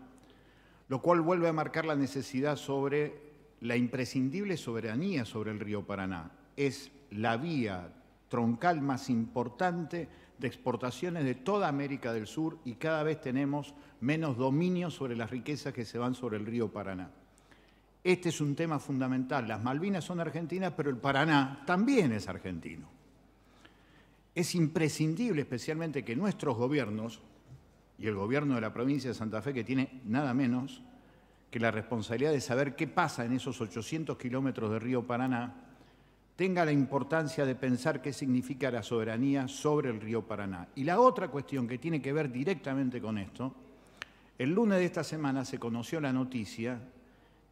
lo cual vuelve a marcar la necesidad sobre la imprescindible soberanía sobre el río Paraná. Es la vía troncal más importante de exportaciones de toda América del Sur y cada vez tenemos menos dominio sobre las riquezas que se van sobre el río Paraná. Este es un tema fundamental. Las Malvinas son argentinas, pero el Paraná también es argentino. Es imprescindible especialmente que nuestros gobiernos, y el gobierno de la provincia de Santa Fe, que tiene nada menos que la responsabilidad de saber qué pasa en esos 800 kilómetros de río Paraná, tenga la importancia de pensar qué significa la soberanía sobre el río Paraná. Y la otra cuestión que tiene que ver directamente con esto, el lunes de esta semana se conoció la noticia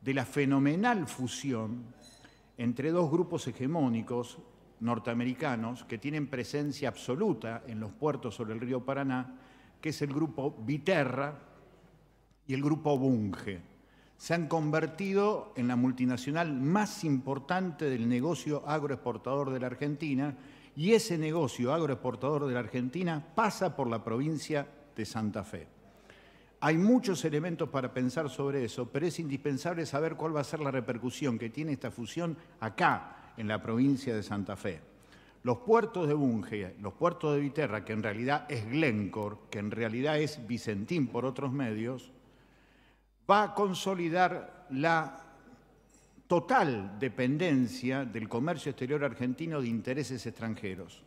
de la fenomenal fusión entre dos grupos hegemónicos norteamericanos que tienen presencia absoluta en los puertos sobre el río Paraná, que es el grupo Viterra y el grupo Bunge se han convertido en la multinacional más importante del negocio agroexportador de la Argentina y ese negocio agroexportador de la Argentina pasa por la provincia de Santa Fe. Hay muchos elementos para pensar sobre eso, pero es indispensable saber cuál va a ser la repercusión que tiene esta fusión acá, en la provincia de Santa Fe. Los puertos de Bunge, los puertos de Viterra, que en realidad es Glencore, que en realidad es Vicentín por otros medios, va a consolidar la total dependencia del comercio exterior argentino de intereses extranjeros.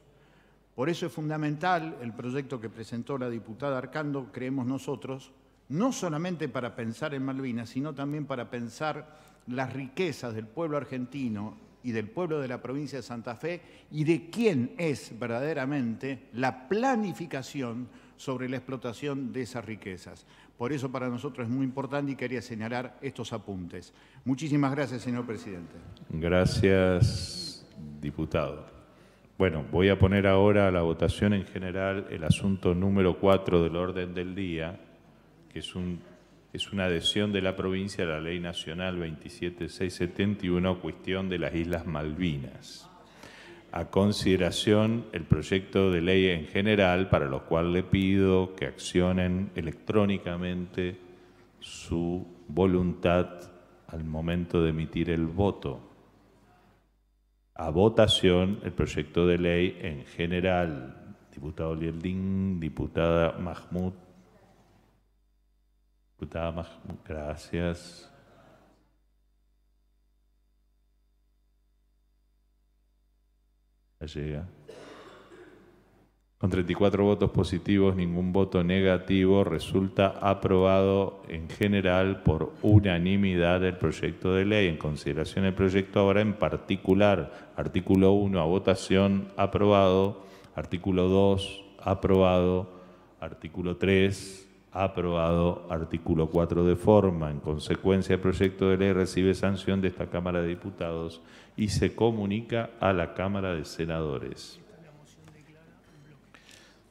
Por eso es fundamental el proyecto que presentó la diputada Arcando, creemos nosotros, no solamente para pensar en Malvinas, sino también para pensar las riquezas del pueblo argentino y del pueblo de la provincia de Santa Fe y de quién es verdaderamente la planificación sobre la explotación de esas riquezas. Por eso para nosotros es muy importante y quería señalar estos apuntes. Muchísimas gracias, señor presidente. Gracias, diputado. Bueno, voy a poner ahora a la votación en general el asunto número 4 del orden del día, que es, es una adhesión de la provincia a la Ley Nacional 27671, cuestión de las Islas Malvinas a consideración el proyecto de ley en general, para lo cual le pido que accionen electrónicamente su voluntad al momento de emitir el voto. A votación el proyecto de ley en general. Diputado Lielding, diputada Mahmoud. Diputada Mahmoud, gracias. Llega Con 34 votos positivos, ningún voto negativo, resulta aprobado en general por unanimidad el proyecto de ley. En consideración el proyecto ahora en particular, artículo 1 a votación aprobado, artículo 2 aprobado, artículo 3 Aprobado artículo 4 de forma. En consecuencia, el proyecto de ley recibe sanción de esta Cámara de Diputados y se comunica a la Cámara de Senadores.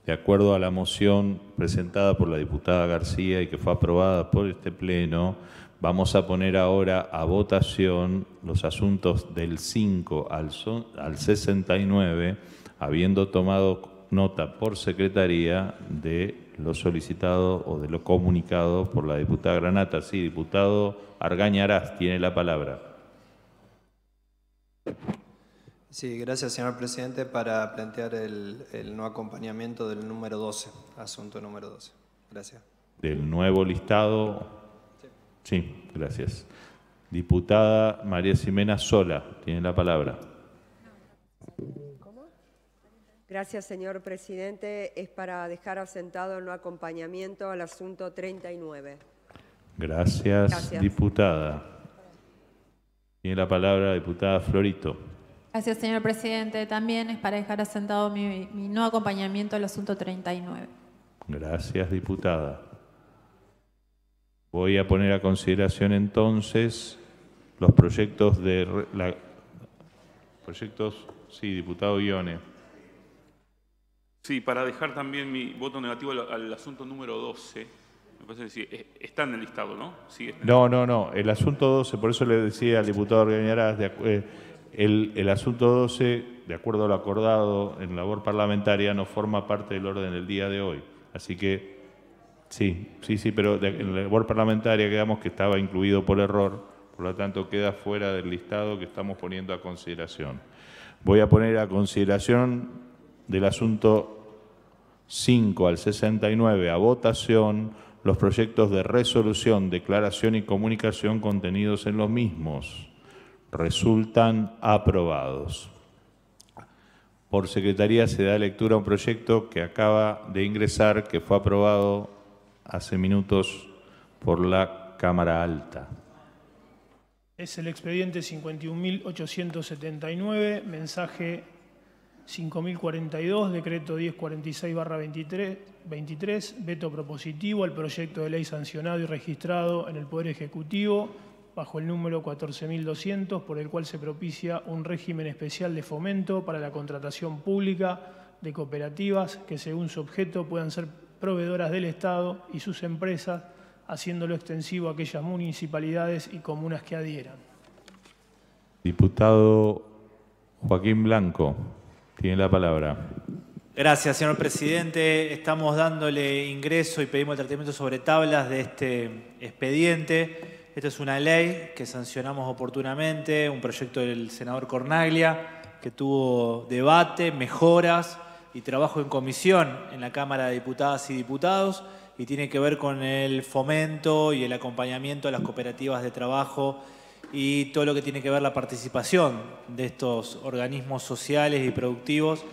De acuerdo a la moción presentada por la diputada García y que fue aprobada por este Pleno, vamos a poner ahora a votación los asuntos del 5 al, al 69, habiendo tomado nota por secretaría de lo solicitado o de lo comunicado por la diputada Granata. Sí, diputado Argañarás tiene la palabra. Sí, gracias, señor presidente, para plantear el, no acompañamiento del número 12, asunto número 12. Gracias. Del nuevo listado. Sí, gracias. Diputada María Ximena Sola, tiene la palabra. Gracias, señor presidente. Es para dejar asentado el no acompañamiento al asunto 39. Gracias, diputada. Tiene la palabra la diputada Florito. Gracias, señor presidente. También es para dejar asentado mi, no acompañamiento al asunto 39. Gracias, diputada. Voy a poner a consideración entonces los proyectos de proyectos, sí, diputado Guiones. Sí, para dejar también mi voto negativo al, asunto número 12. Me parece está en el listado, ¿no? no, no, no. El asunto 12, por eso le decía al diputado Reñaraz, eh, el, asunto 12, de acuerdo a lo acordado en labor parlamentaria, no forma parte del orden del día de hoy. Así que Sí, sí, sí, pero en labor parlamentaria quedamos que estaba incluido por error, por lo tanto queda fuera del listado que estamos poniendo a consideración. Voy a poner a consideración del asunto 5 al 69 a votación los proyectos de resolución, declaración y comunicación contenidos en los mismos. Resultan aprobados. Por Secretaría se da lectura a un proyecto que acaba de ingresar, que fue aprobado hace minutos por la Cámara Alta. Es el expediente 51.879, mensaje 5042, decreto 1046-23, 23, veto propositivo al proyecto de ley sancionado y registrado en el Poder Ejecutivo bajo el número 14.200, por el cual se propicia un régimen especial de fomento para la contratación pública de cooperativas que según su objeto puedan ser proveedoras del Estado y sus empresas, haciéndolo extensivo a aquellas municipalidades y comunas que adhieran. Diputado Joaquín Blanco. Tiene la palabra. Gracias, señor presidente. Estamos dándole ingreso y pedimos el tratamiento sobre tablas de este expediente. Esta es una ley que sancionamos oportunamente, un proyecto del senador Cornaglia que tuvo debate, mejoras y trabajo en comisión en la Cámara de Diputadas y Diputados y tiene que ver con el fomento y el acompañamiento a las cooperativas de trabajo y todo lo que tiene que ver la participación de estos organismos sociales y productivos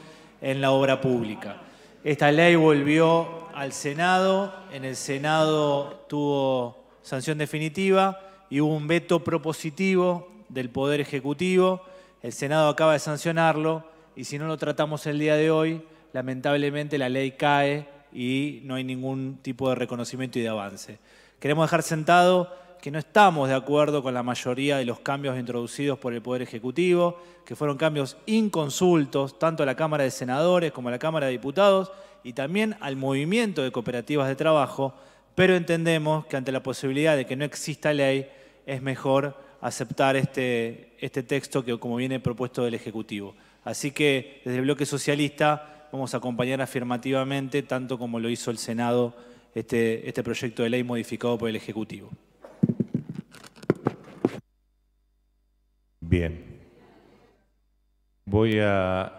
en la obra pública. Esta ley volvió al Senado, en el Senado tuvo sanción definitiva y hubo un veto propositivo del Poder Ejecutivo, el Senado acaba de sancionarlo y si no lo tratamos el día de hoy, lamentablemente la ley cae y no hay ningún tipo de reconocimiento y de avance. Queremos dejar sentado que no estamos de acuerdo con la mayoría de los cambios introducidos por el Poder Ejecutivo, que fueron cambios inconsultos tanto a la Cámara de Senadores como a la Cámara de Diputados y también al movimiento de cooperativas de trabajo, pero entendemos que ante la posibilidad de que no exista ley es mejor aceptar este, este texto que como viene propuesto del Ejecutivo. Así que desde el bloque socialista vamos a acompañar afirmativamente tanto como lo hizo el Senado este, este proyecto de ley modificado por el Ejecutivo. Bien. Voy a...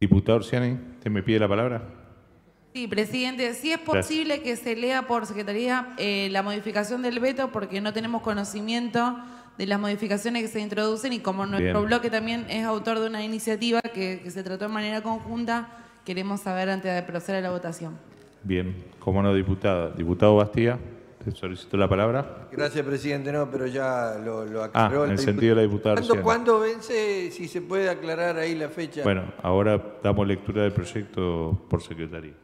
Diputado Orsiani, ¿te me pide la palabra? Sí, presidente, si es posible que se lea por Secretaría eh, la modificación del veto porque no tenemos conocimiento de las modificaciones que se introducen y como nuestro bloque también es autor de una iniciativa que, se trató de manera conjunta, queremos saber antes de proceder a la votación. Bien, como no, diputada. Diputado Bastía solicito la palabra. Gracias, presidente. No, pero ya lo, ah, aclaró. en el sentido de la diputada. ¿Cuándo, ¿Cuándo, vence, si se puede aclarar ahí la fecha? Bueno, ahora damos lectura del proyecto por secretaría.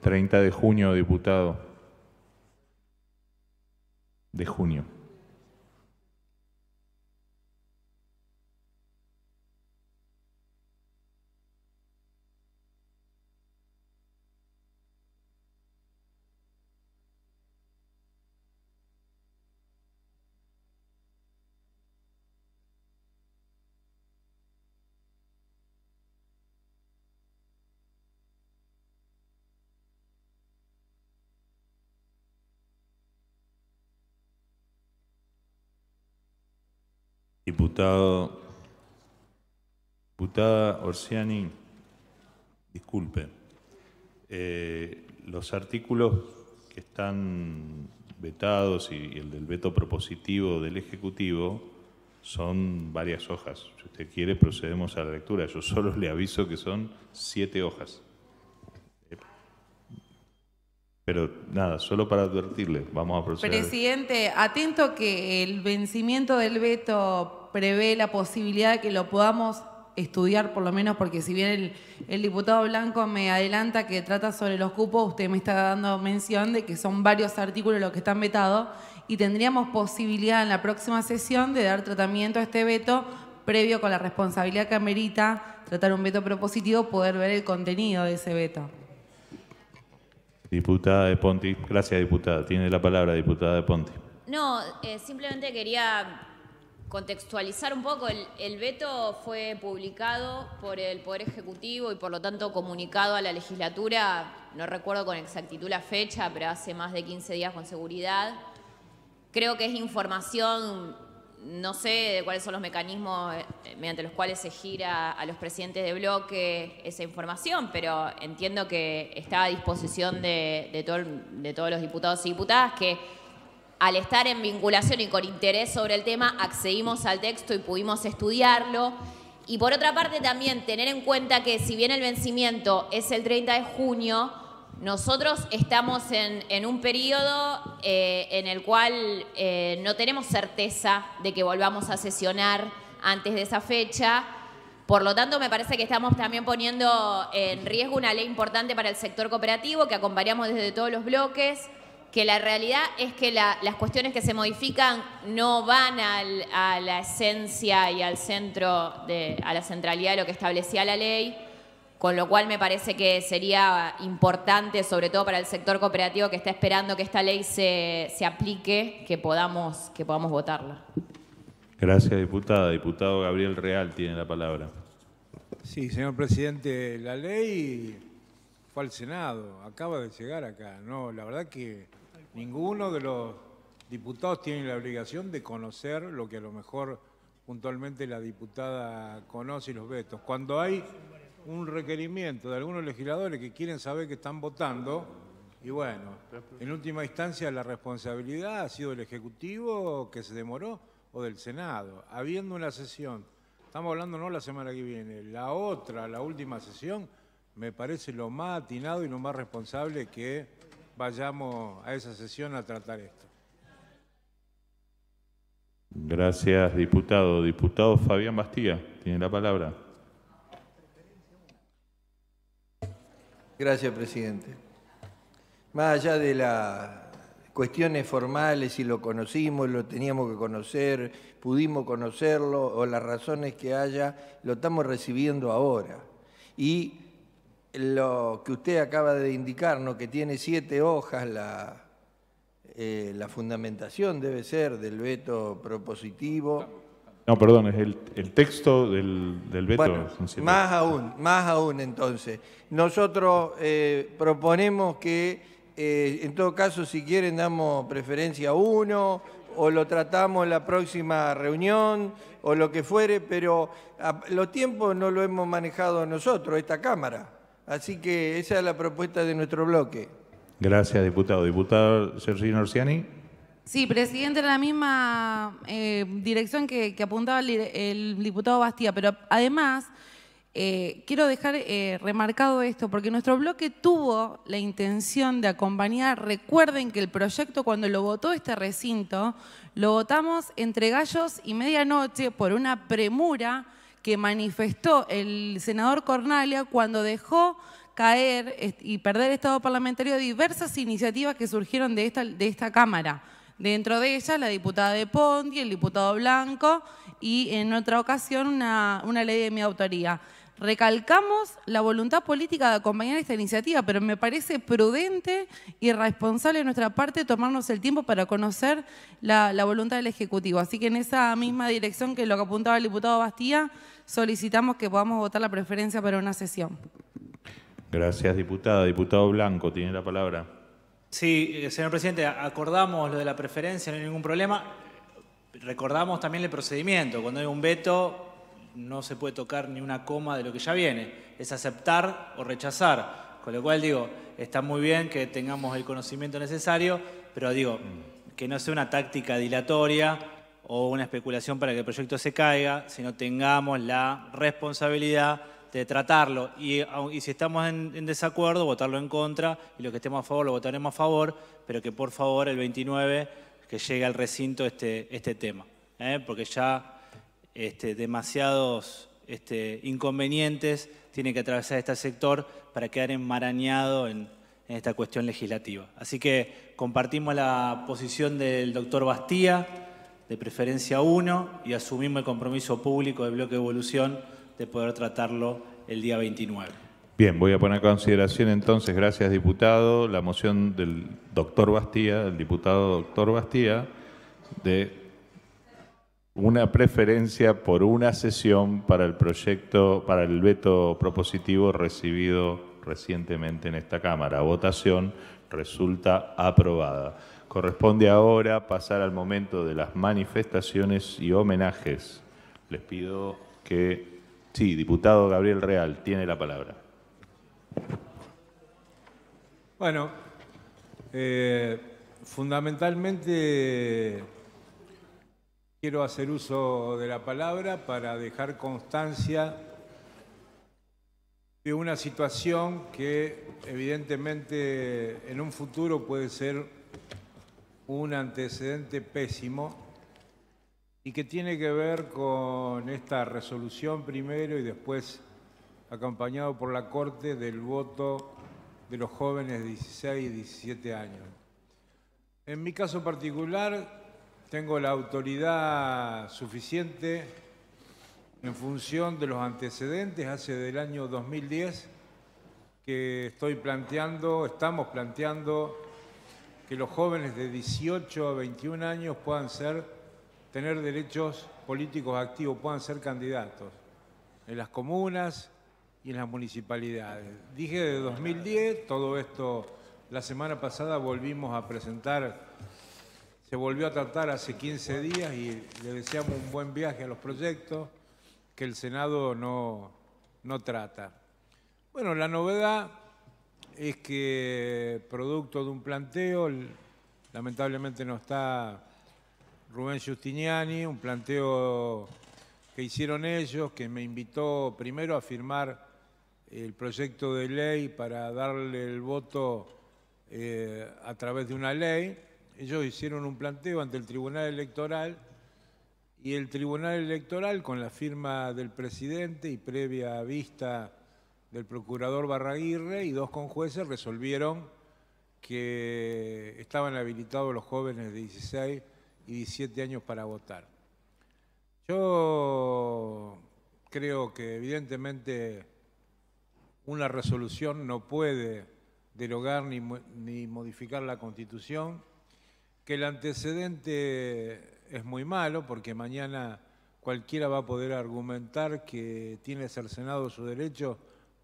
30 de junio, diputado. De junio. Diputado, diputada Orsiani, disculpe, eh, los artículos que están vetados y, el del veto propositivo del Ejecutivo son varias hojas. Si usted quiere, procedemos a la lectura. Yo solo le aviso que son siete hojas. Pero nada, solo para advertirle, vamos a proceder. Presidente, atento que el vencimiento del veto prevé la posibilidad de que lo podamos estudiar, por lo menos, porque si bien el, diputado Blanco me adelanta que trata sobre los cupos, usted me está dando mención de que son varios artículos los que están vetados y tendríamos posibilidad en la próxima sesión de dar tratamiento a este veto previo con la responsabilidad que amerita tratar un veto propositivo, poder ver el contenido de ese veto. Diputada de Ponti, gracias diputada, tiene la palabra diputada de Ponti. No, eh, simplemente quería contextualizar un poco, el, veto fue publicado por el Poder Ejecutivo y por lo tanto comunicado a la legislatura, no recuerdo con exactitud la fecha, pero hace más de 15 días con seguridad. Creo que es información, no sé de cuáles son los mecanismos eh, mediante los cuales se gira a los presidentes de bloque esa información, pero entiendo que está a disposición de, de todos los diputados y diputadas que al estar en vinculación y con interés sobre el tema, accedimos al texto y pudimos estudiarlo. Y por otra parte también tener en cuenta que si bien el vencimiento es el 30 de junio, nosotros estamos en, un periodo eh, en el cual eh, no tenemos certeza de que volvamos a sesionar antes de esa fecha. Por lo tanto, me parece que estamos también poniendo en riesgo una ley importante para el sector cooperativo que acompañamos desde todos los bloques que la realidad es que las cuestiones que se modifican no van a la esencia y al centro, de, a la centralidad de lo que establecía la ley, con lo cual me parece que sería importante, sobre todo para el sector cooperativo que está esperando que esta ley se, se aplique, que podamos, que podamos votarla. Gracias, diputada. Diputado Gabriel Real tiene la palabra. Sí, señor presidente, la ley fue al Senado, acaba de llegar acá. No, la verdad que Ninguno de los diputados tiene la obligación de conocer lo que a lo mejor puntualmente la diputada conoce y los vetos. Cuando hay un requerimiento de algunos legisladores que quieren saber que están votando, y bueno, en última instancia la responsabilidad ha sido del Ejecutivo que se demoró o del Senado. Habiendo una sesión, estamos hablando no la semana que viene, la otra, la última sesión, me parece lo más atinado y lo más responsable que vayamos a esa sesión a tratar esto. Gracias, diputado. Diputado Fabián Bastía, tiene la palabra. Gracias, presidente. Más allá de las cuestiones formales, si lo conocimos, lo teníamos que conocer, pudimos conocerlo, o las razones que haya, lo estamos recibiendo ahora. Y lo que usted acaba de indicarnos, que tiene siete hojas la, eh, fundamentación debe ser del veto propositivo. No, perdón, es el, texto del, del veto. más aún, más aún entonces. Nosotros eh, proponemos que, eh, en todo caso, si quieren, damos preferencia a uno, o lo tratamos en la próxima reunión, o lo que fuere, pero los tiempos no lo hemos manejado nosotros, esta Cámara. Así que esa es la propuesta de nuestro bloque. Gracias, diputado. Diputado Sergio Orsiani. Sí, presidente, era la misma eh, dirección que, apuntaba el, diputado Bastía, pero además eh, quiero dejar eh, remarcado esto, porque nuestro bloque tuvo la intención de acompañar, recuerden que el proyecto cuando lo votó este recinto, lo votamos entre gallos y medianoche por una premura que manifestó el senador Cornalia cuando dejó caer y perder Estado parlamentario diversas iniciativas que surgieron de esta, de esta Cámara. Dentro de ellas, la diputada de Pondi, el diputado Blanco y en otra ocasión una, ley de mi autoría. Recalcamos la voluntad política de acompañar esta iniciativa, pero me parece prudente y responsable de nuestra parte tomarnos el tiempo para conocer la, la voluntad del Ejecutivo. Así que en esa misma dirección que lo que apuntaba el diputado Bastía, solicitamos que podamos votar la preferencia para una sesión. Gracias, diputada. Diputado Blanco, tiene la palabra. Sí, eh, señor presidente, acordamos lo de la preferencia, no hay ningún problema. Recordamos también el procedimiento. Cuando hay un veto, no se puede tocar ni una coma de lo que ya viene. Es aceptar o rechazar. Con lo cual digo, está muy bien que tengamos el conocimiento necesario, pero digo, mm. que no sea una táctica dilatoria o una especulación para que el proyecto se caiga, si no tengamos la responsabilidad de tratarlo. Y, si estamos en, desacuerdo, votarlo en contra, y los que estemos a favor lo votaremos a favor, pero que por favor el 29 que llegue al recinto este, este tema, ¿eh? porque ya este, demasiados este, inconvenientes tiene que atravesar este sector para quedar enmarañado en, en esta cuestión legislativa. Así que compartimos la posición del doctor Bastía de preferencia uno y asumimos el compromiso público del bloque de evolución de poder tratarlo el día 29. Bien, voy a poner a consideración entonces, gracias diputado, la moción del doctor Bastía, del diputado doctor Bastía, de una preferencia por una sesión para el proyecto, para el veto propositivo recibido recientemente en esta Cámara. Votación resulta aprobada. Corresponde ahora pasar al momento de las manifestaciones y homenajes. Les pido que... Sí, diputado Gabriel Real, tiene la palabra. Bueno, eh, fundamentalmente quiero hacer uso de la palabra para dejar constancia de una situación que evidentemente en un futuro puede ser un antecedente pésimo y que tiene que ver con esta resolución primero y después acompañado por la Corte del voto de los jóvenes de 16 y 17 años. En mi caso particular, tengo la autoridad suficiente en función de los antecedentes hace del año 2010 que estoy planteando, estamos planteando que los jóvenes de 18 a 21 años puedan ser, tener derechos políticos activos, puedan ser candidatos en las comunas y en las municipalidades. Dije de 2010, todo esto, la semana pasada volvimos a presentar, se volvió a tratar hace 15 días y le deseamos un buen viaje a los proyectos que el Senado no, no trata. Bueno, la novedad es que producto de un planteo, lamentablemente no está Rubén Giustiniani, un planteo que hicieron ellos, que me invitó primero a firmar el proyecto de ley para darle el voto eh, a través de una ley. Ellos hicieron un planteo ante el Tribunal Electoral y el Tribunal Electoral, con la firma del presidente y previa vista del procurador Barraguirre y dos conjueces resolvieron que estaban habilitados los jóvenes de 16 y 17 años para votar. Yo creo que evidentemente una resolución no puede derogar ni, ni modificar la Constitución, que el antecedente es muy malo porque mañana cualquiera va a poder argumentar que tiene cercenado su derecho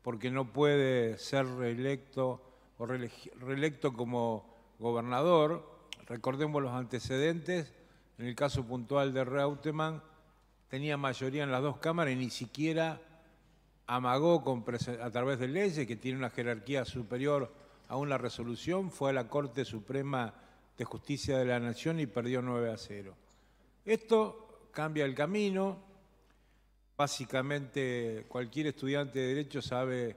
porque no puede ser reelecto o reelecto como gobernador. Recordemos los antecedentes, en el caso puntual de Reutemann, tenía mayoría en las dos cámaras y ni siquiera amagó con a través de leyes, que tiene una jerarquía superior a una resolución, fue a la Corte Suprema de Justicia de la Nación y perdió 9 a 0. Esto cambia el camino, Básicamente cualquier estudiante de Derecho sabe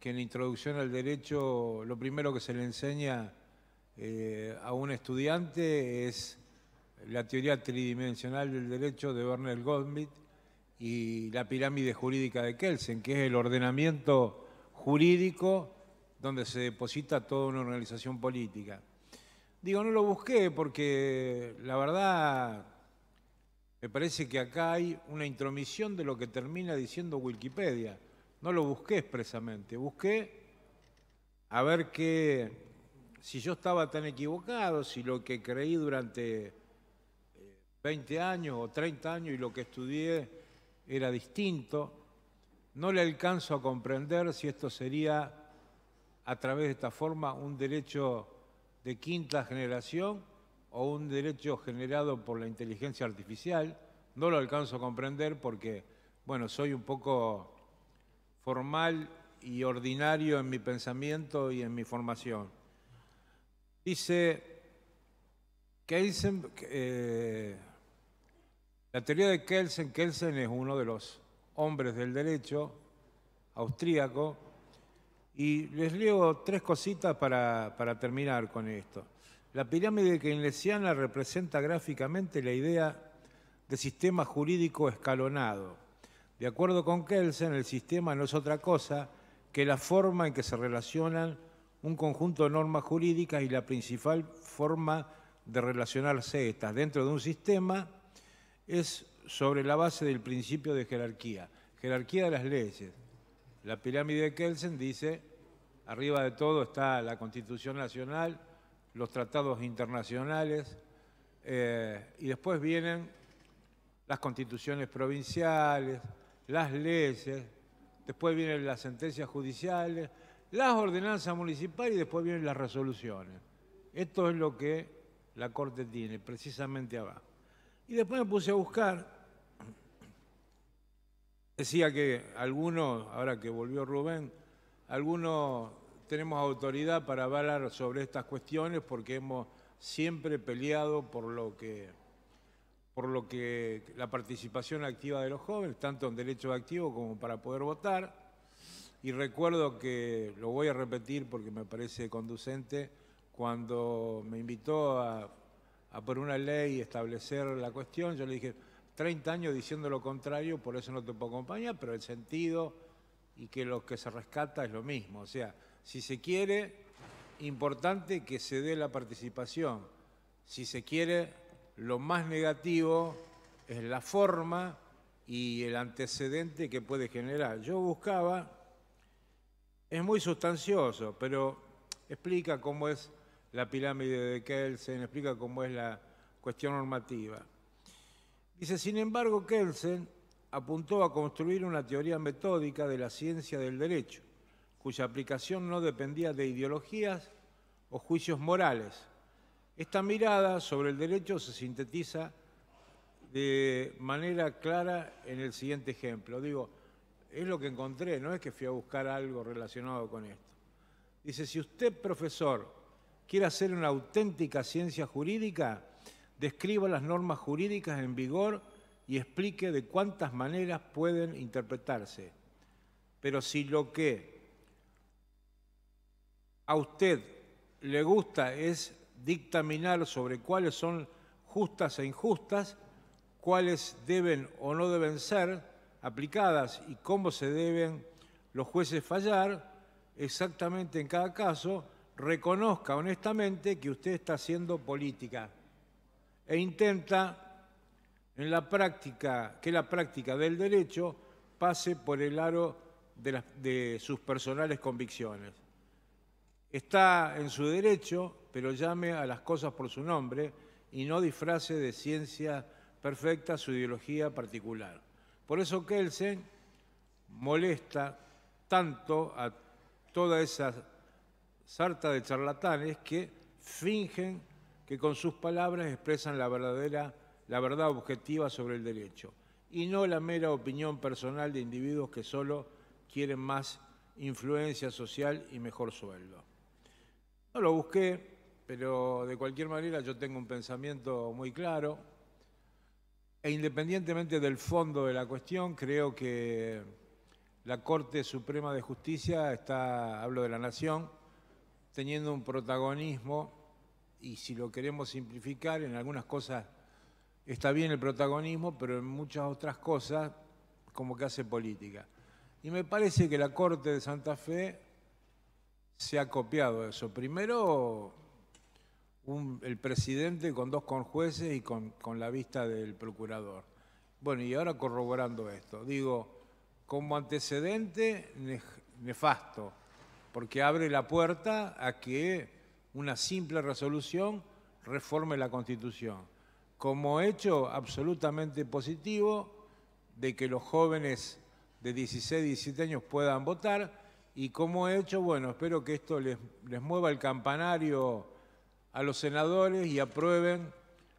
que en la introducción al Derecho lo primero que se le enseña eh, a un estudiante es la teoría tridimensional del derecho de Werner Goldsmith y la pirámide jurídica de Kelsen, que es el ordenamiento jurídico donde se deposita toda una organización política. Digo, no lo busqué porque la verdad me parece que acá hay una intromisión de lo que termina diciendo Wikipedia. No lo busqué expresamente, busqué a ver qué, si yo estaba tan equivocado, si lo que creí durante 20 eh, años o 30 años y lo que estudié era distinto. No le alcanzo a comprender si esto sería, a través de esta forma, un derecho de quinta generación o un derecho generado por la inteligencia artificial. No lo alcanzo a comprender porque, bueno, soy un poco formal y ordinario en mi pensamiento y en mi formación. Dice Kelsen, eh, la teoría de Kelsen, Kelsen es uno de los hombres del derecho austríaco, y les leo tres cositas para terminar con esto. La pirámide keynesiana representa gráficamente la idea de sistema jurídico escalonado. De acuerdo con Kelsen, el sistema no es otra cosa que la forma en que se relacionan un conjunto de normas jurídicas y la principal forma de relacionarse estas dentro de un sistema es sobre la base del principio de jerarquía, jerarquía de las leyes. La pirámide de Kelsen dice, arriba de todo está la Constitución Nacional, los tratados internacionales, eh, y después vienen las constituciones provinciales, las leyes, después vienen las sentencias judiciales, las ordenanzas municipales y después vienen las resoluciones. Esto es lo que la Corte tiene, precisamente abajo. Y después me puse a buscar, decía que algunos, ahora que volvió Rubén, algunos tenemos autoridad para hablar sobre estas cuestiones porque hemos siempre peleado por lo que por lo que la participación activa de los jóvenes, tanto en derecho activo como para poder votar. Y recuerdo que, lo voy a repetir porque me parece conducente, cuando me invitó a, a por una ley establecer la cuestión, yo le dije, 30 años diciendo lo contrario, por eso no te puedo acompañar, pero el sentido y que lo que se rescata es lo mismo. O sea, si se quiere, importante que se dé la participación. Si se quiere, lo más negativo es la forma y el antecedente que puede generar. Yo buscaba, es muy sustancioso, pero explica cómo es la pirámide de Kelsen, explica cómo es la cuestión normativa. Dice, sin embargo, Kelsen apuntó a construir una teoría metódica de la ciencia del derecho cuya aplicación no dependía de ideologías o juicios morales. Esta mirada sobre el derecho se sintetiza de manera clara en el siguiente ejemplo. Digo, es lo que encontré, no es que fui a buscar algo relacionado con esto. Dice, si usted, profesor, quiere hacer una auténtica ciencia jurídica, describa las normas jurídicas en vigor y explique de cuántas maneras pueden interpretarse. Pero si lo que a usted le gusta es dictaminar sobre cuáles son justas e injustas, cuáles deben o no deben ser aplicadas y cómo se deben los jueces fallar exactamente en cada caso, reconozca honestamente que usted está haciendo política e intenta en la práctica que la práctica del derecho pase por el aro de, de sus personales convicciones. Está en su derecho, pero llame a las cosas por su nombre y no disfrace de ciencia perfecta su ideología particular. Por eso Kelsen molesta tanto a toda esa sarta de charlatanes que fingen que con sus palabras expresan la verdadera la verdad objetiva sobre el derecho y no la mera opinión personal de individuos que solo quieren más influencia social y mejor sueldo. No lo busqué, pero de cualquier manera yo tengo un pensamiento muy claro e independientemente del fondo de la cuestión, creo que la Corte Suprema de Justicia está, hablo de la Nación, teniendo un protagonismo y si lo queremos simplificar, en algunas cosas está bien el protagonismo, pero en muchas otras cosas como que hace política. Y me parece que la Corte de Santa Fe se ha copiado eso. Primero, el presidente con dos conjueces y con, con la vista del procurador. Bueno, y ahora corroborando esto, digo, como antecedente nefasto, porque abre la puerta a que una simple resolución reforme la Constitución, como hecho absolutamente positivo de que los jóvenes de 16, 17 años puedan votar, y como he hecho, bueno, espero que esto les, mueva el campanario a los senadores y aprueben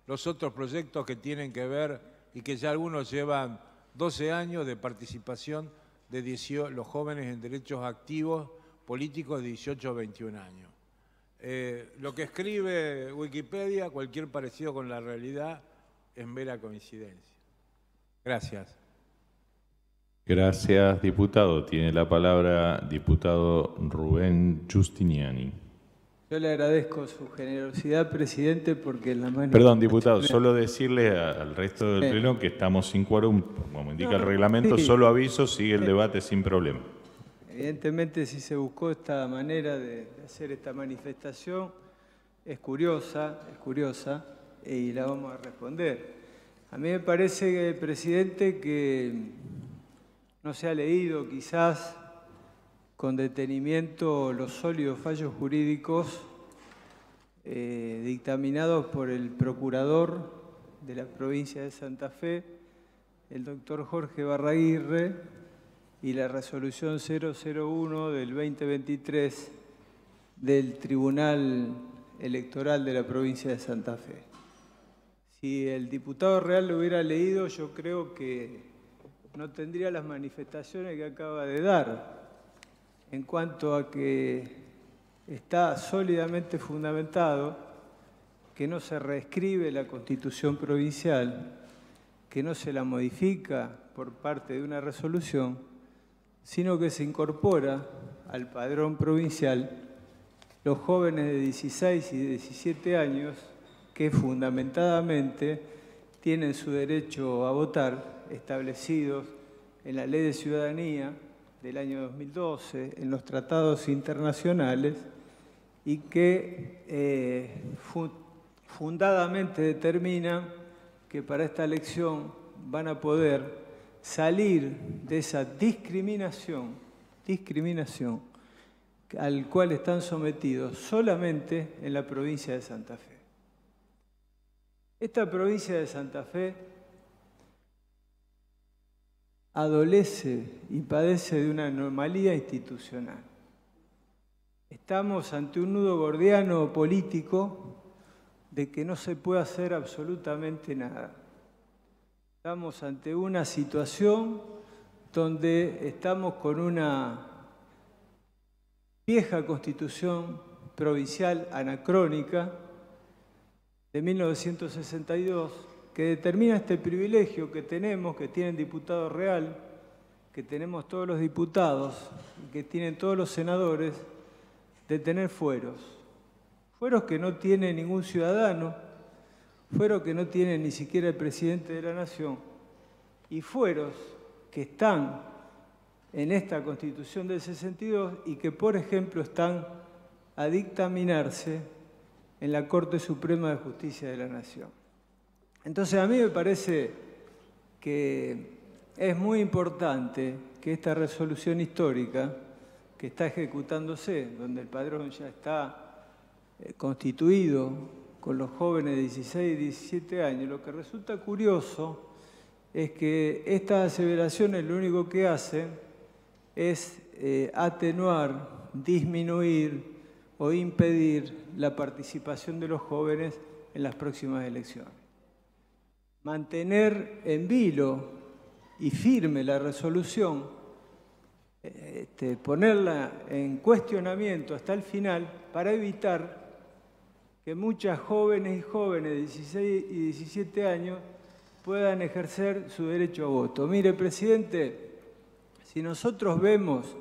los otros proyectos que tienen que ver y que ya algunos llevan 12 años de participación de los jóvenes en derechos activos políticos de 18 a 21 años. Eh, lo que escribe Wikipedia, cualquier parecido con la realidad, es mera coincidencia. Gracias. Gracias, diputado. Tiene la palabra diputado Rubén Giustiniani. Yo le agradezco su generosidad, presidente, porque la manera. Perdón, diputado, solo decirle al resto del pleno que estamos sin quórum, como indica el ah, reglamento, solo aviso, sigue el debate sin problema. Evidentemente, si se buscó esta manera de hacer esta manifestación, es curiosa, es curiosa, y la vamos a responder. A mí me parece, presidente, que no se ha leído quizás con detenimiento los sólidos fallos jurídicos eh, dictaminados por el procurador de la provincia de Santa Fe, el doctor Jorge Barraguirre, y la resolución 001 del 2023 del Tribunal Electoral de la provincia de Santa Fe. Si el diputado real lo hubiera leído, yo creo que no tendría las manifestaciones que acaba de dar en cuanto a que está sólidamente fundamentado que no se reescribe la constitución provincial, que no se la modifica por parte de una resolución, sino que se incorpora al padrón provincial los jóvenes de 16 y 17 años que fundamentadamente tienen su derecho a votar establecidos en la Ley de Ciudadanía del año 2012, en los tratados internacionales, y que eh, fundadamente determina que para esta elección van a poder salir de esa discriminación, discriminación al cual están sometidos solamente en la provincia de Santa Fe. Esta provincia de Santa Fe adolece y padece de una anomalía institucional. Estamos ante un nudo gordiano político de que no se puede hacer absolutamente nada. Estamos ante una situación donde estamos con una vieja constitución provincial anacrónica de 1962 que determina este privilegio que tenemos, que tienen el diputado real, que tenemos todos los diputados, que tienen todos los senadores, de tener fueros. Fueros que no tiene ningún ciudadano, fueros que no tiene ni siquiera el presidente de la nación, y fueros que están en esta Constitución del 62 y que, por ejemplo, están a dictaminarse en la Corte Suprema de Justicia de la Nación. Entonces a mí me parece que es muy importante que esta resolución histórica que está ejecutándose, donde el padrón ya está eh, constituido con los jóvenes de 16 y 17 años, lo que resulta curioso es que estas aseveraciones lo único que hacen es eh, atenuar, disminuir o impedir la participación de los jóvenes en las próximas elecciones mantener en vilo y firme la resolución, este, ponerla en cuestionamiento hasta el final para evitar que muchas jóvenes y jóvenes de 16 y 17 años puedan ejercer su derecho a voto. Mire, presidente, si nosotros vemos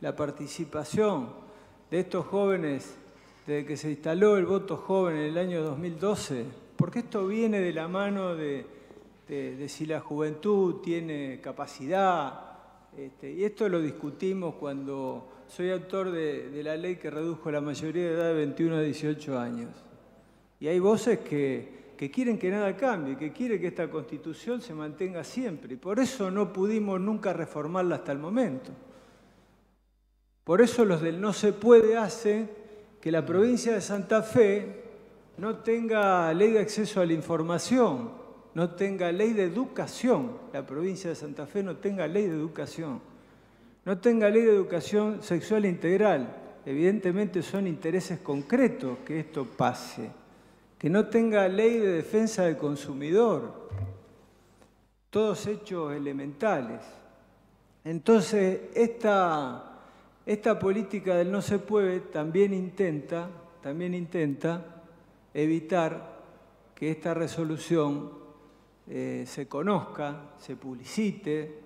la participación de estos jóvenes desde que se instaló el voto joven en el año 2012, porque esto viene de la mano de, si la juventud tiene capacidad. Este, y esto lo discutimos cuando soy autor de, la ley que redujo la mayoría de edad de 21 a 18 años. Y hay voces que, quieren que nada cambie, que quieren que esta constitución se mantenga siempre. Y por eso no pudimos nunca reformarla hasta el momento. Por eso los del no se puede hace que la provincia de Santa Fe no tenga ley de acceso a la información, no tenga ley de educación, la provincia de Santa Fe no tenga ley de educación, no tenga ley de educación sexual integral, evidentemente son intereses concretos que esto pase, que no tenga ley de defensa del consumidor, todos hechos elementales. Entonces, esta, esta política del no se puede también intenta, también intenta evitar que esta resolución eh, se conozca, se publicite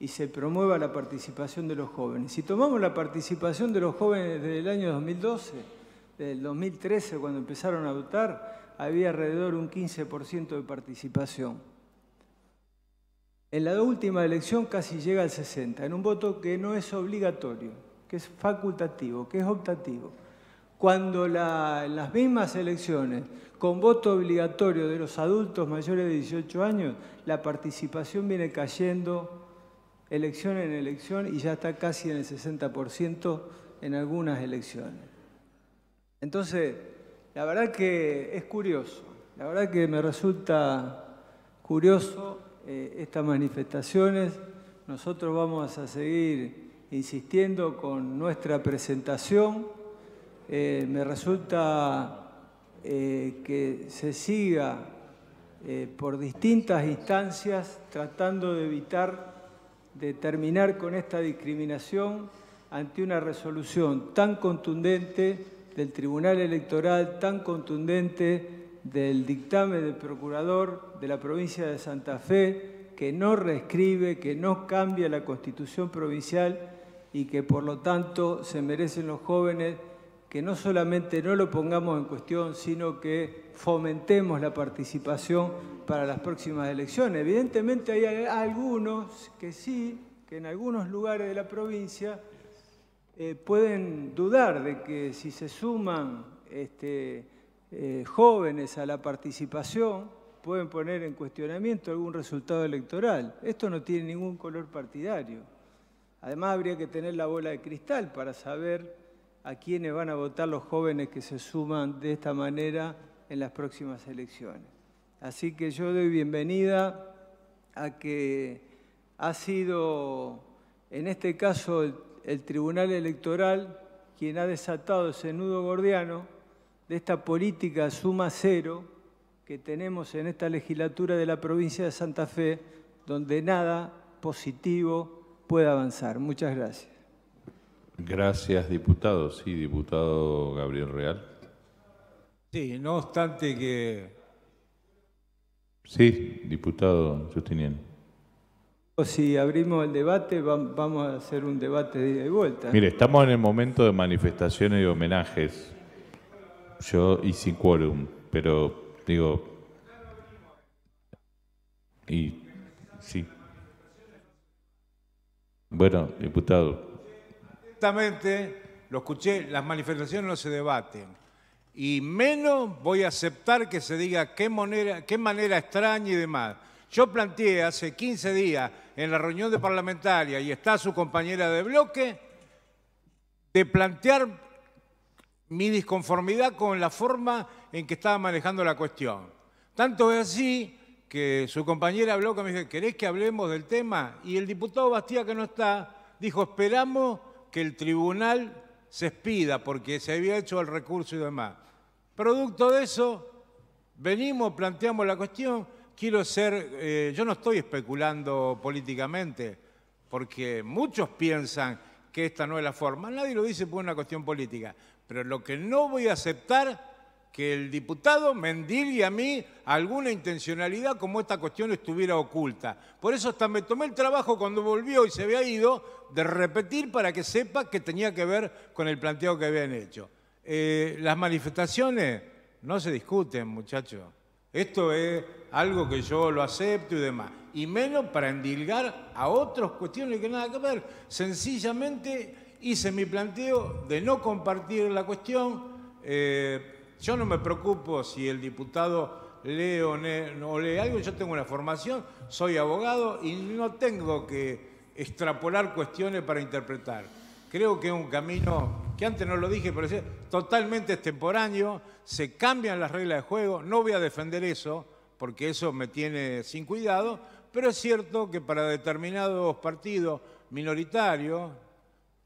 y se promueva la participación de los jóvenes. Si tomamos la participación de los jóvenes desde el año 2012, del 2013 cuando empezaron a votar, había alrededor un 15% de participación. En la última elección casi llega al 60, en un voto que no es obligatorio, que es facultativo, que es optativo cuando en las mismas elecciones, con voto obligatorio de los adultos mayores de 18 años, la participación viene cayendo elección en elección y ya está casi en el 60% en algunas elecciones. Entonces, la verdad que es curioso, la verdad que me resulta curioso eh, estas manifestaciones. Nosotros vamos a seguir insistiendo con nuestra presentación eh, me resulta eh, que se siga eh, por distintas instancias tratando de evitar, de terminar con esta discriminación ante una resolución tan contundente del Tribunal Electoral, tan contundente del dictamen del Procurador de la provincia de Santa Fe, que no reescribe, que no cambia la Constitución provincial y que por lo tanto se merecen los jóvenes que no solamente no lo pongamos en cuestión, sino que fomentemos la participación para las próximas elecciones. Evidentemente hay algunos que sí, que en algunos lugares de la provincia eh, pueden dudar de que si se suman este, eh, jóvenes a la participación, pueden poner en cuestionamiento algún resultado electoral. Esto no tiene ningún color partidario. Además, habría que tener la bola de cristal para saber a quienes van a votar los jóvenes que se suman de esta manera en las próximas elecciones. Así que yo doy bienvenida a que ha sido, en este caso, el, el Tribunal Electoral quien ha desatado ese nudo gordiano de esta política suma cero que tenemos en esta legislatura de la provincia de Santa Fe, donde nada positivo puede avanzar. Muchas gracias. Gracias, diputado. Sí, diputado Gabriel Real. Sí, no obstante que... Sí, diputado O pues Si abrimos el debate, vamos a hacer un debate de ida y vuelta. Mire, estamos en el momento de manifestaciones y homenajes. Yo y sin quórum, pero digo... Y sí. Bueno, diputado, Exactamente, lo escuché, las manifestaciones no se debaten. Y menos voy a aceptar que se diga qué manera, qué manera extraña y demás. Yo planteé hace 15 días en la reunión de parlamentaria, y está su compañera de bloque, de plantear mi disconformidad con la forma en que estaba manejando la cuestión. Tanto es así que su compañera bloque me dijo, ¿querés que hablemos del tema? Y el diputado Bastía, que no está, dijo, esperamos que el tribunal se expida porque se había hecho el recurso y demás. Producto de eso, venimos, planteamos la cuestión, quiero ser, eh, yo no estoy especulando políticamente, porque muchos piensan que esta no es la forma, nadie lo dice por una cuestión política, pero lo que no voy a aceptar que el diputado me endilgue a mí alguna intencionalidad como esta cuestión estuviera oculta. Por eso hasta me tomé el trabajo cuando volvió y se había ido de repetir para que sepa que tenía que ver con el planteo que habían hecho. Eh, las manifestaciones no se discuten, muchachos. Esto es algo que yo lo acepto y demás. Y menos para endilgar a otras cuestiones que nada que ver. Sencillamente hice mi planteo de no compartir la cuestión. Eh, yo no me preocupo si el diputado lee o no lee algo, yo tengo una formación, soy abogado y no tengo que extrapolar cuestiones para interpretar. Creo que es un camino que antes no lo dije, pero es totalmente extemporáneo, se cambian las reglas de juego, no voy a defender eso, porque eso me tiene sin cuidado, pero es cierto que para determinados partidos minoritarios,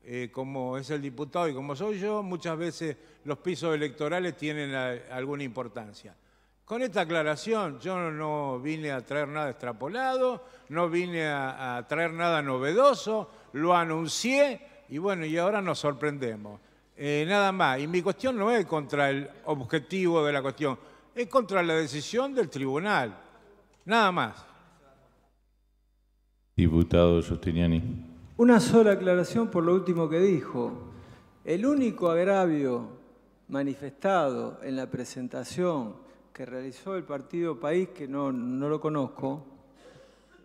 eh, como es el diputado y como soy yo, muchas veces los pisos electorales tienen alguna importancia. Con esta aclaración yo no vine a traer nada extrapolado, no vine a, traer nada novedoso, lo anuncié y bueno, y ahora nos sorprendemos. Eh, nada más, y mi cuestión no es contra el objetivo de la cuestión, es contra la decisión del tribunal, nada más. Diputado Sosteniani. Una sola aclaración por lo último que dijo. El único agravio manifestado en la presentación que realizó el partido País, que no, lo conozco,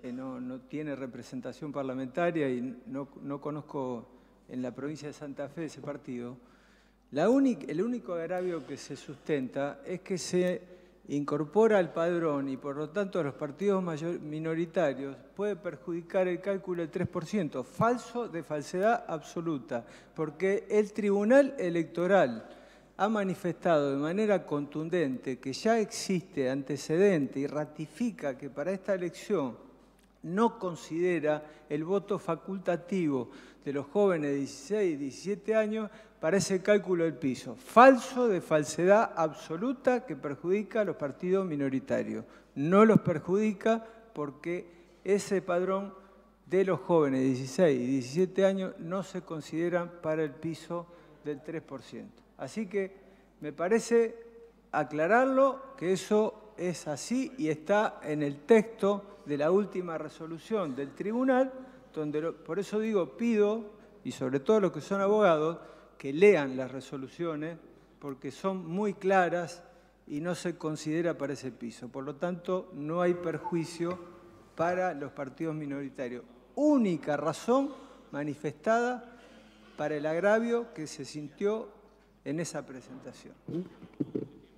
eh, no, tiene representación parlamentaria y no, conozco en la provincia de Santa Fe ese partido, la el único agravio que se sustenta es que se incorpora al padrón y por lo tanto a los partidos minoritarios puede perjudicar el cálculo del 3%, falso de falsedad absoluta, porque el Tribunal Electoral ha manifestado de manera contundente que ya existe antecedente y ratifica que para esta elección no considera el voto facultativo de los jóvenes de 16 y 17 años para ese cálculo del piso. Falso de falsedad absoluta que perjudica a los partidos minoritarios. No los perjudica porque ese padrón de los jóvenes de 16 y 17 años no se consideran para el piso del 3%. Así que me parece aclararlo que eso es así y está en el texto de la última resolución del tribunal, donde por eso digo, pido, y sobre todo los que son abogados, que lean las resoluciones porque son muy claras y no se considera para ese piso. Por lo tanto, no hay perjuicio para los partidos minoritarios. Única razón manifestada para el agravio que se sintió en esa presentación.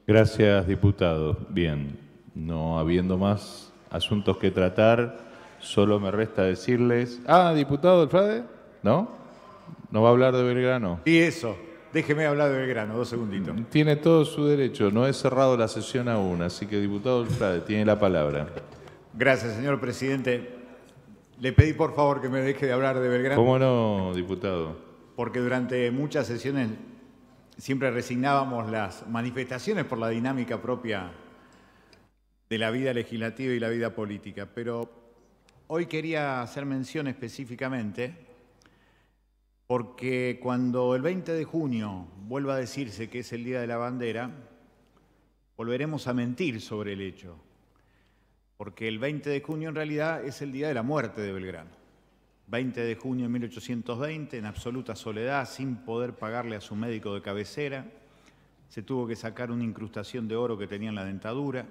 Gracias, diputado. Bien, no habiendo más asuntos que tratar, solo me resta decirles... Ah, diputado Alfrade, ¿no? ¿No va a hablar de Belgrano? Y eso. Déjeme hablar de Belgrano, dos segunditos. Mm, tiene todo su derecho. No he cerrado la sesión aún, así que diputado tiene la palabra. Gracias, señor presidente. Le pedí por favor que me deje de hablar de Belgrano. ¿Cómo no, diputado? Porque durante muchas sesiones siempre resignábamos las manifestaciones por la dinámica propia de la vida legislativa y la vida política. Pero hoy quería hacer mención específicamente porque cuando el 20 de junio vuelva a decirse que es el Día de la Bandera, volveremos a mentir sobre el hecho, porque el 20 de junio en realidad es el día de la muerte de Belgrano. 20 de junio de 1820, en absoluta soledad, sin poder pagarle a su médico de cabecera, se tuvo que sacar una incrustación de oro que tenía en la dentadura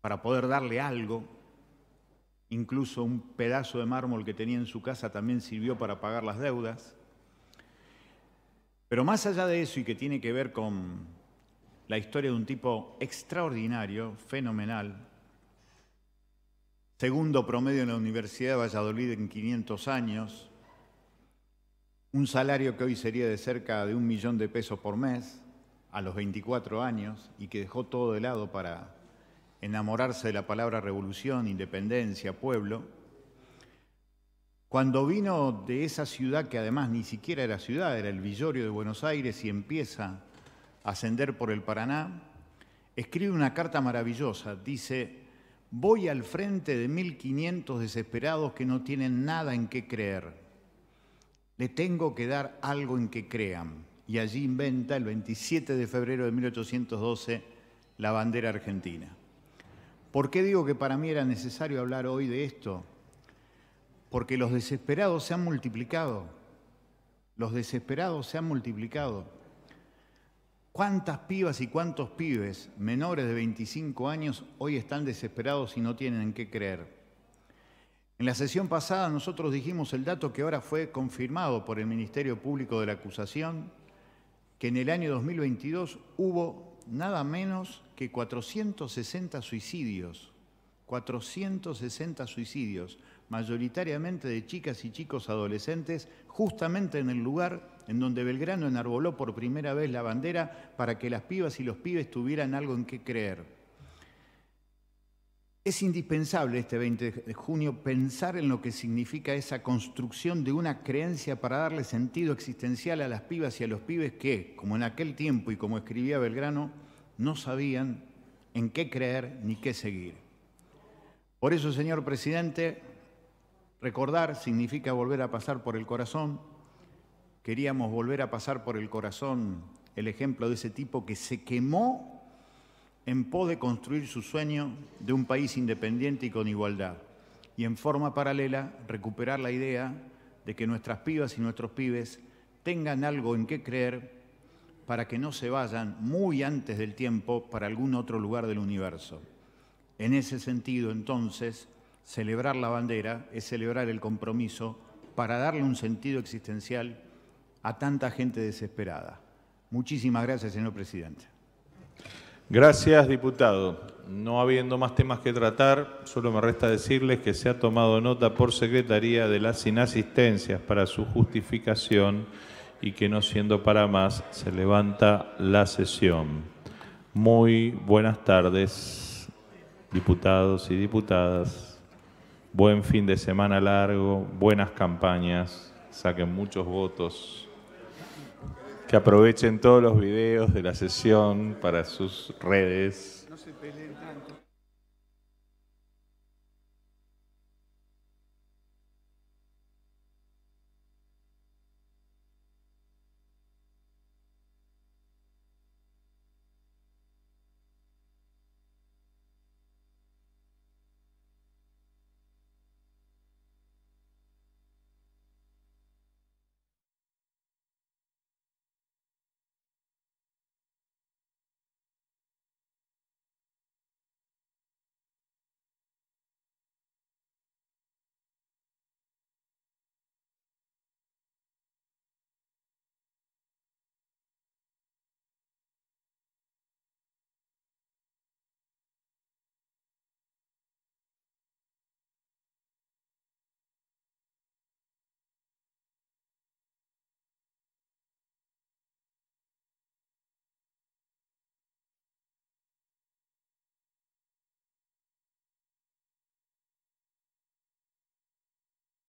para poder darle algo Incluso un pedazo de mármol que tenía en su casa también sirvió para pagar las deudas. Pero más allá de eso y que tiene que ver con la historia de un tipo extraordinario, fenomenal, segundo promedio en la Universidad de Valladolid en 500 años, un salario que hoy sería de cerca de un millón de pesos por mes a los 24 años y que dejó todo de lado para enamorarse de la palabra revolución, independencia, pueblo, cuando vino de esa ciudad que además ni siquiera era ciudad, era el Villorio de Buenos Aires y empieza a ascender por el Paraná, escribe una carta maravillosa, dice, voy al frente de 1500 desesperados que no tienen nada en qué creer, le tengo que dar algo en que crean. Y allí inventa el 27 de febrero de 1812 la bandera argentina. ¿Por qué digo que para mí era necesario hablar hoy de esto? Porque los desesperados se han multiplicado. Los desesperados se han multiplicado. ¿Cuántas pibas y cuántos pibes menores de 25 años hoy están desesperados y no tienen en qué creer? En la sesión pasada nosotros dijimos el dato que ahora fue confirmado por el Ministerio Público de la Acusación, que en el año 2022 hubo nada menos que 460 suicidios, 460 suicidios, mayoritariamente de chicas y chicos adolescentes, justamente en el lugar en donde Belgrano enarboló por primera vez la bandera para que las pibas y los pibes tuvieran algo en qué creer. Es indispensable este 20 de junio pensar en lo que significa esa construcción de una creencia para darle sentido existencial a las pibas y a los pibes que, como en aquel tiempo y como escribía Belgrano, no sabían en qué creer ni qué seguir. Por eso, señor presidente, recordar significa volver a pasar por el corazón. Queríamos volver a pasar por el corazón el ejemplo de ese tipo que se quemó en pos de construir su sueño de un país independiente y con igualdad, y en forma paralela recuperar la idea de que nuestras pibas y nuestros pibes tengan algo en qué creer para que no se vayan muy antes del tiempo para algún otro lugar del universo. En ese sentido, entonces, celebrar la bandera es celebrar el compromiso para darle un sentido existencial a tanta gente desesperada. Muchísimas gracias, señor presidente. Gracias, diputado. No habiendo más temas que tratar, solo me resta decirles que se ha tomado nota por Secretaría de las inasistencias para su justificación y que no siendo para más, se levanta la sesión. Muy buenas tardes, diputados y diputadas. Buen fin de semana largo, buenas campañas, saquen muchos votos que aprovechen todos los videos de la sesión para sus redes